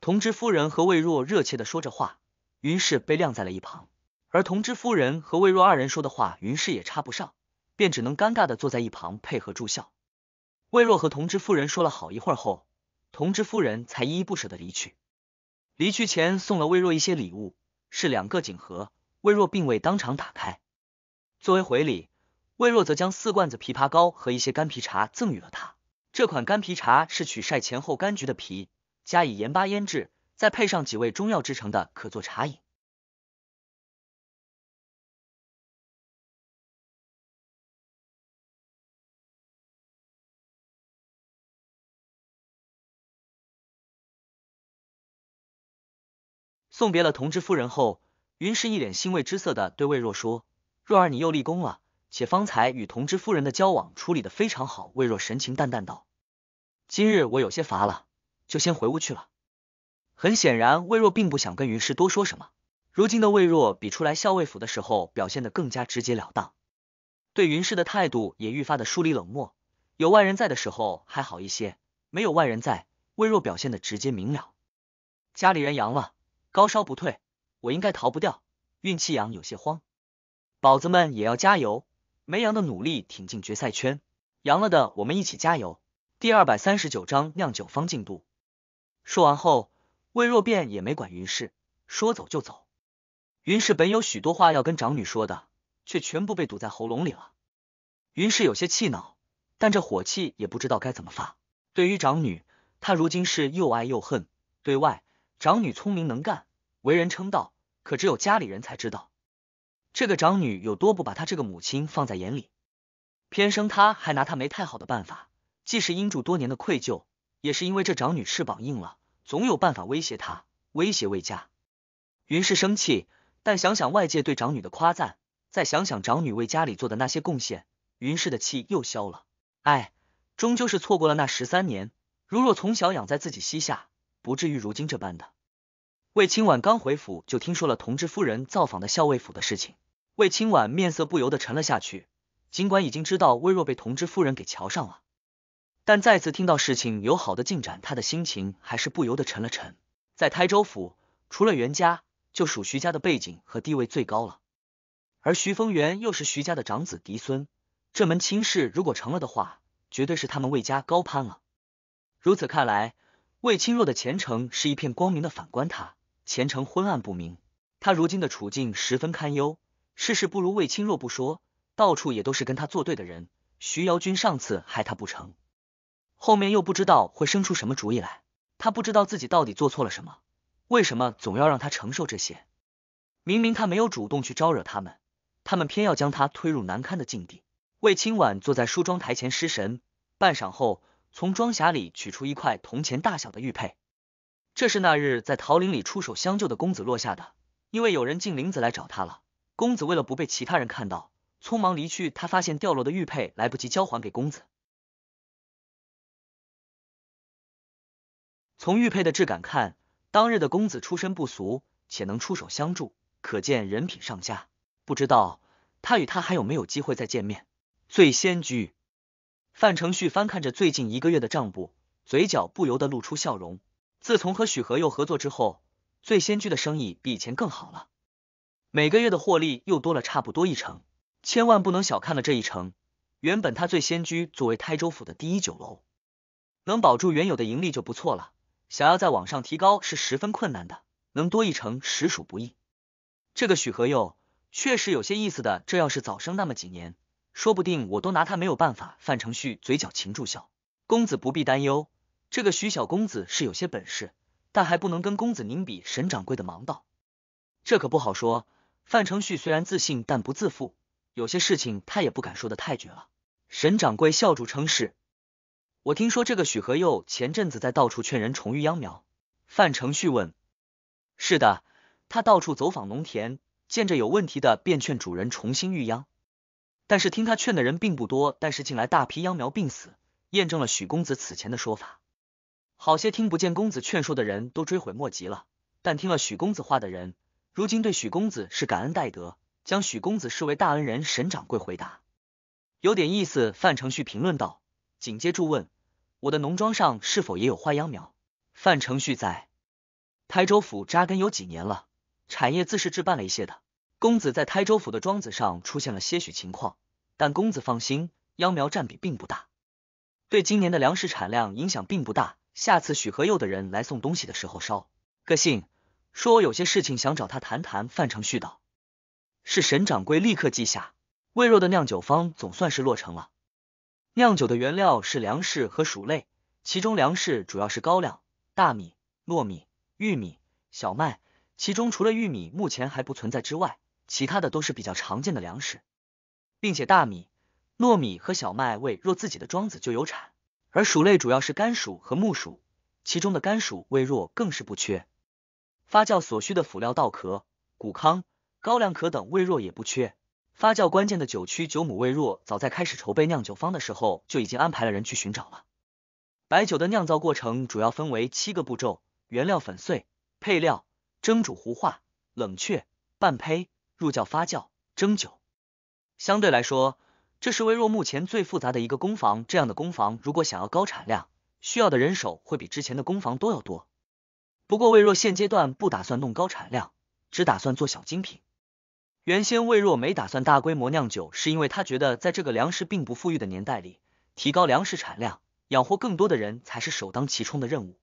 同知夫人和魏若热切的说着话，云氏被晾在了一旁，而同知夫人和魏若二人说的话，云氏也插不上，便只能尴尬的坐在一旁配合住笑。魏若和同知夫人说了好一会儿后，同知夫人才依依不舍的离去。离去前送了魏若一些礼物，是两个锦盒，魏若并未当场打开。作为回礼，魏若则将四罐子枇杷膏和一些干皮茶赠予了他。这款干皮茶是取晒前后柑橘的皮，加以盐巴腌制，再配上几味中药制成的，可做茶饮。送别了同知夫人后，云氏一脸欣慰之色的对魏若说：“若儿，你又立功了，且方才与同知夫人的交往处理的非常好。”魏若神情淡淡道：“今日我有些乏了，就先回屋去了。”很显然，魏若并不想跟云氏多说什么。如今的魏若比出来校尉府的时候表现的更加直截了当，对云氏的态度也愈发的疏离冷漠。有外人在的时候还好一些，没有外人在，魏若表现的直接明了。家里人阳了。高烧不退，我应该逃不掉。运气阳有些慌，宝子们也要加油。没羊的努力挺进决赛圈，羊了的我们一起加油。第二百三十九章酿酒方进度。说完后，魏若变也没管云氏，说走就走。云氏本有许多话要跟长女说的，却全部被堵在喉咙里了。云氏有些气恼，但这火气也不知道该怎么发。对于长女，她如今是又爱又恨，对外。长女聪明能干，为人称道，可只有家里人才知道，这个长女有多不把她这个母亲放在眼里。偏生她还拿她没太好的办法，既是因住多年的愧疚，也是因为这长女翅膀硬了，总有办法威胁她，威胁魏家。云氏生气，但想想外界对长女的夸赞，再想想长女为家里做的那些贡献，云氏的气又消了。哎，终究是错过了那十三年，如若从小养在自己膝下。不至于如今这般的。魏清婉刚回府就听说了同知夫人造访的校尉府的事情，魏清婉面色不由得沉了下去。尽管已经知道微若被同知夫人给瞧上了，但再次听到事情有好的进展，他的心情还是不由得沉了沉。在台州府，除了袁家，就属徐家的背景和地位最高了。而徐峰元又是徐家的长子嫡孙，这门亲事如果成了的话，绝对是他们魏家高攀了。如此看来。魏清若的前程是一片光明的，反观他前程昏暗不明，他如今的处境十分堪忧。事事不如魏清若不说，到处也都是跟他作对的人。徐瑶君上次害他不成，后面又不知道会生出什么主意来。他不知道自己到底做错了什么，为什么总要让他承受这些？明明他没有主动去招惹他们，他们偏要将他推入难堪的境地。魏清婉坐在梳妆台前失神，半晌后。从装匣里取出一块铜钱大小的玉佩，这是那日在桃林里出手相救的公子落下的。因为有人进林子来找他了，公子为了不被其他人看到，匆忙离去。他发现掉落的玉佩，来不及交还给公子。从玉佩的质感看，当日的公子出身不俗，且能出手相助，可见人品上佳。不知道他与他还有没有机会再见面？醉仙居。范承旭翻看着最近一个月的账簿，嘴角不由得露出笑容。自从和许和佑合作之后，醉仙居的生意比以前更好了，每个月的获利又多了差不多一成。千万不能小看了这一成。原本他醉仙居作为台州府的第一酒楼，能保住原有的盈利就不错了，想要再往上提高是十分困难的。能多一成，实属不易。这个许和佑确实有些意思的。这要是早生那么几年。说不定我都拿他没有办法。范成旭嘴角噙住笑，公子不必担忧，这个徐小公子是有些本事，但还不能跟公子您比。沈掌柜的忙道：“这可不好说。”范成旭虽然自信，但不自负，有些事情他也不敢说的太绝了。沈掌柜笑住称是：“我听说这个许和佑前阵子在到处劝人重育秧苗。”范成旭问：“是的，他到处走访农田，见着有问题的便劝主人重新育秧。”但是听他劝的人并不多，但是近来大批秧苗病死，验证了许公子此前的说法。好些听不见公子劝说的人都追悔莫及了，但听了许公子话的人，如今对许公子是感恩戴德，将许公子视为大恩人。沈掌柜回答，有点意思。范承旭评论道，紧接住问，我的农庄上是否也有坏秧苗？范承旭在台州府扎根有几年了，产业自是置办了一些的。公子在台州府的庄子上出现了些许情况，但公子放心，秧苗占比并不大，对今年的粮食产量影响并不大。下次许和佑的人来送东西的时候捎个信，说我有些事情想找他谈谈。范成旭道：“是。”沈掌柜立刻记下。魏若的酿酒方总算是落成了。酿酒的原料是粮食和薯类，其中粮食主要是高粱、大米、糯米、玉米、小麦，其中除了玉米目前还不存在之外。其他的都是比较常见的粮食，并且大米、糯米和小麦，为若自己的庄子就有产。而薯类主要是甘薯和木薯，其中的甘薯，味若更是不缺。发酵所需的辅料稻壳、谷糠、高粱壳等，味若也不缺。发酵关键的酒曲、酒母，味若早在开始筹备酿酒方的时候就已经安排了人去寻找了。白酒的酿造过程主要分为七个步骤：原料粉碎、配料、蒸煮糊化、冷却、拌胚。入窖、发酵、蒸酒，相对来说，这是魏若目前最复杂的一个工坊。这样的工坊，如果想要高产量，需要的人手会比之前的工坊都要多。不过，魏若现阶段不打算弄高产量，只打算做小精品。原先魏若没打算大规模酿酒，是因为他觉得，在这个粮食并不富裕的年代里，提高粮食产量，养活更多的人才是首当其冲的任务。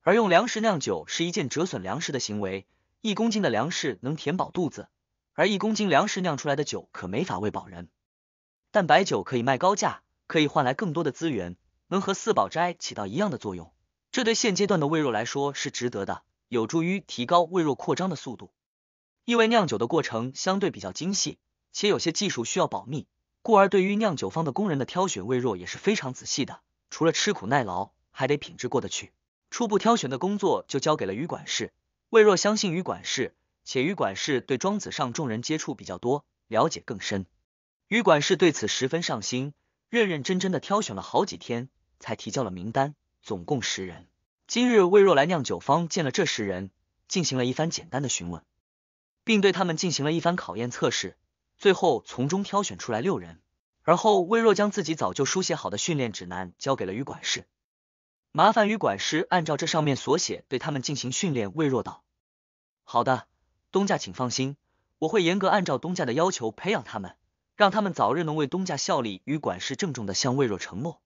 而用粮食酿酒是一件折损粮食的行为，一公斤的粮食能填饱肚子。而一公斤粮食酿出来的酒可没法喂饱人，但白酒可以卖高价，可以换来更多的资源，能和四宝斋起到一样的作用。这对现阶段的魏若来说是值得的，有助于提高魏若扩张的速度。因为酿酒的过程相对比较精细，且有些技术需要保密，故而对于酿酒方的工人的挑选，魏若也是非常仔细的。除了吃苦耐劳，还得品质过得去。初步挑选的工作就交给了于管事，魏若相信于管事。且于管事对庄子上众人接触比较多，了解更深。于管事对此十分上心，认认真真的挑选了好几天，才提交了名单，总共十人。今日魏若来酿酒坊见了这十人，进行了一番简单的询问，并对他们进行了一番考验测试，最后从中挑选出来六人。而后魏若将自己早就书写好的训练指南交给了于管事，麻烦于管事按照这上面所写对他们进行训练。魏若道：“好的。”东家，请放心，我会严格按照东家的要求培养他们，让他们早日能为东家效力。与管事郑重的向魏若承诺。